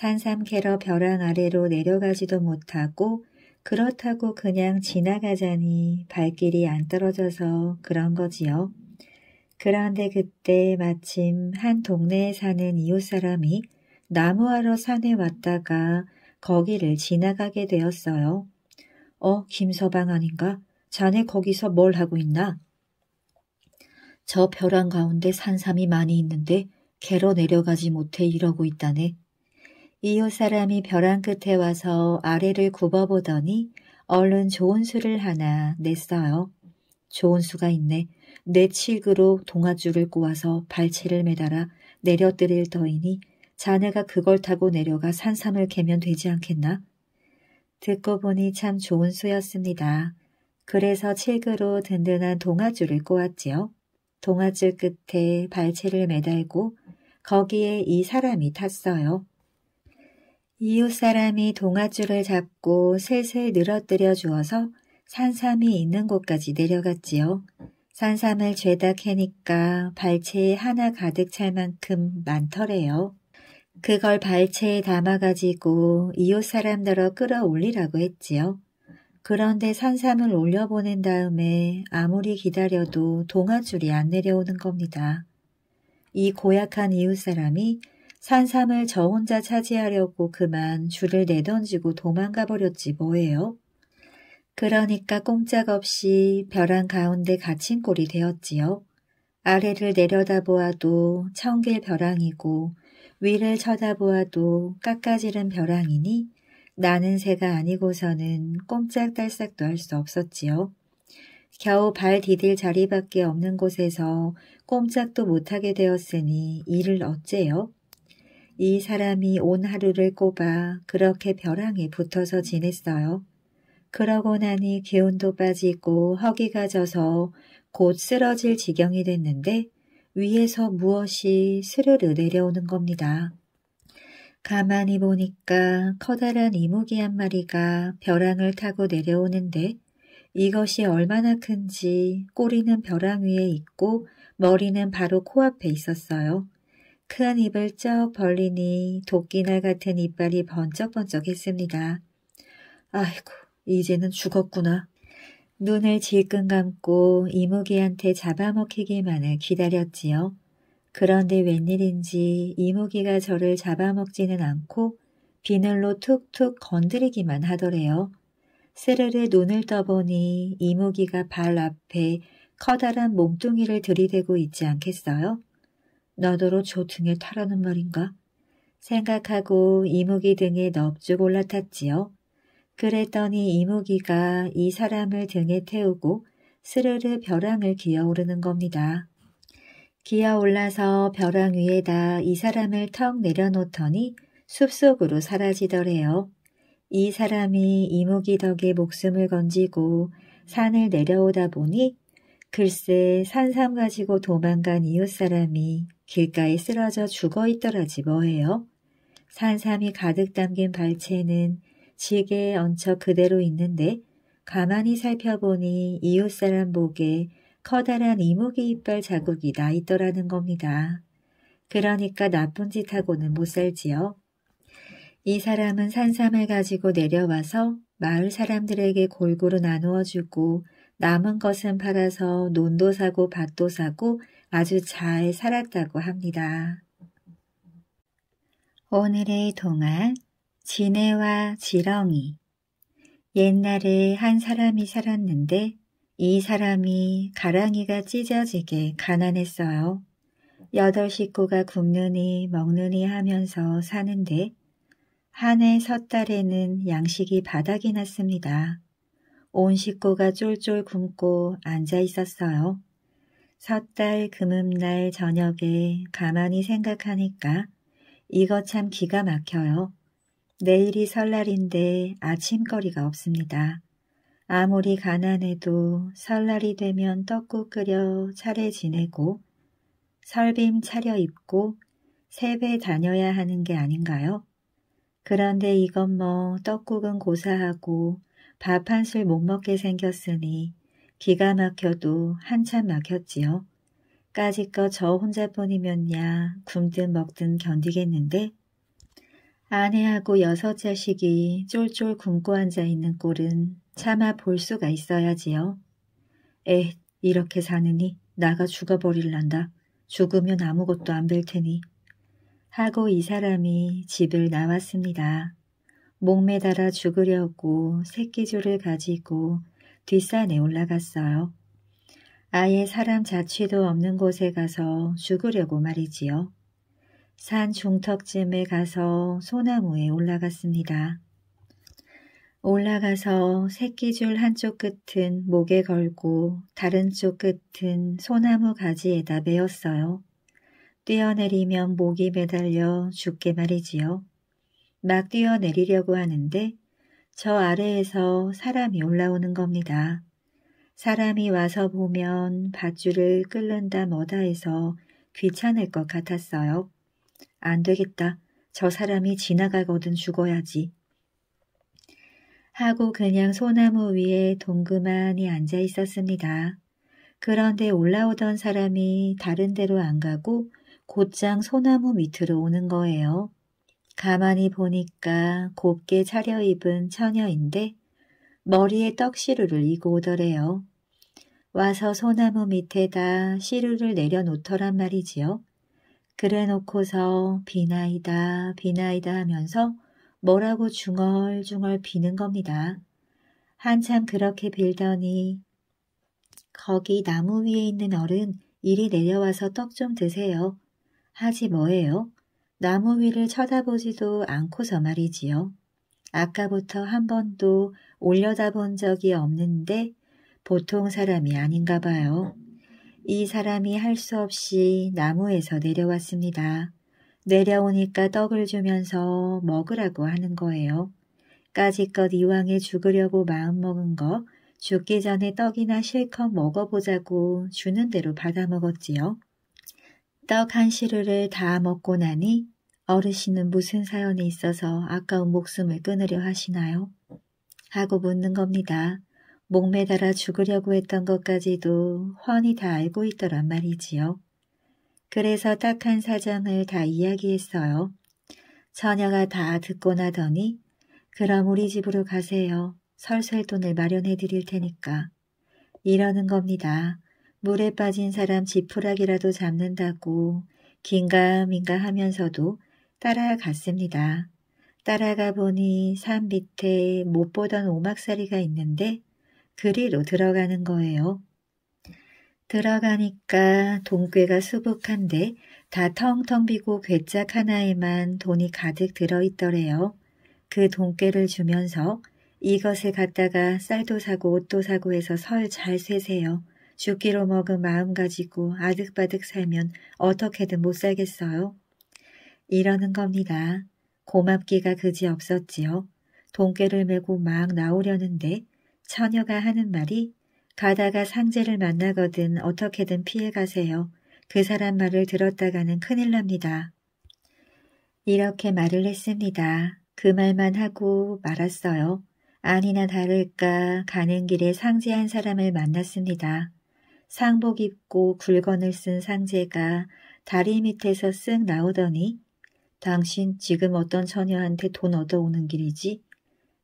산삼캐러 벼랑 아래로 내려가지도 못하고 그렇다고 그냥 지나가자니 발길이 안 떨어져서 그런 거지요. 그런데 그때 마침 한 동네에 사는 이웃 사람이 나무하러 산에 왔다가 거기를 지나가게 되었어요. 어, 김서방 아닌가? 자네 거기서 뭘 하고 있나? 저 벼랑 가운데 산삼이 많이 있는데 개러 내려가지 못해 이러고 있다네. 이웃 사람이 벼랑 끝에 와서 아래를 굽어보더니 얼른 좋은 수를 하나 냈어요. 좋은 수가 있네. 내 칙으로 동아줄을 꼬아서 발치를 매달아 내려뜨릴 터이니 자네가 그걸 타고 내려가 산삼을 캐면 되지 않겠나? 듣고 보니 참 좋은 수였습니다. 그래서 칙으로 든든한 동아줄을 꼬았지요. 동아줄 끝에 발치를 매달고 거기에 이 사람이 탔어요. 이웃 사람이 동아줄을 잡고 슬슬 늘어뜨려 주어서 산삼이 있는 곳까지 내려갔지요. 산삼을 죄다 캐니까 발체에 하나 가득 찰 만큼 많더래요. 그걸 발체에 담아가지고 이웃 사람들어 끌어올리라고 했지요. 그런데 산삼을 올려보낸 다음에 아무리 기다려도 동아줄이 안 내려오는 겁니다. 이 고약한 이웃 사람이 산삼을 저 혼자 차지하려고 그만 줄을 내던지고 도망가 버렸지 뭐예요. 그러니까 꼼짝없이 벼랑 가운데 갇힌 꼴이 되었지요. 아래를 내려다보아도 청길 벼랑이고 위를 쳐다보아도 깎아지른 벼랑이니 나는 새가 아니고서는 꼼짝달싹도 할 수 없었지요. 겨우 발 디딜 자리밖에 없는 곳에서 꼼짝도 못하게 되었으니 이를 어째요? 이 사람이 온 하루를 꼽아 그렇게 벼랑에 붙어서 지냈어요. 그러고 나니 기운도 빠지고 허기가 져서 곧 쓰러질 지경이 됐는데 위에서 무엇이 스르르 내려오는 겁니다. 가만히 보니까 커다란 이모기 한 마리가 벼랑을 타고 내려오는데 이것이 얼마나 큰지 꼬리는 벼랑 위에 있고 머리는 바로 코앞에 있었어요. 큰 입을 쩍 벌리니 도끼날 같은 이빨이 번쩍번쩍했습니다. 아이고 이제는 죽었구나. 눈을 질끈 감고 이무기한테 잡아먹히기만을 기다렸지요. 그런데 웬일인지 이무기가 저를 잡아먹지는 않고 비늘로 툭툭 건드리기만 하더래요. 스르르 눈을 떠보니 이무기가 발 앞에 커다란 몸뚱이를 들이대고 있지 않겠어요? 너더러 저 등에 타라는 말인가? 생각하고 이무기 등에 넙죽 올라탔지요. 그랬더니 이무기가 이 사람을 등에 태우고 스르르 벼랑을 기어오르는 겁니다. 기어올라서 벼랑 위에다 이 사람을 턱 내려놓더니 숲속으로 사라지더래요. 이 사람이 이무기 덕에 목숨을 건지고 산을 내려오다 보니 글쎄 산삼 가지고 도망간 이웃사람이 길가에 쓰러져 죽어 있더라지 뭐해요 산삼이 가득 담긴 발채는 지게에 얹혀 그대로 있는데 가만히 살펴보니 이웃사람 목에 커다란 이목기 이빨 자국이 나 있더라는 겁니다. 그러니까 나쁜 짓 하고는 못 살지요. 이 사람은 산삼을 가지고 내려와서 마을 사람들에게 골고루 나누어주고 남은 것은 팔아서 논도 사고 밭도 사고 아주 잘 살았다고 합니다. 오늘의 동안 지네와 지렁이 옛날에 한 사람이 살았는데 이 사람이 가랑이가 찢어지게 가난했어요. 여덟 식구가 굶느니 먹느니 하면서 사는데 한해 섣달에는 양식이 바닥이 났습니다. 온 식구가 쫄쫄 굶고 앉아 있었어요. 섣달 금음날 저녁에 가만히 생각하니까 이거 참 기가 막혀요. 내일이 설날인데 아침거리가 없습니다. 아무리 가난해도 설날이 되면 떡국 끓여 차례 지내고 설빔 차려입고 세배 다녀야 하는 게 아닌가요? 그런데 이건 뭐 떡국은 고사하고 밥한술못 먹게 생겼으니 기가 막혀도 한참 막혔지요. 까짓껏 저 혼자뿐이면야 굶든 먹든 견디겠는데 아내하고 여섯 자식이 쫄쫄 굶고 앉아있는 꼴은 차마 볼 수가 있어야지요. 에 이렇게 사느니 나가 죽어버릴란다. 죽으면 아무것도 안 될 테니. 하고 이 사람이 집을 나왔습니다. 목매달아 죽으려고 새끼줄을 가지고 뒷산에 올라갔어요. 아예 사람 자취도 없는 곳에 가서 죽으려고 말이지요. 산 중턱쯤에 가서 소나무에 올라갔습니다. 올라가서 새끼줄 한쪽 끝은 목에 걸고 다른 쪽 끝은 소나무 가지에다 매었어요. 뛰어내리면 목이 매달려 죽게 말이지요. 막 뛰어내리려고 하는데 저 아래에서 사람이 올라오는 겁니다. 사람이 와서 보면 밧줄을 끓는다 뭐다 해서 귀찮을 것 같았어요. 안 되겠다. 저 사람이 지나가거든 죽어야지. 하고 그냥 소나무 위에 동그만히 앉아 있었습니다. 그런데 올라오던 사람이 다른 데로 안 가고 곧장 소나무 밑으로 오는 거예요. 가만히 보니까 곱게 차려입은 처녀인데 머리에 떡시루를 이고 오더래요. 와서 소나무 밑에다 시루를 내려놓더란 말이지요. 그래놓고서 비나이다 비나이다 하면서 뭐라고 중얼중얼 비는 겁니다. 한참 그렇게 빌더니 거기 나무 위에 있는 어른 이리 내려와서 떡 좀 드세요. 하지 뭐예요? 나무 위를 쳐다보지도 않고서 말이지요. 아까부터 한 번도 올려다본 적이 없는데 보통 사람이 아닌가 봐요. 이 사람이 할 수 없이 나무에서 내려왔습니다. 내려오니까 떡을 주면서 먹으라고 하는 거예요. 까짓껏 이왕에 죽으려고 마음먹은 거 죽기 전에 떡이나 실컷 먹어보자고 주는 대로 받아먹었지요. 떡 한 시루를 다 먹고 나니 어르신은 무슨 사연이 있어서 아까운 목숨을 끊으려 하시나요? 하고 묻는 겁니다. 목매달아 죽으려고 했던 것까지도 훤히 다 알고 있더란 말이지요. 그래서 딱한 사정을 다 이야기했어요. 처녀가 다 듣고 나더니 그럼 우리 집으로 가세요. 설설 돈을 마련해 드릴 테니까. 이러는 겁니다. 물에 빠진 사람 지푸라기라도 잡는다고 긴가민가 하면서도 따라갔습니다. 따라가 보니 산 밑에 못 보던 오막살이가 있는데 그리로 들어가는 거예요. 들어가니까 돈꾀가 수북한데 다 텅텅 비고 괴짝 하나에만 돈이 가득 들어있더래요. 그 돈꾀를 주면서 이것을 갖다가 쌀도 사고 옷도 사고 해서 설 잘세세요 죽기로 먹은 마음 가지고 아득바득 살면 어떻게든 못 살겠어요. 이러는 겁니다. 고맙기가 그지 없었지요. 동깨를 메고 막 나오려는데 처녀가 하는 말이 가다가 상제를 만나거든 어떻게든 피해가세요. 그 사람 말을 들었다가는 큰일 납니다. 이렇게 말을 했습니다. 그 말만 하고 말았어요. 아니나 다를까 가는 길에 상제 한 사람을 만났습니다. 상복 입고 굴건을 쓴 상제가 다리 밑에서 쓱 나오더니 당신 지금 어떤 처녀한테 돈 얻어오는 길이지?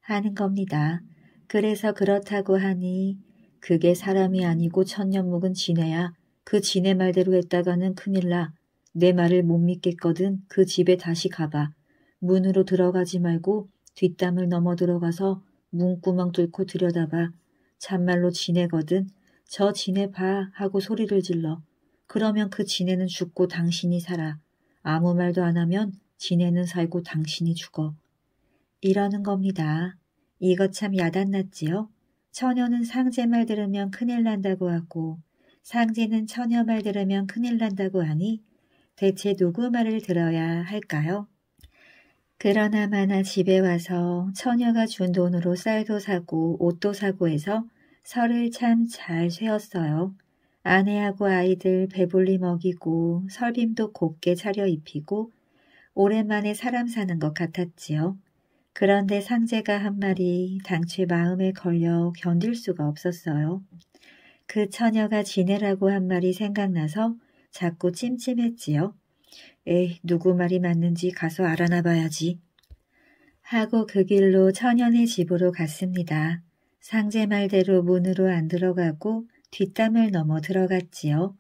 하는 겁니다. 그래서 그렇다고 하니 그게 사람이 아니고 천년 묵은 지네야. 그 지네 말대로 했다가는 큰일 나. 내 말을 못 믿겠거든 그 집에 다시 가봐. 문으로 들어가지 말고 뒷담을 넘어 들어가서 문구멍 뚫고 들여다봐. 참말로 지네거든. 저 지네 봐 하고 소리를 질러. 그러면 그 지네는 죽고 당신이 살아. 아무 말도 안 하면 지네는 살고 당신이 죽어. 이러는 겁니다. 이것 참 야단났지요. 처녀는 상제 말 들으면 큰일 난다고 하고 상제는 처녀 말 들으면 큰일 난다고 하니 대체 누구 말을 들어야 할까요? 그러나마나 집에 와서 처녀가 준 돈으로 쌀도 사고 옷도 사고 해서 설을 참잘 쇠었어요. 아내하고 아이들 배불리 먹이고 설빔도 곱게 차려 입히고 오랜만에 사람 사는 것 같았지요. 그런데 상제가 한 말이 당최 마음에 걸려 견딜 수가 없었어요. 그 처녀가 지내라고 한 말이 생각나서 자꾸 찜찜했지요. 에이, 누구 말이 맞는지 가서 알아나 봐야지. 하고 그 길로 천연의 집으로 갔습니다. 상제 말대로 문으로 안 들어가고 뒷담을 넘어 들어갔지요.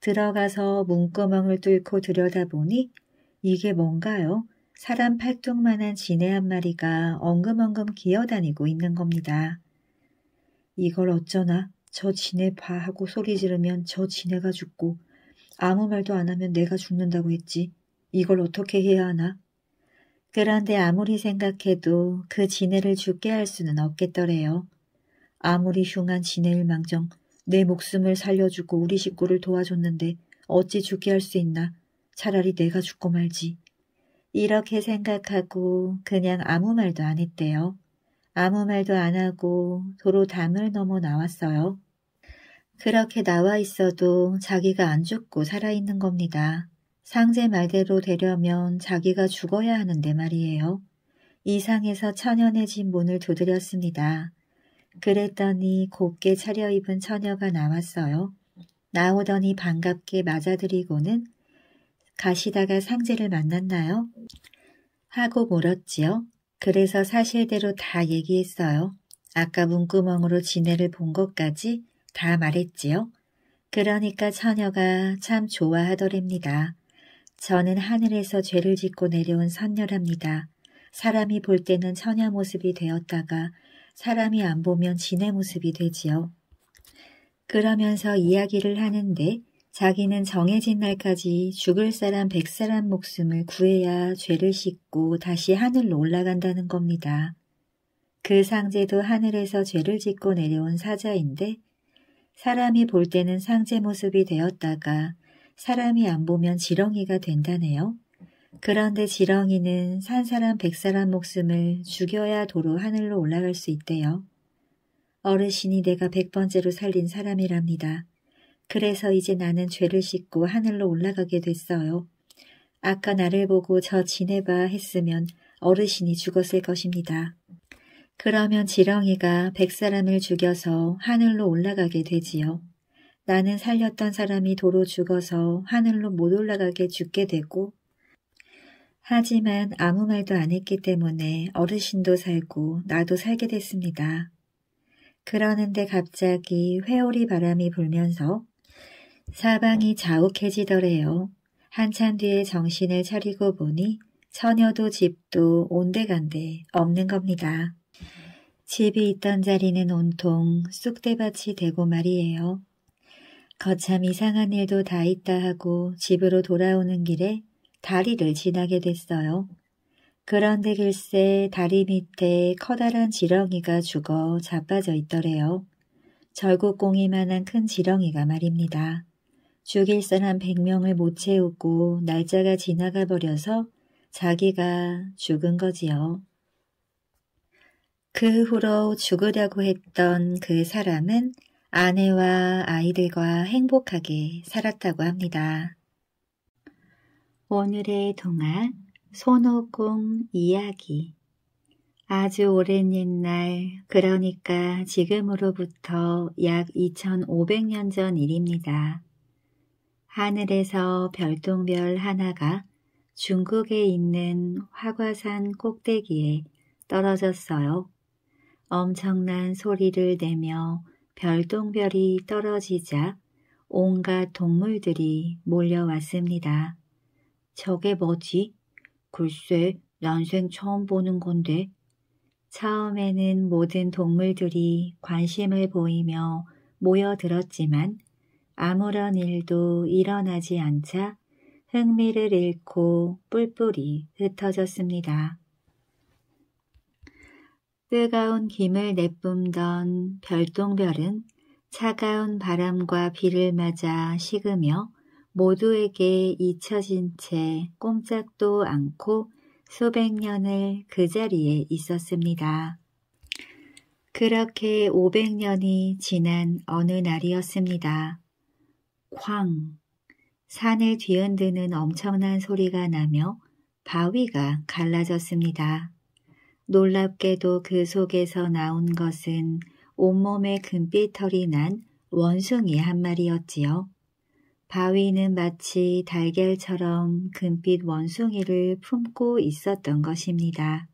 들어가서 문구멍을 뚫고 들여다보니 이게 뭔가요? 사람 팔뚝만한 지네 한 마리가 엉금엉금 기어다니고 있는 겁니다. 이걸 어쩌나 저 지네 봐 하고 소리 지르면 저 지네가 죽고 아무 말도 안 하면 내가 죽는다고 했지. 이걸 어떻게 해야 하나? 그런데 아무리 생각해도 그 지네를 죽게 할 수는 없겠더래요. 아무리 흉한 지네일 망정 내 목숨을 살려주고 우리 식구를 도와줬는데 어찌 죽게 할 수 있나 차라리 내가 죽고 말지. 이렇게 생각하고 그냥 아무 말도 안 했대요. 아무 말도 안 하고 도로 담을 넘어 나왔어요. 그렇게 나와 있어도 자기가 안 죽고 살아있는 겁니다. 상제 말대로 되려면 자기가 죽어야 하는데 말이에요. 이상에서 천연의 집 문을 두드렸습니다. 그랬더니 곱게 차려입은 처녀가 나왔어요. 나오더니 반갑게 맞아들이고는 가시다가 상제를 만났나요? 하고 물었지요. 그래서 사실대로 다 얘기했어요. 아까 문구멍으로 지네를 본 것까지 다 말했지요. 그러니까 처녀가 참 좋아하더랍니다. 저는 하늘에서 죄를 짓고 내려온 선녀랍니다. 사람이 볼 때는 처녀 모습이 되었다가 사람이 안 보면 지네 모습이 되지요. 그러면서 이야기를 하는데 자기는 정해진 날까지 죽을 사람 백 사람 목숨을 구해야 죄를 씻고 다시 하늘로 올라간다는 겁니다. 그 상제도 하늘에서 죄를 짓고 내려온 사자인데 사람이 볼 때는 상제 모습이 되었다가 사람이 안 보면 지렁이가 된다네요. 그런데 지렁이는 산 사람 백 사람 목숨을 죽여야 도로 하늘로 올라갈 수 있대요. 어르신이 내가 백 번째로 살린 사람이랍니다. 그래서 이제 나는 죄를 씻고 하늘로 올라가게 됐어요. 아까 나를 보고 저 지내봐 했으면 어르신이 죽었을 것입니다. 그러면 지렁이가 백 사람을 죽여서 하늘로 올라가게 되지요. 나는 살렸던 사람이 도로 죽어서 하늘로 못 올라가게 죽게 되고 하지만 아무 말도 안 했기 때문에 어르신도 살고 나도 살게 됐습니다. 그러는데 갑자기 회오리 바람이 불면서 사방이 자욱해지더래요. 한참 뒤에 정신을 차리고 보니 처녀도 집도 온데간데 없는 겁니다. 집이 있던 자리는 온통 쑥대밭이 되고 말이에요. 거참 이상한 일도 다 있다 하고 집으로 돌아오는 길에 다리를 지나게 됐어요. 그런데 글쎄 다리 밑에 커다란 지렁이가 죽어 자빠져 있더래요. 절곡공이만한 큰 지렁이가 말입니다. 죽일 사람 100명을 못 채우고 날짜가 지나가 버려서 자기가 죽은 거지요. 그 후로 죽으려고 했던 그 사람은 아내와 아이들과 행복하게 살았다고 합니다. 오늘의 동화 손오공 이야기 아주 오랜 옛날 그러니까 지금으로부터 약 2500년 전 일입니다. 하늘에서 별똥별 하나가 중국에 있는 화과산 꼭대기에 떨어졌어요. 엄청난 소리를 내며 별똥별이 떨어지자 온갖 동물들이 몰려왔습니다. 저게 뭐지? 글쎄, 난생 처음 보는 건데. 처음에는 모든 동물들이 관심을 보이며 모여들었지만 아무런 일도 일어나지 않자 흥미를 잃고 뿔뿔이 흩어졌습니다. 뜨거운 김을 내뿜던 별똥별은 차가운 바람과 비를 맞아 식으며 모두에게 잊혀진 채 꼼짝도 않고 수백 년을 그 자리에 있었습니다. 그렇게 500년이 지난 어느 날이었습니다. 쾅! 산을 뒤흔드는 엄청난 소리가 나며 바위가 갈라졌습니다. 놀랍게도 그 속에서 나온 것은 온몸에 금빛털이 난 원숭이 한 마리였지요. 바위는 마치 달걀처럼 금빛 원숭이를 품고 있었던 것입니다.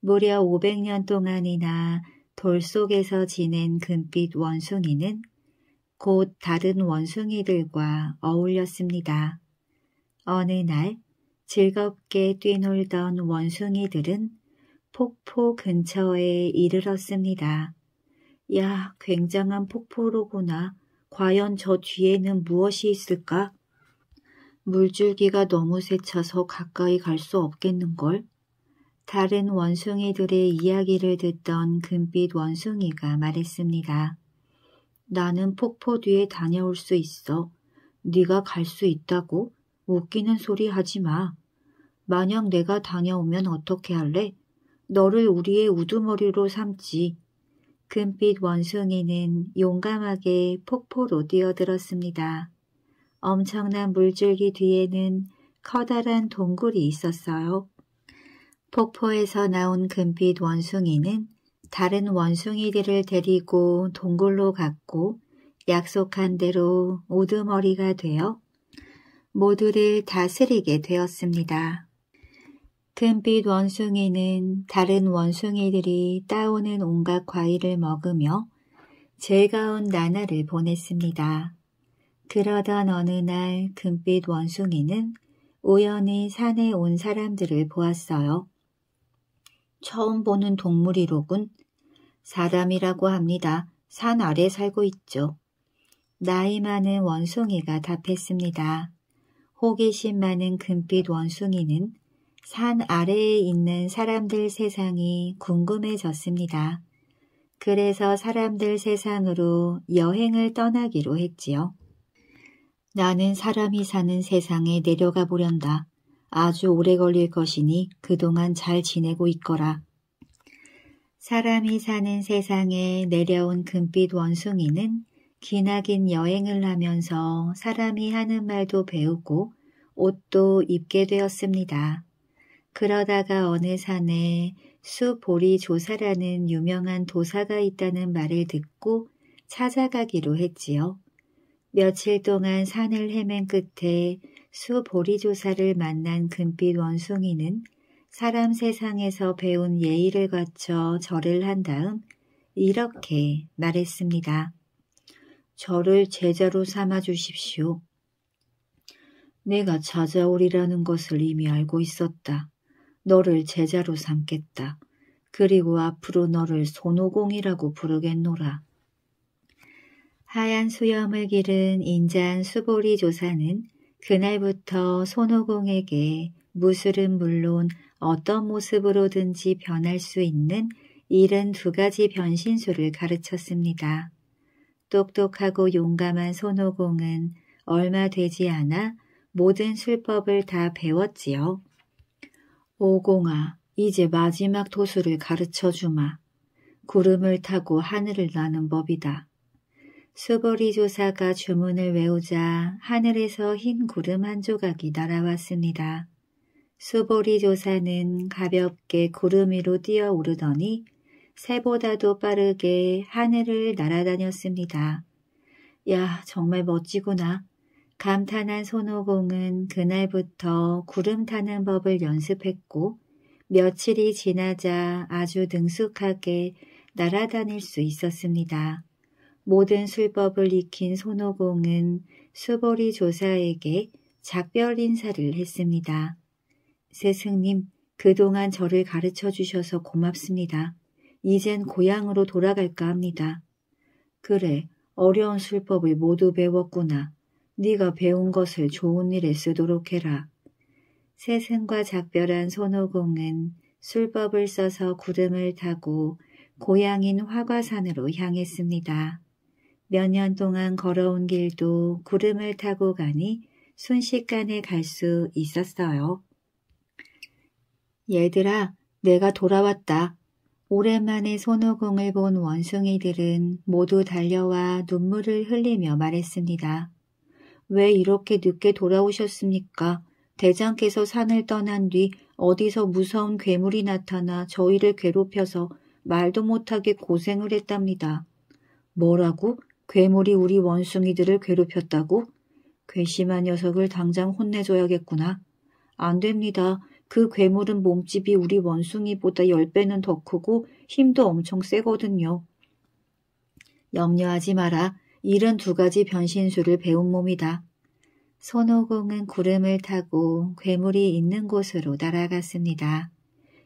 무려 500년 동안이나 돌 속에서 지낸 금빛 원숭이는 곧 다른 원숭이들과 어울렸습니다. 어느 날 즐겁게 뛰놀던 원숭이들은 폭포 근처에 이르렀습니다. 야, 굉장한 폭포로구나. 과연 저 뒤에는 무엇이 있을까? 물줄기가 너무 세쳐서 가까이 갈 수 없겠는걸? 다른 원숭이들의 이야기를 듣던 금빛 원숭이가 말했습니다. 나는 폭포 뒤에 다녀올 수 있어. 네가 갈 수 있다고? 웃기는 소리 하지 마. 만약 내가 다녀오면 어떻게 할래? 너를 우리의 우두머리로 삼지. 금빛 원숭이는 용감하게 폭포로 뛰어들었습니다. 엄청난 물줄기 뒤에는 커다란 동굴이 있었어요. 폭포에서 나온 금빛 원숭이는 다른 원숭이들을 데리고 동굴로 갔고 약속한 대로 오두머리가 되어 모두를 다스리게 되었습니다. 금빛 원숭이는 다른 원숭이들이 따오는 온갖 과일을 먹으며 즐거운 나날을 보냈습니다. 그러던 어느 날 금빛 원숭이는 우연히 산에 온 사람들을 보았어요. 처음 보는 동물이로군. 사람이라고 합니다. 산 아래 살고 있죠. 나이 많은 원숭이가 답했습니다. 호기심 많은 금빛 원숭이는 산 아래에 있는 사람들 세상이 궁금해졌습니다. 그래서 사람들 세상으로 여행을 떠나기로 했지요. 나는 사람이 사는 세상에 내려가 보련다. 아주 오래 걸릴 것이니 그동안 잘 지내고 있거라. 사람이 사는 세상에 내려온 금빛 원숭이는 기나긴 여행을 하면서 사람이 하는 말도 배우고 옷도 입게 되었습니다. 그러다가 어느 산에 수보리 조사라는 유명한 도사가 있다는 말을 듣고 찾아가기로 했지요. 며칠 동안 산을 헤맨 끝에 수보리 조사를 만난 금빛 원숭이는 사람 세상에서 배운 예의를 거쳐 절을 한 다음 이렇게 말했습니다. 저를 제자로 삼아 주십시오. 내가 찾아오리라는 것을 이미 알고 있었다. 너를 제자로 삼겠다. 그리고 앞으로 너를 손오공이라고 부르겠노라. 하얀 수염을 기른 인자한 수보리 조사는 그날부터 손오공에게 무술은 물론 어떤 모습으로든지 변할 수 있는 72가지 변신술을 가르쳤습니다. 똑똑하고 용감한 손오공은 얼마 되지 않아 모든 술법을 다 배웠지요. 오공아, 이제 마지막 도수를 가르쳐주마. 구름을 타고 하늘을 나는 법이다. 수보리 조사가 주문을 외우자 하늘에서 흰 구름 한 조각이 날아왔습니다. 수보리 조사는 가볍게 구름 위로 뛰어오르더니 새보다도 빠르게 하늘을 날아다녔습니다. 야, 정말 멋지구나. 감탄한 손오공은 그날부터 구름 타는 법을 연습했고 며칠이 지나자 아주 능숙하게 날아다닐 수 있었습니다. 모든 술법을 익힌 손오공은 수보리 조사에게 작별 인사를 했습니다. 세승님 그동안 저를 가르쳐 주셔서 고맙습니다. 이젠 고향으로 돌아갈까 합니다. 그래, 어려운 술법을 모두 배웠구나. 네가 배운 것을 좋은 일에 쓰도록 해라. 세승과 작별한 손오공은 술법을 써서 구름을 타고 고향인 화과산으로 향했습니다. 몇 년 동안 걸어온 길도 구름을 타고 가니 순식간에 갈 수 있었어요. 얘들아, 내가 돌아왔다. 오랜만에 손오공을 본 원숭이들은 모두 달려와 눈물을 흘리며 말했습니다. 왜 이렇게 늦게 돌아오셨습니까? 대장께서 산을 떠난 뒤 어디서 무서운 괴물이 나타나 저희를 괴롭혀서 말도 못하게 고생을 했답니다. 뭐라고? 괴물이 우리 원숭이들을 괴롭혔다고? 괘씸한 녀석을 당장 혼내줘야겠구나. 안 됩니다. 그 괴물은 몸집이 우리 원숭이보다 10배는 더 크고 힘도 엄청 세거든요. 염려하지 마라. 일은 두 가지 변신술을 배운 몸이다. 선호공은 구름을 타고 괴물이 있는 곳으로 날아갔습니다.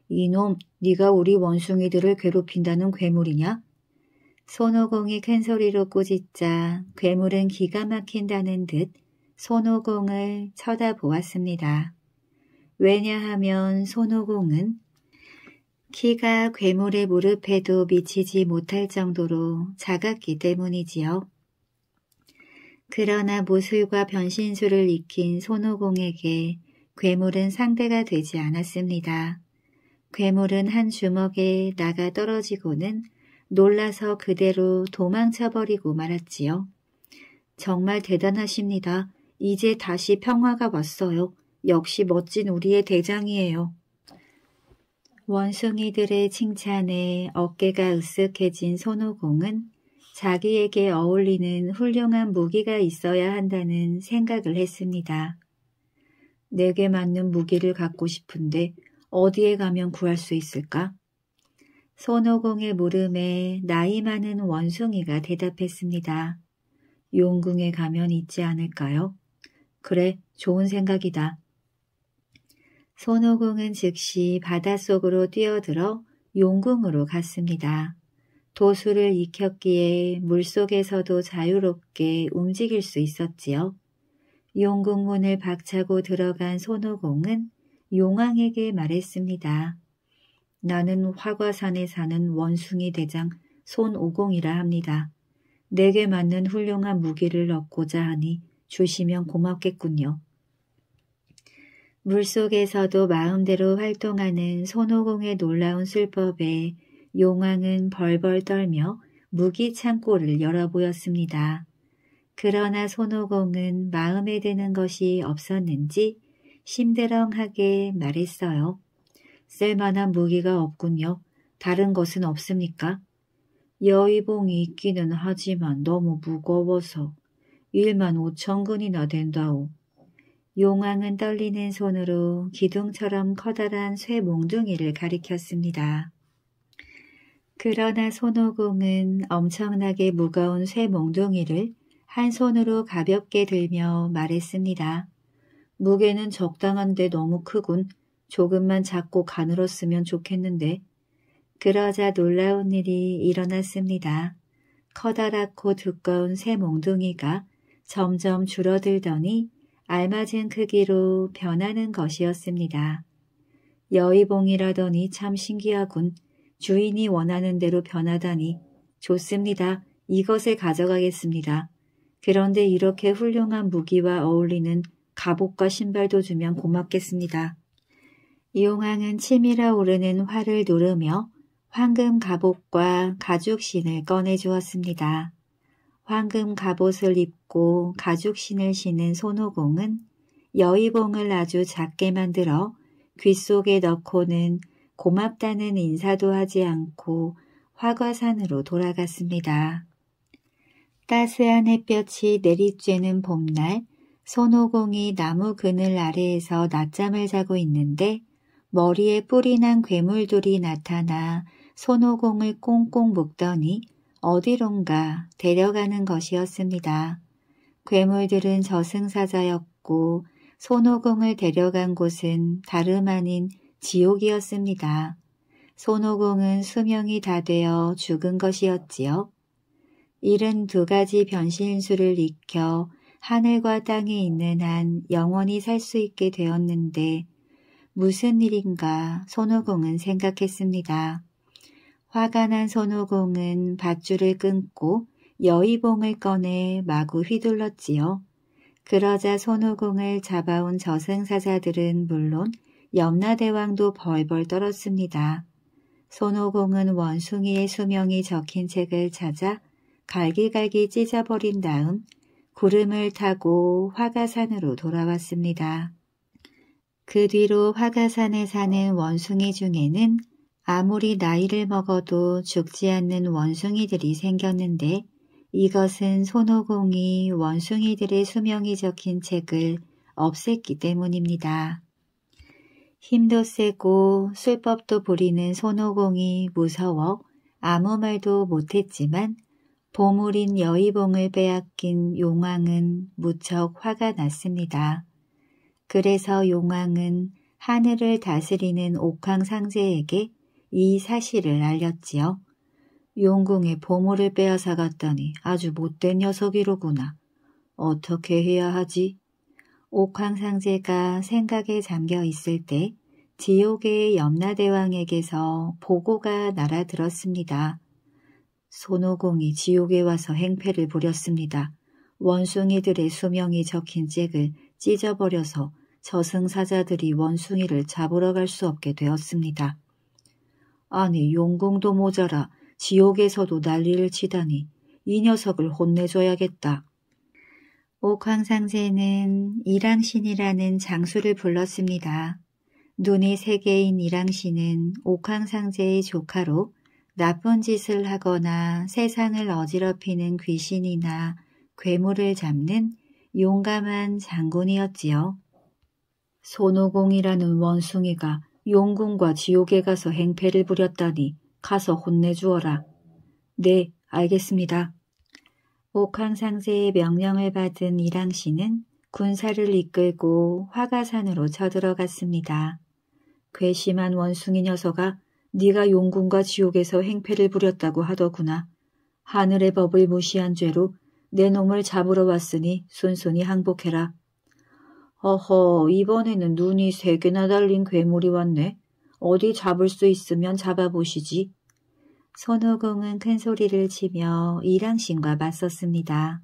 이놈, 네가 우리 원숭이들을 괴롭힌다는 괴물이냐? 선호공이 큰 소리로 꾸짖자 괴물은 기가 막힌다는 듯 선호공을 쳐다보았습니다. 왜냐하면 손오공은 키가 괴물의 무릎에도 미치지 못할 정도로 작았기 때문이지요. 그러나 무술과 변신술을 익힌 손오공에게 괴물은 상대가 되지 않았습니다. 괴물은 한 주먹에 나가 떨어지고는 놀라서 그대로 도망쳐버리고 말았지요. 정말 대단하십니다. 이제 다시 평화가 왔어요. 역시 멋진 우리의 대장이에요. 원숭이들의 칭찬에 어깨가 으쓱해진 손오공은 자기에게 어울리는 훌륭한 무기가 있어야 한다는 생각을 했습니다. 내게 맞는 무기를 갖고 싶은데 어디에 가면 구할 수 있을까? 손오공의 물음에 나이 많은 원숭이가 대답했습니다. 용궁에 가면 있지 않을까요? 그래, 좋은 생각이다. 손오공은 즉시 바닷속으로 뛰어들어 용궁으로 갔습니다. 도수를 익혔기에 물속에서도 자유롭게 움직일 수 있었지요. 용궁문을 박차고 들어간 손오공은 용왕에게 말했습니다. 나는 화과산에 사는 원숭이 대장 손오공이라 합니다. 내게 맞는 훌륭한 무기를 얻고자 하니 주시면 고맙겠군요. 물속에서도 마음대로 활동하는 손오공의 놀라운 술법에 용왕은 벌벌 떨며 무기 창고를 열어 보였습니다. 그러나 손오공은 마음에 드는 것이 없었는지 심드렁하게 말했어요. 쓸만한 무기가 없군요. 다른 것은 없습니까? 여의봉이 있기는 하지만 너무 무거워서 1만 5천근이나 된다오. 용왕은 떨리는 손으로 기둥처럼 커다란 쇠 몽둥이를 가리켰습니다. 그러나 손오공은 엄청나게 무거운 쇠 몽둥이를 한 손으로 가볍게 들며 말했습니다. 무게는 적당한데 너무 크군. 조금만 작고 가늘었으면 좋겠는데. 그러자 놀라운 일이 일어났습니다. 커다랗고 두꺼운 새 몽둥이가 점점 줄어들더니 알맞은 크기로 변하는 것이었습니다. 여의봉이라더니 참 신기하군. 주인이 원하는 대로 변하다니. 좋습니다. 이것에 가져가겠습니다. 그런데 이렇게 훌륭한 무기와 어울리는 갑옷과 신발도 주면 고맙겠습니다. 이용왕은 치밀어 오르는 활을 누르며 황금 갑옷과 가죽신을 꺼내주었습니다. 황금 갑옷을 입고 가죽 신을 신은 손오공은 여의봉을 아주 작게 만들어 귀 속에 넣고는 고맙다는 인사도 하지 않고 화과산으로 돌아갔습니다. 따스한 햇볕이 내리쬐는 봄날 손오공이 나무 그늘 아래에서 낮잠을 자고 있는데 머리에 뿌리 난 괴물들이 나타나 손오공을 꽁꽁 묶더니 어디론가 데려가는 것이었습니다. 괴물들은 저승사자였고 손오공을 데려간 곳은 다름 아닌 지옥이었습니다. 손오공은 수명이 다 되어 죽은 것이었지요. 일은 두 가지 변신술을 익혀 하늘과 땅에 있는 한 영원히 살 수 있게 되었는데 무슨 일인가 손오공은 생각했습니다. 화가 난 손오공은 밧줄을 끊고 여의봉을 꺼내 마구 휘둘렀지요. 그러자 손오공을 잡아온 저승사자들은 물론 염라대왕도 벌벌 떨었습니다. 손오공은 원숭이의 수명이 적힌 책을 찾아 갈기갈기 찢어버린 다음 구름을 타고 화가산으로 돌아왔습니다. 그 뒤로 화가산에 사는 원숭이 중에는 아무리 나이를 먹어도 죽지 않는 원숭이들이 생겼는데 이것은 손오공이 원숭이들의 수명이 적힌 책을 없앴기 때문입니다. 힘도 세고 술법도 부리는 손오공이 무서워 아무 말도 못했지만 보물인 여의봉을 빼앗긴 용왕은 무척 화가 났습니다. 그래서 용왕은 하늘을 다스리는 옥황상제에게 이 사실을 알렸지요. 용궁에 보물을 빼앗아 갔더니 아주 못된 녀석이로구나. 어떻게 해야 하지? 옥황상제가 생각에 잠겨 있을 때 지옥의 염라대왕에게서 보고가 날아들었습니다. 손오공이 지옥에 와서 행패를 부렸습니다. 원숭이들의 수명이 적힌 잭을 찢어버려서 저승사자들이 원숭이를 잡으러 갈 수 없게 되었습니다. 아니 용궁도 모자라 지옥에서도 난리를 치다니 이 녀석을 혼내줘야겠다. 옥황상제는 이랑신이라는 장수를 불렀습니다. 눈이 세 개인 이랑신은 옥황상제의 조카로 나쁜 짓을 하거나 세상을 어지럽히는 귀신이나 괴물을 잡는 용감한 장군이었지요. 손오공이라는 원숭이가 용궁과 지옥에 가서 행패를 부렸다니 가서 혼내주어라. 네, 알겠습니다. 옥황상세의 명령을 받은 이랑 씨는 군사를 이끌고 화가산으로 쳐들어갔습니다. 괘씸한 원숭이 녀석아 네가 용궁과 지옥에서 행패를 부렸다고 하더구나. 하늘의 법을 무시한 죄로 내 놈을 잡으러 왔으니 순순히 항복해라. 어허, 이번에는 눈이 세 개나 달린 괴물이 왔네. 어디 잡을 수 있으면 잡아보시지. 손오공은 큰 소리를 치며 이랑신과 맞섰습니다.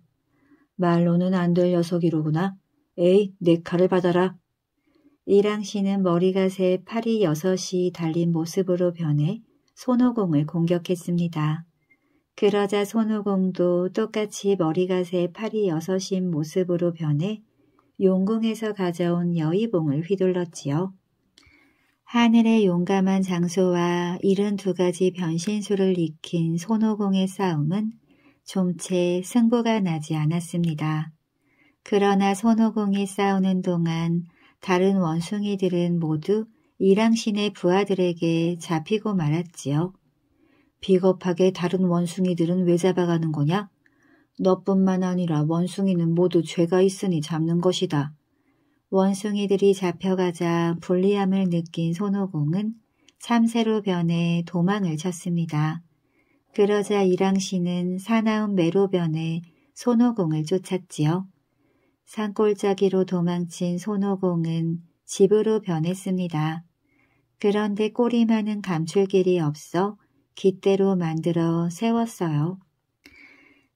말로는 안 될 녀석이로구나. 에이, 내 칼을 받아라. 이랑신은 머리가 새 팔이 여섯이 달린 모습으로 변해 손오공을 공격했습니다. 그러자 손오공도 똑같이 머리가 새 팔이 여섯인 모습으로 변해 용궁에서 가져온 여의봉을 휘둘렀지요. 하늘의 용감한 장소와 이른 두 가지 변신술을 익힌 손오공의 싸움은 좀 채 승부가 나지 않았습니다. 그러나 손오공이 싸우는 동안 다른 원숭이들은 모두 이랑신의 부하들에게 잡히고 말았지요. 비겁하게 다른 원숭이들은 왜 잡아가는 거냐? 너뿐만 아니라 원숭이는 모두 죄가 있으니 잡는 것이다. 원숭이들이 잡혀가자 불리함을 느낀 손오공은 참새로 변해 도망을 쳤습니다. 그러자 이랑씨는 사나운 매로 변해 손오공을 쫓았지요. 산골짜기로 도망친 손오공은 집으로 변했습니다. 그런데 꼬리 만은 감출길이 없어 깃대로 만들어 세웠어요.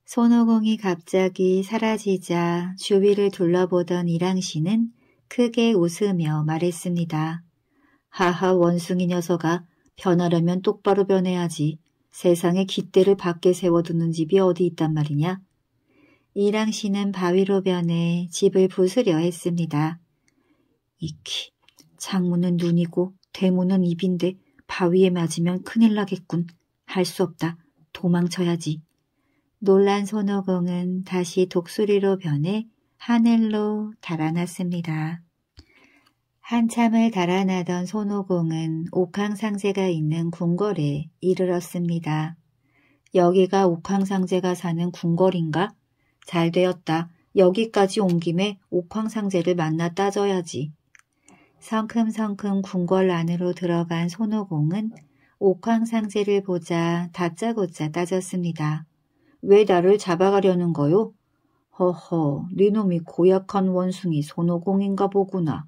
손오공이 갑자기 사라지자 주위를 둘러보던 이랑 씨는 크게 웃으며 말했습니다. 하하 원숭이 녀석아 변하려면 똑바로 변해야지. 세상에 깃대를 밖에 세워두는 집이 어디 있단 말이냐. 이랑 씨는 바위로 변해 집을 부수려 했습니다. 이키, 창문은 눈이고 대문은 입인데 바위에 맞으면 큰일 나겠군. 할 수 없다. 도망쳐야지. 놀란 손오공은 다시 독수리로 변해 하늘로 달아났습니다. 한참을 달아나던 손오공은 옥황상제가 있는 궁궐에 이르렀습니다. 여기가 옥황상제가 사는 궁궐인가? 잘 되었다. 여기까지 온 김에 옥황상제를 만나 따져야지. 성큼성큼 궁궐 안으로 들어간 손오공은 옥황상제를 보자 다짜고짜 따졌습니다. 왜 나를 잡아가려는 거요? 허허, 네놈이 고약한 원숭이 손오공인가 보구나.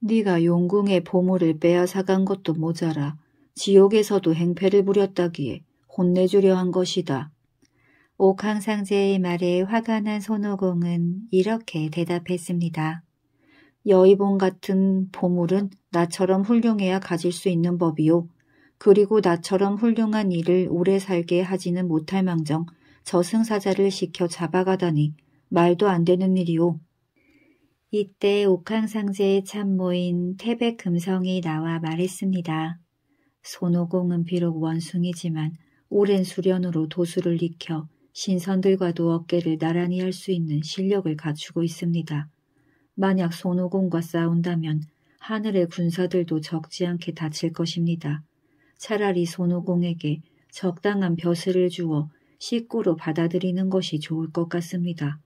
네가 용궁의 보물을 빼앗아간 것도 모자라 지옥에서도 행패를 부렸다기에 혼내주려 한 것이다. 옥황상제의 말에 화가 난 손오공은 이렇게 대답했습니다. 여의봉 같은 보물은 나처럼 훌륭해야 가질 수 있는 법이요. 그리고 나처럼 훌륭한 일을 오래 살게 하지는 못할 망정 저승사자를 시켜 잡아가다니 말도 안 되는 일이오. 이때 옥황상제의 참모인 태백금성이 나와 말했습니다. 손오공은 비록 원숭이지만 오랜 수련으로 도수를 익혀 신선들과도 어깨를 나란히 할 수 있는 실력을 갖추고 있습니다. 만약 손오공과 싸운다면 하늘의 군사들도 적지 않게 다칠 것입니다. 차라리 손오공에게 적당한 벼슬을 주어 식구로 받아들이는 것이 좋을 것 같습니다.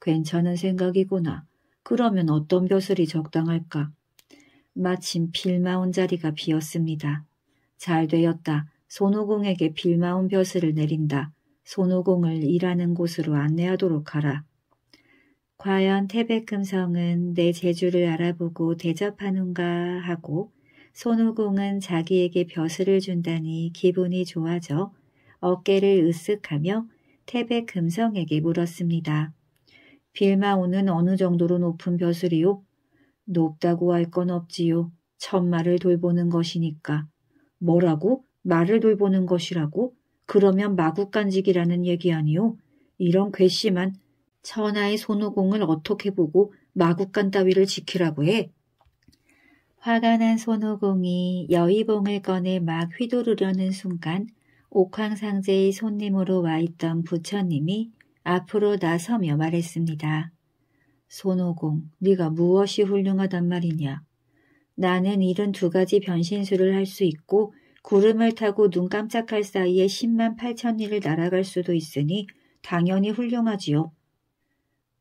괜찮은 생각이구나. 그러면 어떤 벼슬이 적당할까? 마침 빌마온 자리가 비었습니다. 잘 되었다. 손오공에게 빌마온 벼슬을 내린다. 손오공을 일하는 곳으로 안내하도록 하라. 과연 태백금성은 내 재주를 알아보고 대접하는가 하고 손오공은 자기에게 벼슬을 준다니 기분이 좋아져 어깨를 으쓱하며 태백 금성에게 물었습니다. 빌마오는 어느 정도로 높은 벼슬이요? 높다고 할 건 없지요. 천마를 돌보는 것이니까. 뭐라고? 말을 돌보는 것이라고? 그러면 마구간직이라는 얘기 아니요? 이런 괘씸한 천하의 손오공을 어떻게 보고 마구간 따위를 지키라고 해? 화가 난 손오공이 여의봉을 꺼내 막 휘두르려는 순간 옥황상제의 손님으로 와 있던 부처님이 앞으로 나서며 말했습니다. 손오공, 네가 무엇이 훌륭하단 말이냐? 나는 이런두 가지 변신술을 할 수 있고 구름을 타고 눈 깜짝할 사이에 10만 8천리를 날아갈 수도 있으니 당연히 훌륭하지요.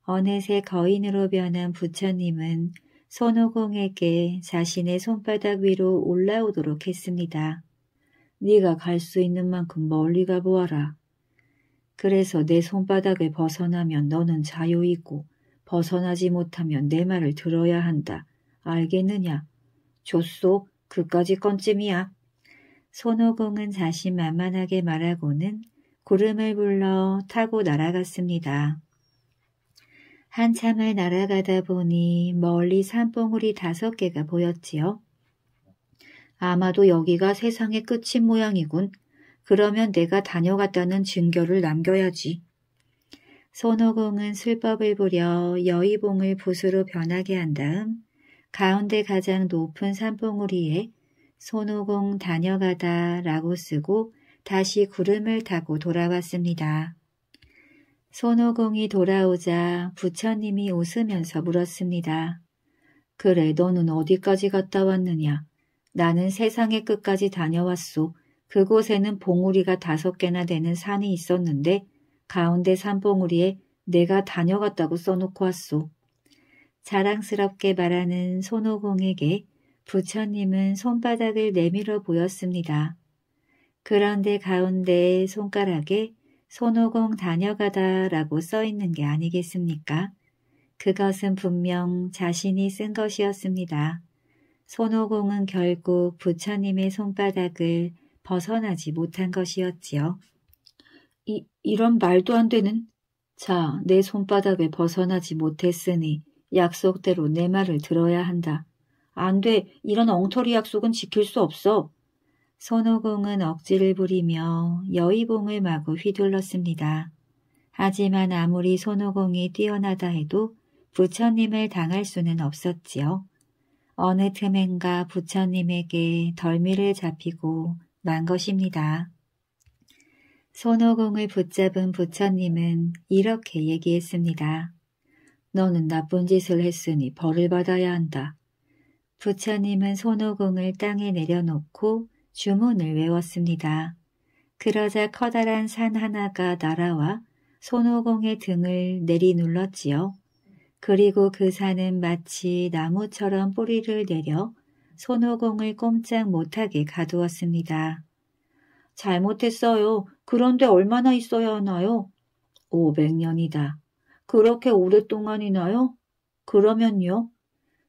어느새 거인으로 변한 부처님은 손오공에게 자신의 손바닥 위로 올라오도록 했습니다. 네가 갈 수 있는 만큼 멀리 가보아라. 그래서 내 손바닥을 벗어나면 너는 자유이고 벗어나지 못하면 내 말을 들어야 한다. 알겠느냐? 줬소. 그까지 건쯤이야. 손오공은 자신만만하게 말하고는 구름을 불러 타고 날아갔습니다. 한참을 날아가다 보니 멀리 산봉우리 다섯 개가 보였지요. 아마도 여기가 세상의 끝인 모양이군. 그러면 내가 다녀갔다는 증거를 남겨야지. 선호공은 술법을 부려 여의봉을 붓으로 변하게 한 다음 가운데 가장 높은 산봉우리에 손오공 다녀가다 라고 쓰고 다시 구름을 타고 돌아왔습니다. 손오공이 돌아오자 부처님이 웃으면서 물었습니다. 그래 너는 어디까지 갔다 왔느냐? 나는 세상의 끝까지 다녀왔소. 그곳에는 봉우리가 다섯 개나 되는 산이 있었는데 가운데 산봉우리에 내가 다녀갔다고 써놓고 왔소. 자랑스럽게 말하는 손오공에게 부처님은 손바닥을 내밀어 보였습니다. 그런데 가운데 손가락에 손오공 다녀가다라고 써 있는 게 아니겠습니까? 그것은 분명 자신이 쓴 것이었습니다. 손오공은 결국 부처님의 손바닥을 벗어나지 못한 것이었지요. 이, 이런 말도 안 되는? 자, 내 손바닥을 벗어나지 못했으니 약속대로 내 말을 들어야 한다. 안 돼, 이런 엉터리 약속은 지킬 수 없어. 손오공은 억지를 부리며 여의봉을 마구 휘둘렀습니다. 하지만 아무리 손오공이 뛰어나다 해도 부처님을 당할 수는 없었지요. 어느 틈엔가 부처님에게 덜미를 잡히고 만 것입니다. 손오공을 붙잡은 부처님은 이렇게 얘기했습니다. 너는 나쁜 짓을 했으니 벌을 받아야 한다. 부처님은 손오공을 땅에 내려놓고 주문을 외웠습니다. 그러자 커다란 산 하나가 날아와 손오공의 등을 내리눌렀지요. 그리고 그 산은 마치 나무처럼 뿌리를 내려 손오공을 꼼짝 못하게 가두었습니다. 잘못했어요. 그런데 얼마나 있어야 하나요? 500년이다. 그렇게 오랫동안이나요? 그러면요?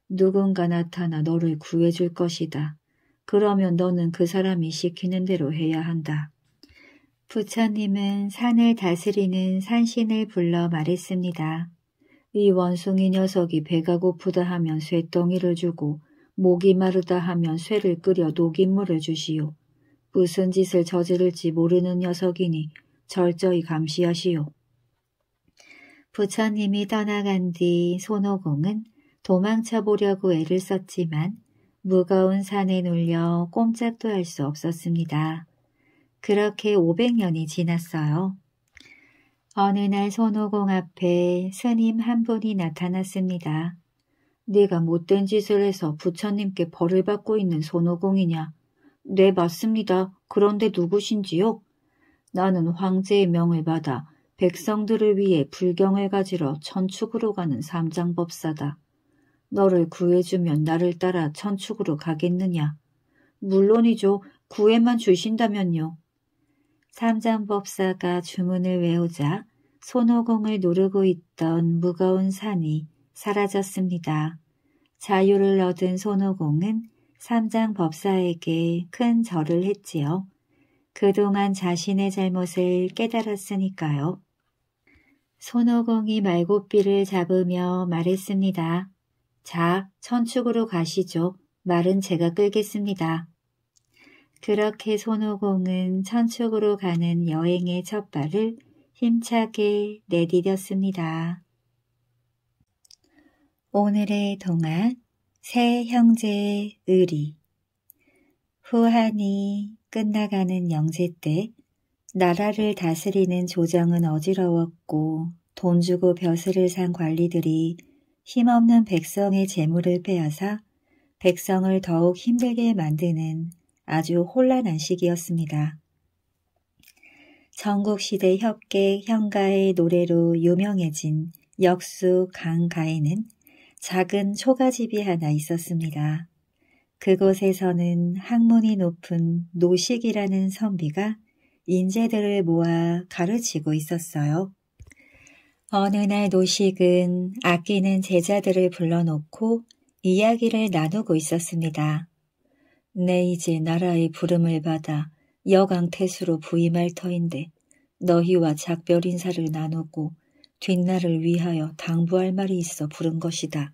누군가 나타나 너를 구해줄 것이다. 그러면 너는 그 사람이 시키는 대로 해야 한다. 부처님은 산을 다스리는 산신을 불러 말했습니다. 이 원숭이 녀석이 배가 고프다 하면 쇠덩이를 주고 목이 마르다 하면 쇠를 끓여 녹인물을 주시오. 무슨 짓을 저지를지 모르는 녀석이니 철저히 감시하시오. 부처님이 떠나간 뒤 손오공은 도망쳐 보려고 애를 썼지만 무거운 산에 눌려 꼼짝도 할 수 없었습니다. 그렇게 500년이 지났어요. 어느 날 손오공 앞에 스님 한 분이 나타났습니다. 네가 못된 짓을 해서 부처님께 벌을 받고 있는 손오공이냐? 네, 맞습니다. 그런데 누구신지요? 나는 황제의 명을 받아 백성들을 위해 불경을 가지러 천축으로 가는 삼장법사다. 너를 구해주면 나를 따라 천축으로 가겠느냐? 물론이죠. 구해만 주신다면요. 삼장법사가 주문을 외우자 손오공을 누르고 있던 무거운 산이 사라졌습니다. 자유를 얻은 손오공은 삼장 법사에게 큰 절을 했지요. 그동안 자신의 잘못을 깨달았으니까요. 손오공이 말고삐를 잡으며 말했습니다. 자, 천축으로 가시죠. 말은 제가 끌겠습니다. 그렇게 손오공은 천축으로 가는 여행의 첫 발을 힘차게 내디뎠습니다. 오늘의 동안 새 형제의 의리 후한이 끝나가는 영세때 나라를 다스리는 조정은 어지러웠고 돈 주고 벼슬을 산 관리들이 힘없는 백성의 재물을 빼앗아 백성을 더욱 힘들게 만드는 아주 혼란한 시기였습니다. 전국시대 협계 현가의 노래로 유명해진 역수 강가에는 작은 초가집이 하나 있었습니다. 그곳에서는 학문이 높은 노식이라는 선비가 인재들을 모아 가르치고 있었어요. 어느 날 노식은 아끼는 제자들을 불러놓고 이야기를 나누고 있었습니다. 내 네, 이제 나라의 부름을 받아 여강태수로 부임할 터인데 너희와 작별 인사를 나누고 뒷날을 위하여 당부할 말이 있어 부른 것이다.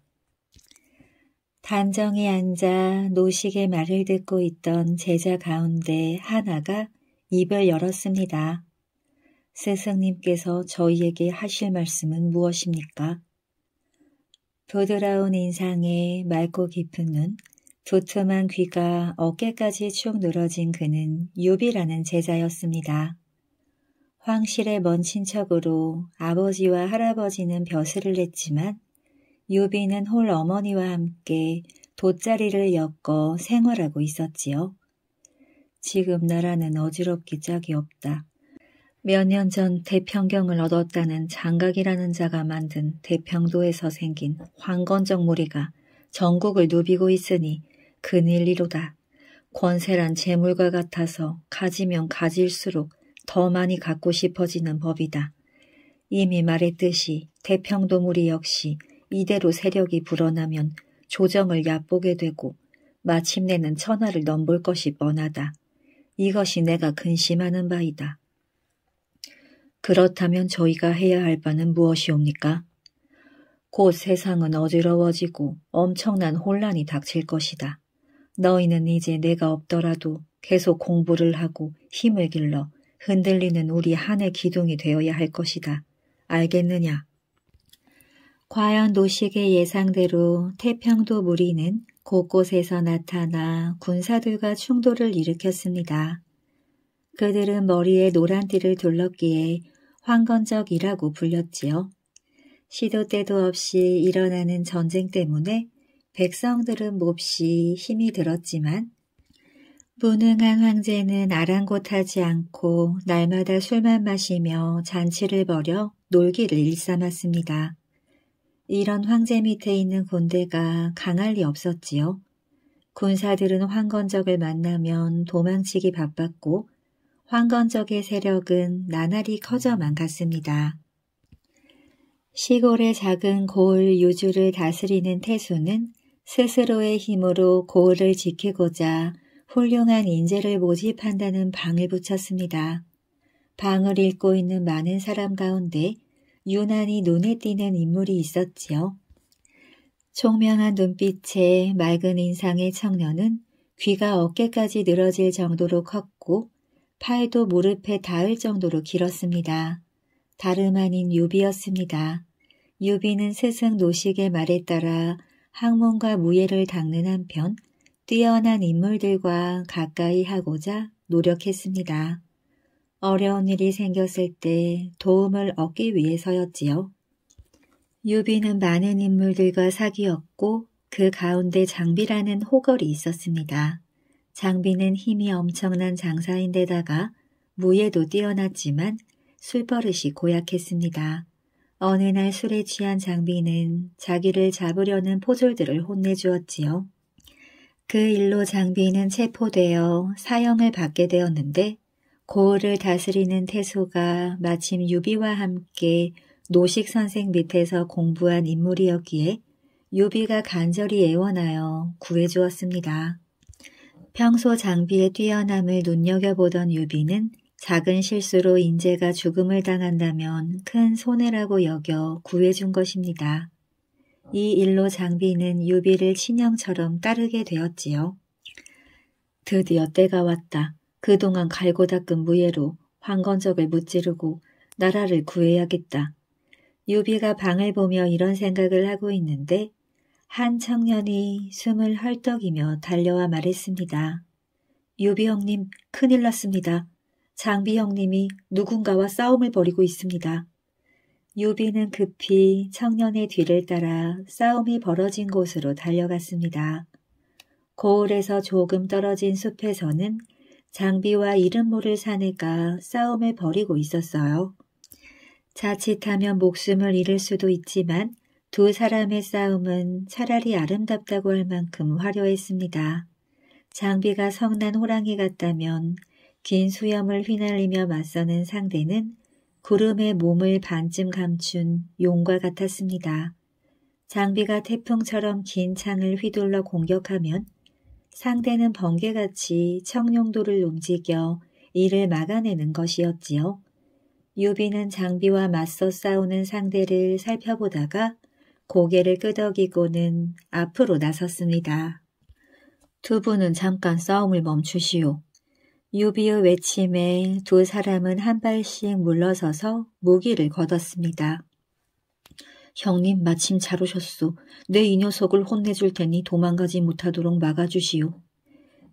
단정에 앉아 노식의 말을 듣고 있던 제자 가운데 하나가 입을 열었습니다. 스승님께서 저희에게 하실 말씀은 무엇입니까? 부드러운 인상에 맑고 깊은 눈, 도톰한 귀가 어깨까지 축 늘어진 그는 유비라는 제자였습니다. 황실의 먼 친척으로 아버지와 할아버지는 벼슬을 했지만 유비는 홀 어머니와 함께 돗자리를 엮어 생활하고 있었지요. 지금 나라는 어지럽기 짝이 없다. 몇 년 전 대평경을 얻었다는 장각이라는 자가 만든 대평도에서 생긴 황건적 무리가 전국을 누비고 있으니 그닐리로다. 권세란 재물과 같아서 가지면 가질수록 더 많이 갖고 싶어지는 법이다. 이미 말했듯이 태평도 물이 역시 이대로 세력이 불어나면 조정을 얕보게 되고 마침내는 천하를 넘볼 것이 뻔하다. 이것이 내가 근심하는 바이다. 그렇다면 저희가 해야 할 바는 무엇이옵니까? 곧 세상은 어지러워지고 엄청난 혼란이 닥칠 것이다. 너희는 이제 내가 없더라도 계속 공부를 하고 힘을 길러 흔들리는 우리 한의 기둥이 되어야 할 것이다. 알겠느냐? 과연 노식의 예상대로 태평도 무리는 곳곳에서 나타나 군사들과 충돌을 일으켰습니다. 그들은 머리에 노란 띠를 둘렀기에 황건적이라고 불렸지요. 시도 때도 없이 일어나는 전쟁 때문에 백성들은 몹시 힘이 들었지만 무능한 황제는 아랑곳하지 않고 날마다 술만 마시며 잔치를 벌여 놀기를 일삼았습니다. 이런 황제 밑에 있는 군대가 강할 리 없었지요. 군사들은 황건적을 만나면 도망치기 바빴고 황건적의 세력은 나날이 커져만 갔습니다. 시골의 작은 고을 유주를 다스리는 태수는 스스로의 힘으로 고을을 지키고자 훌륭한 인재를 모집한다는 방을 붙였습니다. 방을 읽고 있는 많은 사람 가운데 유난히 눈에 띄는 인물이 있었지요. 총명한 눈빛에 맑은 인상의 청년은 귀가 어깨까지 늘어질 정도로 컸고 팔도 무릎에 닿을 정도로 길었습니다. 다름 아닌 유비였습니다. 유비는 스승 노식의 말에 따라 학문과 무예를 닦는 한편 뛰어난 인물들과 가까이 하고자 노력했습니다. 어려운 일이 생겼을 때 도움을 얻기 위해서였지요. 유비는 많은 인물들과 사귀었고 그 가운데 장비라는 호걸이 있었습니다. 장비는 힘이 엄청난 장사인데다가 무예도 뛰어났지만 술버릇이 고약했습니다. 어느 날 술에 취한 장비는 자기를 잡으려는 포졸들을 혼내주었지요. 그 일로 장비는 체포되어 사형을 받게 되었는데 고을을 다스리는 태수가 마침 유비와 함께 노식 선생 밑에서 공부한 인물이었기에 유비가 간절히 애원하여 구해주었습니다. 평소 장비의 뛰어남을 눈여겨보던 유비는 작은 실수로 인재가 죽음을 당한다면 큰 손해라고 여겨 구해준 것입니다. 이 일로 장비는 유비를 친형처럼 따르게 되었지요. 드디어 때가 왔다. 그동안 갈고 닦은 무예로 황건적을 무찌르고 나라를 구해야겠다. 유비가 방을 보며 이런 생각을 하고 있는데 한 청년이 숨을 헐떡이며 달려와 말했습니다. 유비 형님 큰일 났습니다. 장비 형님이 누군가와 싸움을 벌이고 있습니다. 유비는 급히 청년의 뒤를 따라 싸움이 벌어진 곳으로 달려갔습니다. 고을에서 조금 떨어진 숲에서는 장비와 이름 모를 사내가 싸움을 벌이고 있었어요. 자칫하면 목숨을 잃을 수도 있지만 두 사람의 싸움은 차라리 아름답다고 할 만큼 화려했습니다. 장비가 성난 호랑이 같다면 긴 수염을 휘날리며 맞서는 상대는 구름에 몸을 반쯤 감춘 용과 같았습니다. 장비가 태풍처럼 긴 창을 휘둘러 공격하면 상대는 번개같이 청룡도를 움직여 이를 막아내는 것이었지요. 유비는 장비와 맞서 싸우는 상대를 살펴보다가 고개를 끄덕이고는 앞으로 나섰습니다. 두 분은 잠깐 싸움을 멈추시오. 유비의 외침에 두 사람은 한 발씩 물러서서 무기를 걷었습니다. 형님 마침 잘 오셨소. 내 이 녀석을 혼내줄 테니 도망가지 못하도록 막아주시오.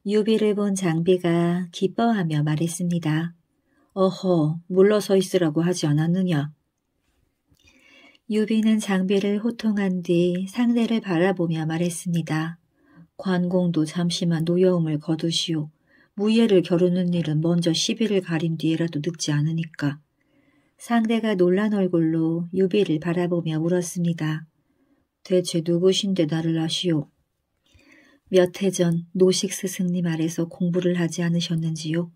유비를 본 장비가 기뻐하며 말했습니다. 어허, 물러서 있으라고 하지 않았느냐. 유비는 장비를 호통한 뒤 상대를 바라보며 말했습니다. 관공도 잠시만 노여움을 거두시오. 무예를 겨루는 일은 먼저 시비를 가린 뒤에라도 늦지 않으니까. 상대가 놀란 얼굴로 유비를 바라보며 물었습니다. 대체 누구신데 나를 아시오? 몇 해 전 노식 스승님 아래서 공부를 하지 않으셨는지요?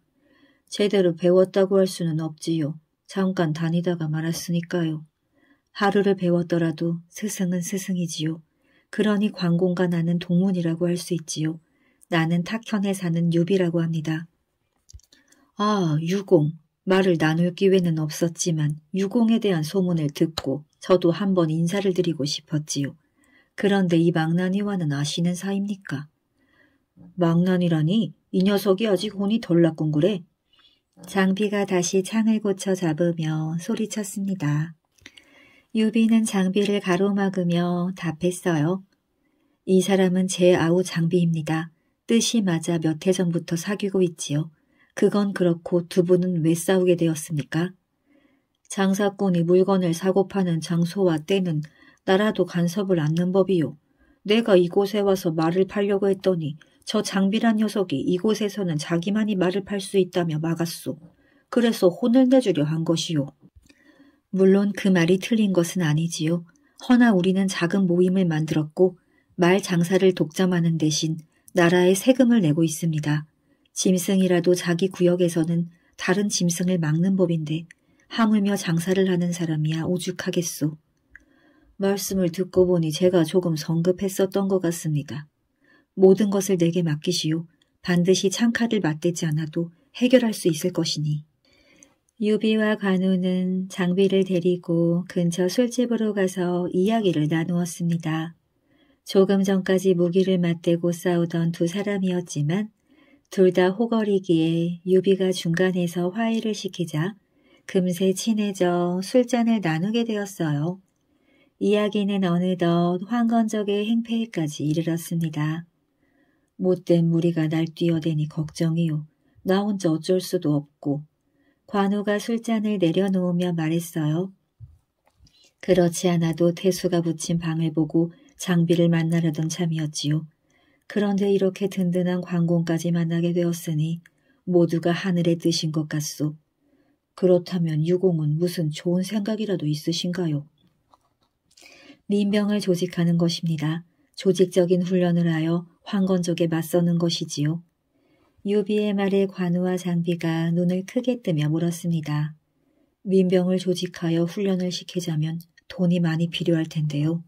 제대로 배웠다고 할 수는 없지요. 잠깐 다니다가 말았으니까요. 하루를 배웠더라도 스승은 스승이지요. 그러니 관공과 나는 동문이라고 할 수 있지요. 나는 탁현에 사는 유비라고 합니다. 아, 유공. 말을 나눌 기회는 없었지만 유공에 대한 소문을 듣고 저도 한번 인사를 드리고 싶었지요. 그런데 이 망나니와는 아시는 사입니까? 망나니라니 이 녀석이 아직 혼이 덜 났군구래. 장비가 다시 창을 고쳐 잡으며 소리쳤습니다. 유비는 장비를 가로막으며 답했어요. 이 사람은 제 아우 장비입니다. 뜻이 맞아 몇 해 전부터 사귀고 있지요. 그건 그렇고 두 분은 왜 싸우게 되었습니까? 장사꾼이 물건을 사고 파는 장소와 때는 나라도 간섭을 않는 법이요. 내가 이곳에 와서 말을 팔려고 했더니 저 장비란 녀석이 이곳에서는 자기만이 말을 팔 수 있다며 막았소. 그래서 혼을 내주려 한 것이요. 물론 그 말이 틀린 것은 아니지요. 허나 우리는 작은 모임을 만들었고 말 장사를 독점하는 대신 나라에 세금을 내고 있습니다. 짐승이라도 자기 구역에서는 다른 짐승을 막는 법인데 하물며 장사를 하는 사람이야 오죽하겠소. 말씀을 듣고 보니 제가 조금 성급했었던 것 같습니다. 모든 것을 내게 맡기시오. 반드시 창카을 맞대지 않아도 해결할 수 있을 것이니. 유비와 관우는 장비를 데리고 근처 술집으로 가서 이야기를 나누었습니다. 조금 전까지 무기를 맞대고 싸우던 두 사람이었지만 둘 다호걸이기에 유비가 중간에서 화해를 시키자 금세 친해져 술잔을 나누게 되었어요. 이야기는 어느덧 황건적의 행패에까지 이르렀습니다. 못된 무리가 날뛰어대니 걱정이요. 나 혼자 어쩔 수도 없고. 관우가 술잔을 내려놓으며 말했어요. 그렇지 않아도 태수가 붙인 방을 보고 장비를 만나려던 참이었지요. 그런데 이렇게 든든한 관공까지 만나게 되었으니 모두가 하늘의 뜻인 것 같소. 그렇다면 유공은 무슨 좋은 생각이라도 있으신가요? 민병을 조직하는 것입니다. 조직적인 훈련을 하여 황건적에 맞서는 것이지요. 유비의 말에 관우와 장비가 눈을 크게 뜨며 물었습니다. 민병을 조직하여 훈련을 시키자면 돈이 많이 필요할 텐데요.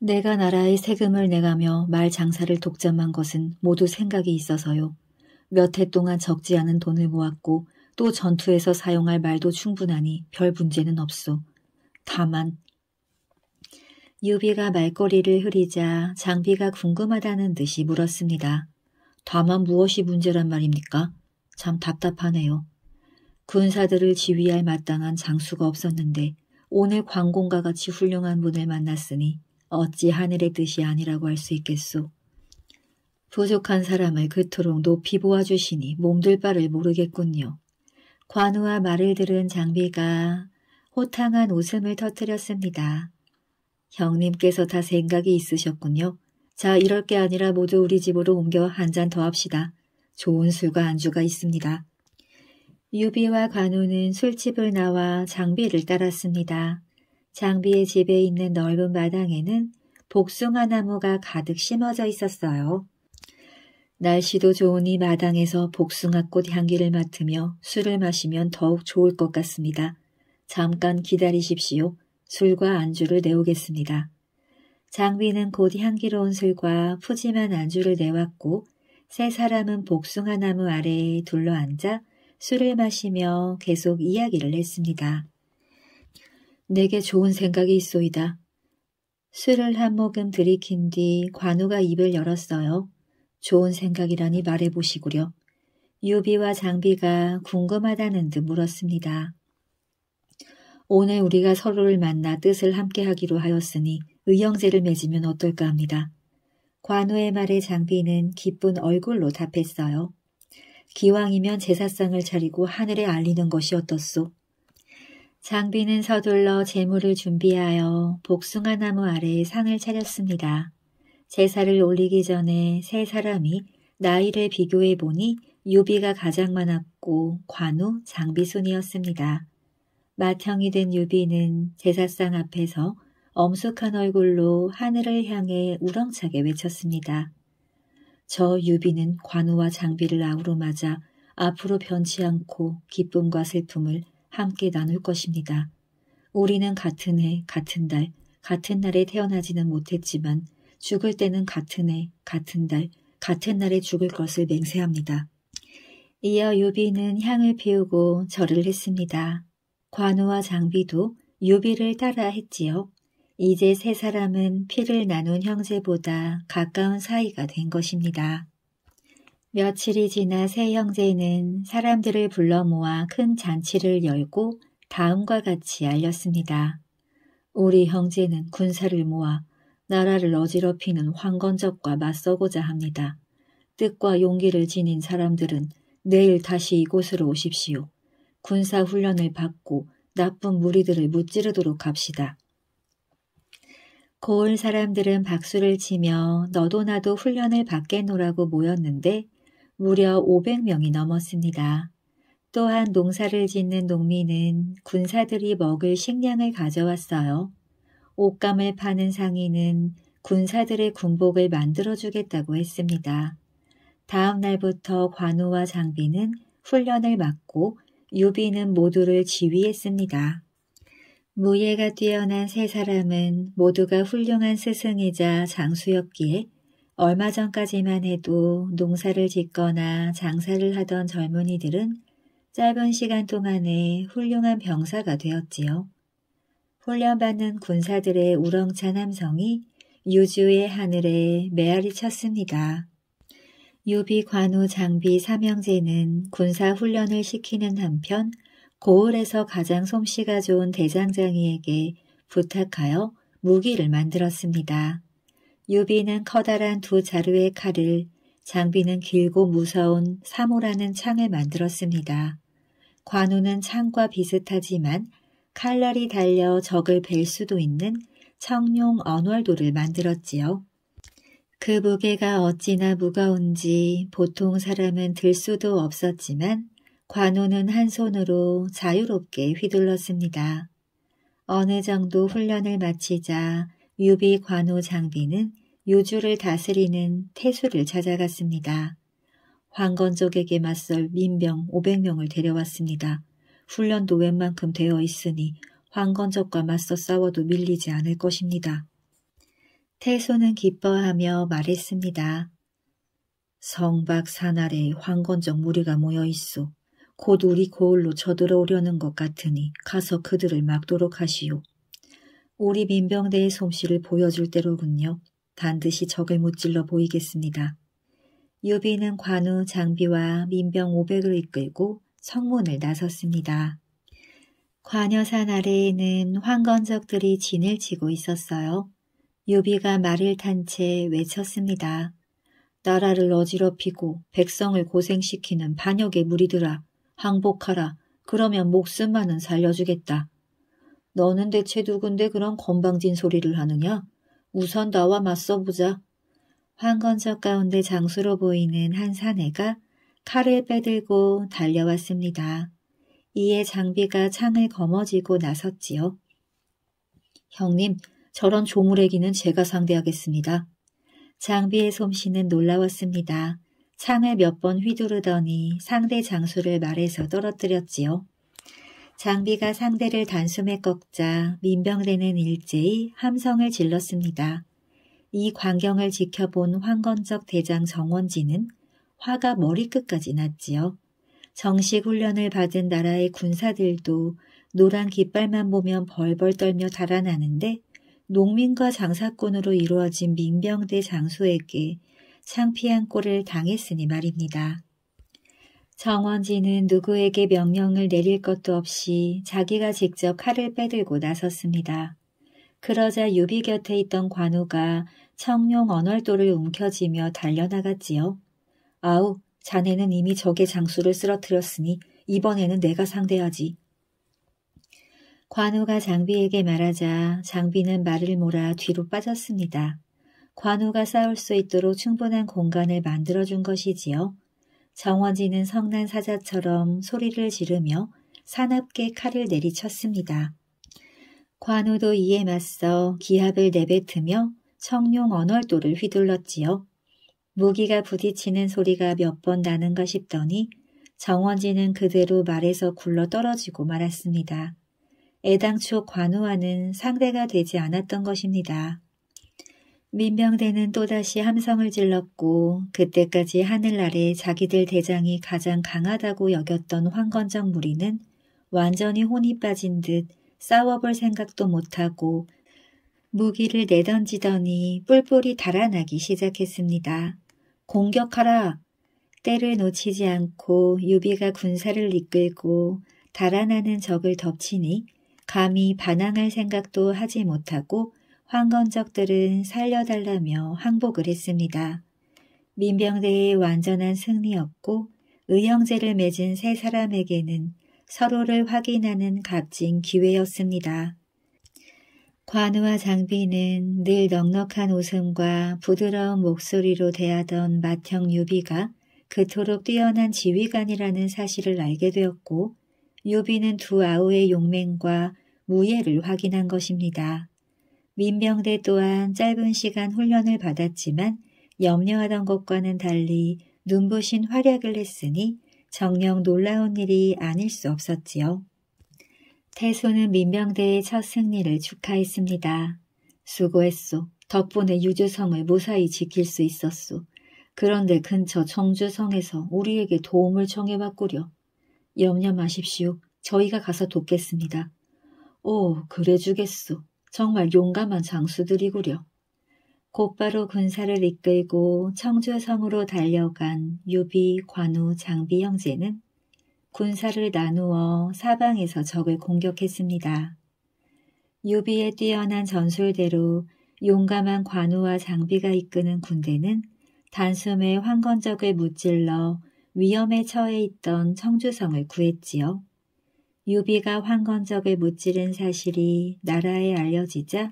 내가 나라의 세금을 내가며 말 장사를 독점한 것은 모두 생각이 있어서요. 몇 해 동안 적지 않은 돈을 모았고 또 전투에서 사용할 말도 충분하니 별 문제는 없소. 다만 유비가 말꼬리를 흐리자 장비가 궁금하다는 듯이 물었습니다. 다만 무엇이 문제란 말입니까? 참 답답하네요. 군사들을 지휘할 마땅한 장수가 없었는데 오늘 관공과 같이 훌륭한 분을 만났으니 어찌 하늘의 뜻이 아니라고 할 수 있겠소. 부족한 사람을 그토록 높이 보아주시니 몸둘 바를 모르겠군요. 관우와 말을 들은 장비가 호탕한 웃음을 터뜨렸습니다. 형님께서 다 생각이 있으셨군요. 자 이럴 게 아니라 모두 우리 집으로 옮겨 한 잔 더 합시다. 좋은 술과 안주가 있습니다. 유비와 관우는 술집을 나와 장비를 따랐습니다. 장비의 집에 있는 넓은 마당에는 복숭아 나무가 가득 심어져 있었어요. 날씨도 좋으니 마당에서 복숭아꽃 향기를 맡으며 술을 마시면 더욱 좋을 것 같습니다. 잠깐 기다리십시오. 술과 안주를 내오겠습니다. 장비는 곧 향기로운 술과 푸짐한 안주를 내왔고 세 사람은 복숭아 나무 아래에 둘러앉아 술을 마시며 계속 이야기를 했습니다. 내게 좋은 생각이 있소이다. 술을 한 모금 들이킨 뒤 관우가 입을 열었어요. 좋은 생각이라니 말해보시구려. 유비와 장비가 궁금하다는 듯 물었습니다. 오늘 우리가 서로를 만나 뜻을 함께하기로 하였으니 의형제를 맺으면 어떨까 합니다. 관우의 말에 장비는 기쁜 얼굴로 답했어요. 기왕이면 제사상을 차리고 하늘에 알리는 것이 어떻소. 장비는 서둘러 재물을 준비하여 복숭아 나무 아래에 상을 차렸습니다. 제사를 올리기 전에 세 사람이 나이를 비교해 보니 유비가 가장 많았고 관우 장비손이었습니다. 맏형이된 유비는 제사상 앞에서 엄숙한 얼굴로 하늘을 향해 우렁차게 외쳤습니다. 저 유비는 관우와 장비를 아우러 맞아 앞으로 변치 않고 기쁨과 슬픔을 함께 나눌 것입니다. 우리는 같은 해, 같은 달, 같은 날에 태어나지는 못했지만 죽을 때는 같은 해, 같은 달, 같은 날에 죽을 것을 맹세합니다. 이어 유비는 향을 피우고 절을 했습니다. 관우와 장비도 유비를 따라 했지요. 이제 세 사람은 피를 나눈 형제보다 가까운 사이가 된 것입니다. 며칠이 지나 세 형제는 사람들을 불러 모아 큰 잔치를 열고 다음과 같이 알렸습니다. 우리 형제는 군사를 모아 나라를 어지럽히는 황건적과 맞서고자 합니다. 뜻과 용기를 지닌 사람들은 내일 다시 이곳으로 오십시오. 군사 훈련을 받고 나쁜 무리들을 무찌르도록 합시다. 고을 사람들은 박수를 치며 너도 나도 훈련을 받겠노라고 모였는데 무려 500명이 넘었습니다. 또한 농사를 짓는 농민은 군사들이 먹을 식량을 가져왔어요. 옷감을 파는 상인은 군사들의 군복을 만들어주겠다고 했습니다. 다음 날부터 관우와 장비는 훈련을 맡고 유비는 모두를 지휘했습니다. 무예가 뛰어난 세 사람은 모두가 훌륭한 스승이자 장수였기에 얼마 전까지만 해도 농사를 짓거나 장사를 하던 젊은이들은 짧은 시간 동안에 훌륭한 병사가 되었지요. 훈련받는 군사들의 우렁찬 함성이 유주의 하늘에 메아리 쳤습니다. 유비 관우 장비 사명제는 군사 훈련을 시키는 한편 고을에서 가장 솜씨가 좋은 대장장이에게 부탁하여 무기를 만들었습니다. 유비는 커다란 두 자루의 칼을 장비는 길고 무서운 사모라는 창을 만들었습니다. 관우는 창과 비슷하지만 칼날이 달려 적을 벨 수도 있는 청룡 언월도를 만들었지요. 그 무게가 어찌나 무거운지 보통 사람은 들 수도 없었지만 관우는 한 손으로 자유롭게 휘둘렀습니다. 어느 정도 훈련을 마치자 유비 관우 장비는 요주를 다스리는 태수를 찾아갔습니다. 황건적에게 맞설 민병 500명을 데려왔습니다. 훈련도 웬만큼 되어 있으니 황건적과 맞서 싸워도 밀리지 않을 것입니다. 태수는 기뻐하며 말했습니다. 성박 산 아래 황건적 무리가 모여 있소곧 우리 고을로 쳐들어오려는 것 같으니 가서 그들을 막도록 하시오. 우리 민병대의 솜씨를 보여줄 때로군요. 반드시 적을 무찔러 보이겠습니다. 유비는 관우 장비와 민병 500을 이끌고 성문을 나섰습니다. 관여산 아래에는 황건적들이 진을 치고 있었어요. 유비가 말을 탄 채 외쳤습니다. 나라를 어지럽히고 백성을 고생시키는 반역의 무리들아 항복하라. 그러면 목숨만은 살려주겠다. 너는 대체 누군데 그런 건방진 소리를 하느냐? 우선 너와 맞서보자. 황건적 가운데 장수로 보이는 한 사내가 칼을 빼들고 달려왔습니다. 이에 장비가 창을 거머쥐고 나섰지요. 형님, 저런 조물에기는 제가 상대하겠습니다. 장비의 솜씨는 놀라웠습니다. 창을 몇 번 휘두르더니 상대 장수를 말해서 떨어뜨렸지요. 장비가 상대를 단숨에 꺾자 민병대는 일제히 함성을 질렀습니다. 이 광경을 지켜본 황건적 대장 정원진은 화가 머리끝까지 났지요. 정식 훈련을 받은 나라의 군사들도 노란 깃발만 보면 벌벌 떨며 달아나는데 농민과 장사꾼으로 이루어진 민병대 장수에게 창피한 꼴을 당했으니 말입니다. 정원지는 누구에게 명령을 내릴 것도 없이 자기가 직접 칼을 빼들고 나섰습니다. 그러자 유비 곁에 있던 관우가 청룡 언월도를 움켜쥐며 달려나갔지요. 아우, 자네는 이미 적의 장수를 쓰러뜨렸으니 이번에는 내가 상대하지. 관우가 장비에게 말하자 장비는 말을 몰아 뒤로 빠졌습니다. 관우가 싸울 수 있도록 충분한 공간을 만들어준 것이지요. 정원지는 성난 사자처럼 소리를 지르며 사납게 칼을 내리쳤습니다. 관우도 이에 맞서 기합을 내뱉으며 청룡 언월도를 휘둘렀지요. 무기가 부딪히는 소리가 몇 번 나는가 싶더니 정원지는 그대로 말에서 굴러 떨어지고 말았습니다. 애당초 관우와는 상대가 되지 않았던 것입니다. 민병대는 또다시 함성을 질렀고 그때까지 하늘날에 자기들 대장이 가장 강하다고 여겼던 황건적 무리는 완전히 혼이 빠진 듯 싸워볼 생각도 못하고 무기를 내던지더니 뿔뿔이 달아나기 시작했습니다. 공격하라! 때를 놓치지 않고 유비가 군사를 이끌고 달아나는 적을 덮치니 감히 반항할 생각도 하지 못하고 황건적들은 살려달라며 항복을 했습니다. 민병대의 완전한 승리였고 의형제를 맺은 세 사람에게는 서로를 확인하는 값진 기회였습니다. 관우와 장비는 늘 넉넉한 웃음과 부드러운 목소리로 대하던 맏형 유비가 그토록 뛰어난 지휘관이라는 사실을 알게 되었고 유비는 두 아우의 용맹과 무예를 확인한 것입니다. 민병대 또한 짧은 시간 훈련을 받았지만 염려하던 것과는 달리 눈부신 활약을 했으니 정녕 놀라운 일이 아닐 수 없었지요. 태소는 민병대의 첫 승리를 축하했습니다. 수고했소. 덕분에 유주성을 무사히 지킬 수 있었소. 그런데 근처 정주성에서 우리에게 도움을 청해왔구려. 염려 마십시오. 저희가 가서 돕겠습니다. 오, 그래 주겠소. 정말 용감한 장수들이구려. 곧바로 군사를 이끌고 청주성으로 달려간 유비, 관우, 장비 형제는 군사를 나누어 사방에서 적을 공격했습니다. 유비의 뛰어난 전술대로 용감한 관우와 장비가 이끄는 군대는 단숨에 황건적을 무찔러 위험에 처해 있던 청주성을 구했지요. 유비가 황건적을 무찌른 사실이 나라에 알려지자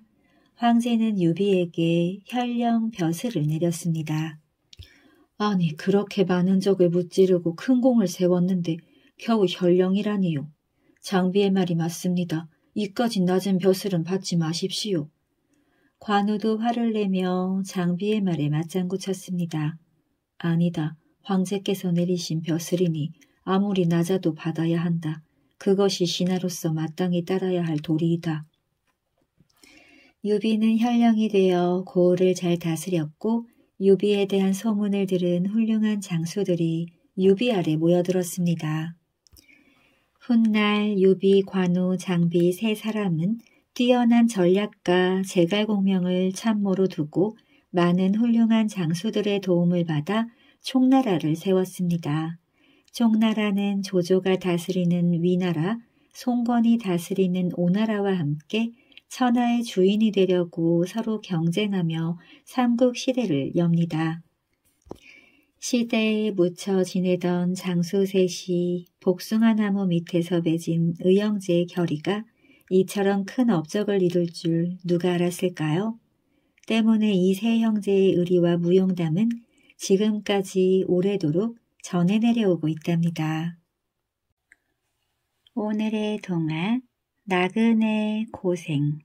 황제는 유비에게 현령 벼슬을 내렸습니다. 아니 그렇게 많은 적을 무찌르고 큰 공을 세웠는데 겨우 현령이라니요. 장비의 말이 맞습니다. 이까지 낮은 벼슬은 받지 마십시오. 관우도 화를 내며 장비의 말에 맞장구 쳤습니다. 아니다. 황제께서 내리신 벼슬이니 아무리 낮아도 받아야 한다. 그것이 신하로서 마땅히 따라야 할 도리이다. 유비는 현령이 되어 고을을 잘 다스렸고 유비에 대한 소문을 들은 훌륭한 장수들이 유비 아래 모여들었습니다. 훗날 유비, 관우, 장비 세 사람은 뛰어난 전략가 제갈공명을 참모로 두고 많은 훌륭한 장수들의 도움을 받아 총나라를 세웠습니다. 송나라는 조조가 다스리는 위나라, 송건이 다스리는 오나라와 함께 천하의 주인이 되려고 서로 경쟁하며 삼국 시대를 엽니다. 시대에 묻혀 지내던 장수셋이 복숭아 나무 밑에서 맺은 의형제의 결의가 이처럼 큰 업적을 이룰 줄 누가 알았을까요? 때문에 이 세 형제의 의리와 무용담은 지금까지 오래도록 전해 내려오고 있답니다. 오늘의 동화 나그네 고생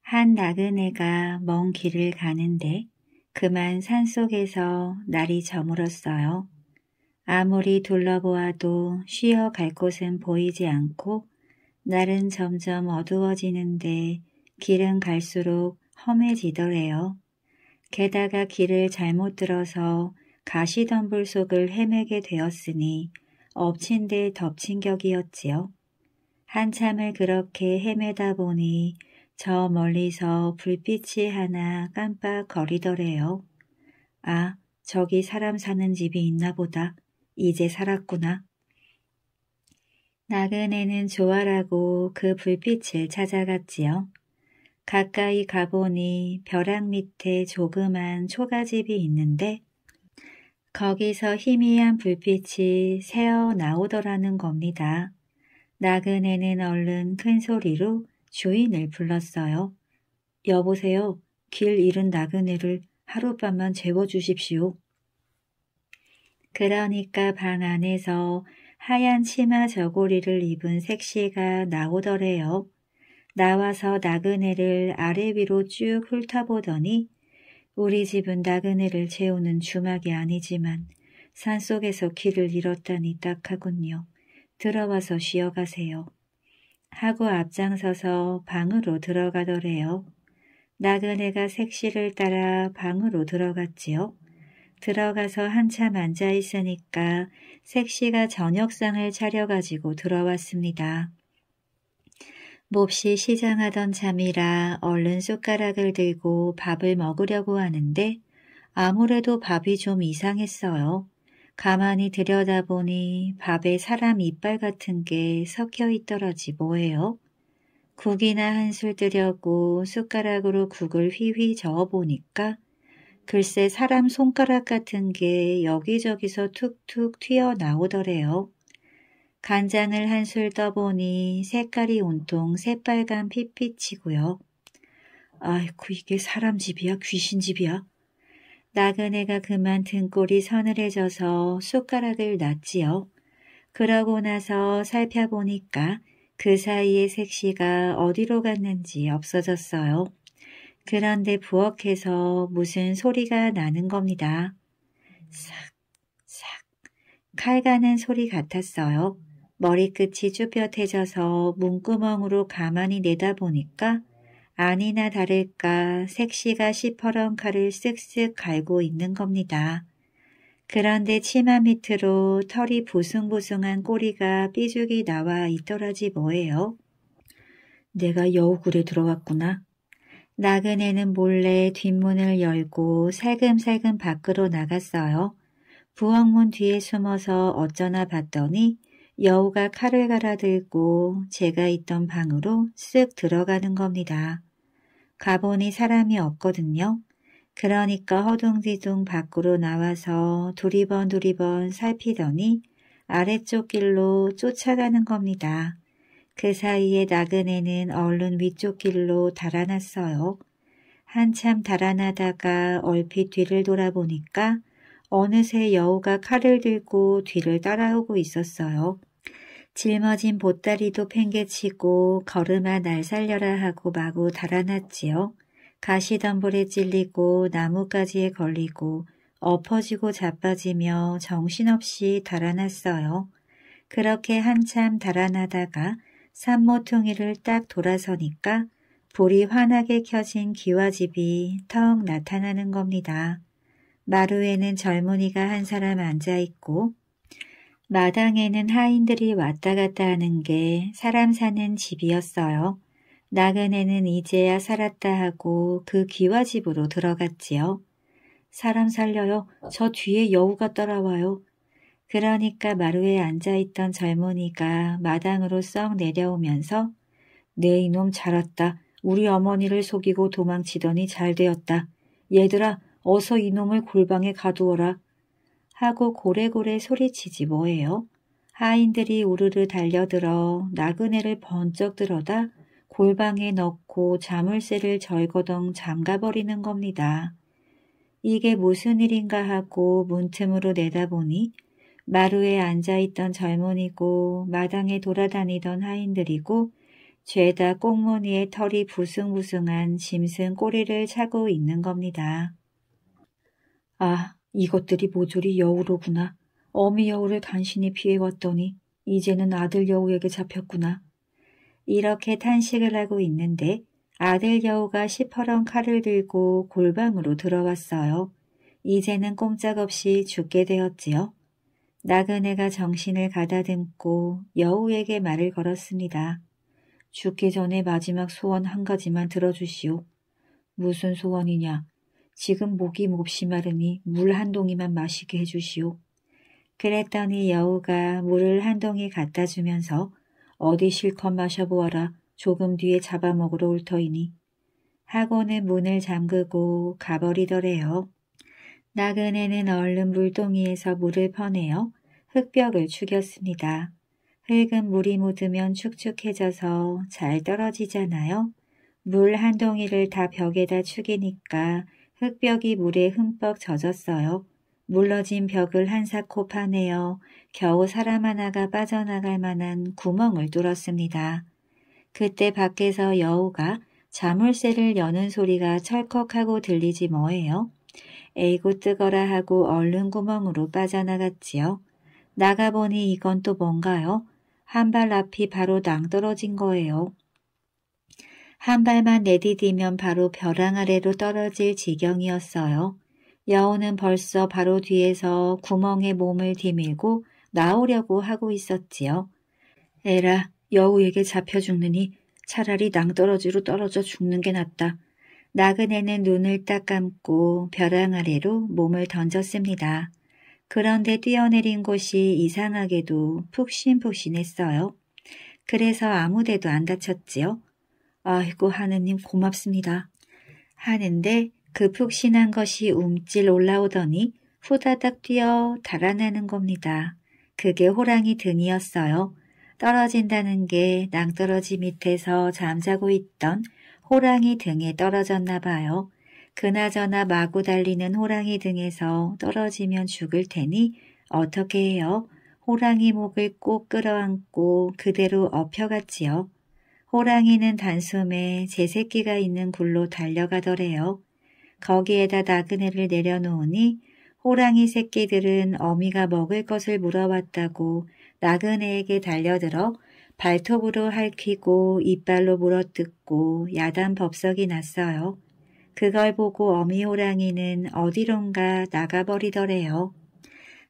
한 나그네가 먼 길을 가는데 그만 산속에서 날이 저물었어요. 아무리 둘러보아도 쉬어 갈 곳은 보이지 않고 날은 점점 어두워지는데 길은 갈수록 험해지더래요. 게다가 길을 잘못 들어서 가시덤불 속을 헤매게 되었으니 엎친 데 덮친 격이었지요. 한참을 그렇게 헤매다 보니 저 멀리서 불빛이 하나 깜빡거리더래요. 아, 저기 사람 사는 집이 있나 보다. 이제 살았구나. 나그네는 조화라고 그 불빛을 찾아갔지요. 가까이 가보니 벼락 밑에 조그만 초가집이 있는데 거기서 희미한 불빛이 새어 나오더라는 겁니다. 나그네는 얼른 큰 소리로 주인을 불렀어요. 여보세요. 길 잃은 나그네를 하룻밤만 재워주십시오. 그러니까 방 안에서 하얀 치마 저고리를 입은 색시가 나오더래요. 나와서 나그네를 아래 위로 쭉 훑어보더니 우리 집은 나그네를 재우는 주막이 아니지만 산속에서 길을 잃었다니 딱하군요. 들어와서 쉬어가세요. 하고 앞장서서 방으로 들어가더래요. 나그네가 색시를 따라 방으로 들어갔지요. 들어가서 한참 앉아있으니까 색시가 저녁상을 차려가지고 들어왔습니다. 몹시 시장하던 잠이라 얼른 숟가락을 들고 밥을 먹으려고 하는데 아무래도 밥이 좀 이상했어요. 가만히 들여다보니 밥에 사람 이빨 같은 게 섞여 있더라지 뭐예요. 국이나 한술 들여고 숟가락으로 국을 휘휘 저어보니까 글쎄 사람 손가락 같은 게 여기저기서 툭툭 튀어나오더래요. 간장을 한 술 떠보니 색깔이 온통 새빨간 핏빛이고요. 아이고 이게 사람 집이야 귀신 집이야. 나그네가 그만 등골이 서늘해져서 숟가락을 놨지요. 그러고 나서 살펴보니까 그 사이에 색시가 어디로 갔는지 없어졌어요. 그런데 부엌에서 무슨 소리가 나는 겁니다. 싹, 싹, 칼 가는 소리 같았어요. 머리끝이 쭈뼛해져서 문구멍으로 가만히 내다보니까 아니나 다를까 색시가 시퍼런 칼을 쓱쓱 갈고 있는 겁니다. 그런데 치마 밑으로 털이 보숭보숭한 꼬리가 삐죽이 나와 있더라지 뭐예요. 내가 여우굴에 들어왔구나. 나그네는 몰래 뒷문을 열고 살금살금 밖으로 나갔어요. 부엌문 뒤에 숨어서 어쩌나 봤더니 여우가 칼을 갈아들고 제가 있던 방으로 쓱 들어가는 겁니다. 가보니 사람이 없거든요. 그러니까 허둥지둥 밖으로 나와서 두리번 두리번 살피더니 아래쪽 길로 쫓아가는 겁니다. 그 사이에 나그네는 얼른 위쪽 길로 달아났어요. 한참 달아나다가 얼핏 뒤를 돌아보니까 어느새 여우가 칼을 들고 뒤를 따라오고 있었어요. 짊어진 보따리도 팽개치고 걸음아 날 살려라 하고 마구 달아났지요. 가시덤불에 찔리고 나뭇가지에 걸리고 엎어지고 자빠지며 정신없이 달아났어요. 그렇게 한참 달아나다가 산모퉁이를 딱 돌아서니까 불이 환하게 켜진 기와집이 턱 나타나는 겁니다. 마루에는 젊은이가 한 사람 앉아있고 마당에는 하인들이 왔다 갔다 하는 게 사람 사는 집이었어요. 나그네는 이제야 살았다 하고 그귀와집으로 들어갔지요. 사람 살려요. 저 뒤에 여우가 따라와요. 그러니까 마루에 앉아있던 젊은이가 마당으로 썩 내려오면서 네 이놈 잘왔다. 우리 어머니를 속이고 도망치더니 잘 되었다. 얘들아 어서 이놈을 골방에 가두어라. 하고 고래고래 소리치지 뭐예요. 하인들이 우르르 달려들어 나그네를 번쩍 들어다 골방에 넣고 자물쇠를 절거덩 잠가버리는 겁니다. 이게 무슨 일인가 하고 문틈으로 내다보니 마루에 앉아있던 젊은이고 마당에 돌아다니던 하인들이고 죄다 꽁무니에 털이 부승부승한 짐승 꼬리를 차고 있는 겁니다. 아, 이것들이 모조리 여우로구나. 어미 여우를 간신히 피해왔더니 이제는 아들 여우에게 잡혔구나. 이렇게 탄식을 하고 있는데 아들 여우가 시퍼런 칼을 들고 골방으로 들어왔어요. 이제는 꼼짝없이 죽게 되었지요. 나그네가 정신을 가다듬고 여우에게 말을 걸었습니다. 죽기 전에 마지막 소원 한 가지만 들어주시오. 무슨 소원이냐? 지금 목이 몹시 마르니 물 한 동이만 마시게 해주시오. 그랬더니 여우가 물을 한 동이 갖다 주면서 어디 실컷 마셔보아라 조금 뒤에 잡아먹으러 올 터이니 하고는 문을 잠그고 가버리더래요. 나그네는 얼른 물동이에서 물을 퍼내어 흙벽을 축였습니다. 흙은 물이 묻으면 축축해져서 잘 떨어지잖아요. 물 한 동이를 다 벽에다 축이니까 흙벽이 물에 흠뻑 젖었어요. 물러진 벽을 한사코 파내어 겨우 사람 하나가 빠져나갈 만한 구멍을 뚫었습니다. 그때 밖에서 여우가 자물쇠를 여는 소리가 철컥하고 들리지 뭐예요. 에이구 뜨거라 하고 얼른 구멍으로 빠져나갔지요. 나가보니 이건 또 뭔가요? 한 발 앞이 바로 낭떨어진 거예요. 한 발만 내디디면 바로 벼랑 아래로 떨어질 지경이었어요. 여우는 벌써 바로 뒤에서 구멍에 몸을 디밀고 나오려고 하고 있었지요. 에라, 여우에게 잡혀 죽느니 차라리 낭떠러지로 떨어져 죽는 게 낫다. 나그네는 눈을 딱 감고 벼랑 아래로 몸을 던졌습니다. 그런데 뛰어내린 곳이 이상하게도 푹신푹신했어요. 그래서 아무데도 안 다쳤지요. 아이고 하느님 고맙습니다. 하는데 그 푹신한 것이 움찔 올라오더니 후다닥 뛰어 달아나는 겁니다. 그게 호랑이 등이었어요. 떨어진다는 게 낭떠러지 밑에서 잠자고 있던 호랑이 등에 떨어졌나 봐요. 그나저나 마구 달리는 호랑이 등에서 떨어지면 죽을 테니 어떻게 해요? 호랑이 목을 꼭 끌어안고 그대로 엎혀갔지요. 호랑이는 단숨에 제 새끼가 있는 굴로 달려가더래요. 거기에다 나그네를 내려놓으니 호랑이 새끼들은 어미가 먹을 것을 물어왔다고 나그네에게 달려들어 발톱으로 핥히고 이빨로 물어뜯고 야단 법석이 났어요. 그걸 보고 어미 호랑이는 어디론가 나가버리더래요.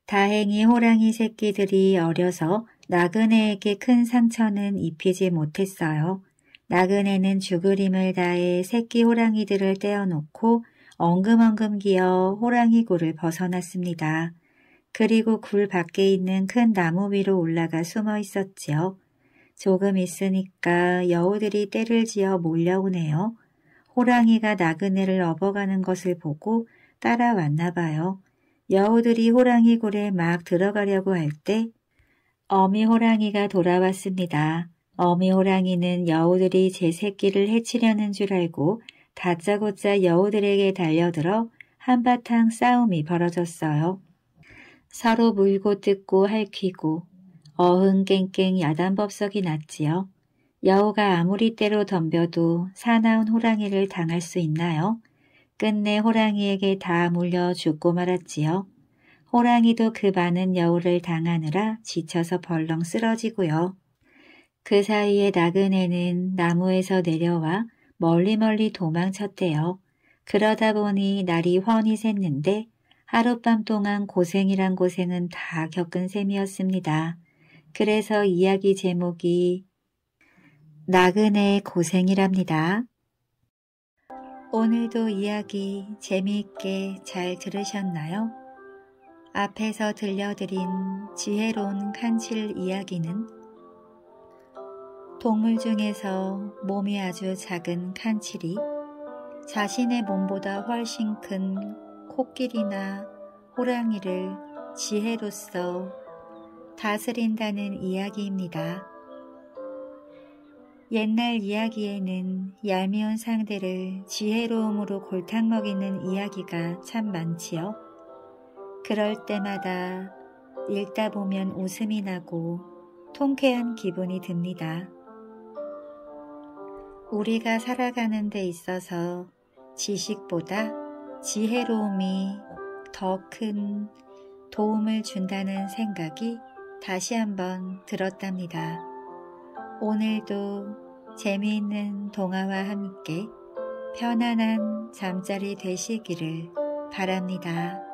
다행히 호랑이 새끼들이 어려서 나그네에게 큰 상처는 입히지 못했어요. 나그네는 죽으림을 다해 새끼 호랑이들을 떼어놓고 엉금엉금 기어 호랑이 굴을 벗어났습니다. 그리고 굴 밖에 있는 큰 나무 위로 올라가 숨어 있었지요. 조금 있으니까 여우들이 떼를 지어 몰려오네요. 호랑이가 나그네를 업어가는 것을 보고 따라왔나 봐요. 여우들이 호랑이 굴에 막 들어가려고 할때 어미 호랑이가 돌아왔습니다. 어미 호랑이는 여우들이 제 새끼를 해치려는 줄 알고 다짜고짜 여우들에게 달려들어 한바탕 싸움이 벌어졌어요. 서로 물고 뜯고 할퀴고 어흥깽깽 야단법석이 났지요. 여우가 아무리 때로 덤벼도 사나운 호랑이를 당할 수 있나요? 끝내 호랑이에게 다 물려 죽고 말았지요. 호랑이도 그 많은 여우를 당하느라 지쳐서 벌렁 쓰러지고요. 그 사이에 나그네는 나무에서 내려와 멀리 멀리 도망쳤대요. 그러다 보니 날이 훤히 샜는데 하룻밤 동안 고생이란 고생은 다 겪은 셈이었습니다. 그래서 이야기 제목이 나그네의 고생이랍니다. 오늘도 이야기 재미있게 잘 들으셨나요? 앞에서 들려드린 지혜로운 칸칠 이야기는 동물 중에서 몸이 아주 작은 칸칠이 자신의 몸보다 훨씬 큰 코끼리나 호랑이를 지혜로써 다스린다는 이야기입니다. 옛날 이야기에는 얄미운 상대를 지혜로움으로 골탕 먹이는 이야기가 참 많지요. 그럴 때마다 읽다 보면 웃음이 나고 통쾌한 기분이 듭니다. 우리가 살아가는 데 있어서 지식보다 지혜로움이 더 큰 도움을 준다는 생각이 다시 한번 들었답니다. 오늘도 재미있는 동화와 함께 편안한 잠자리 되시기를 바랍니다.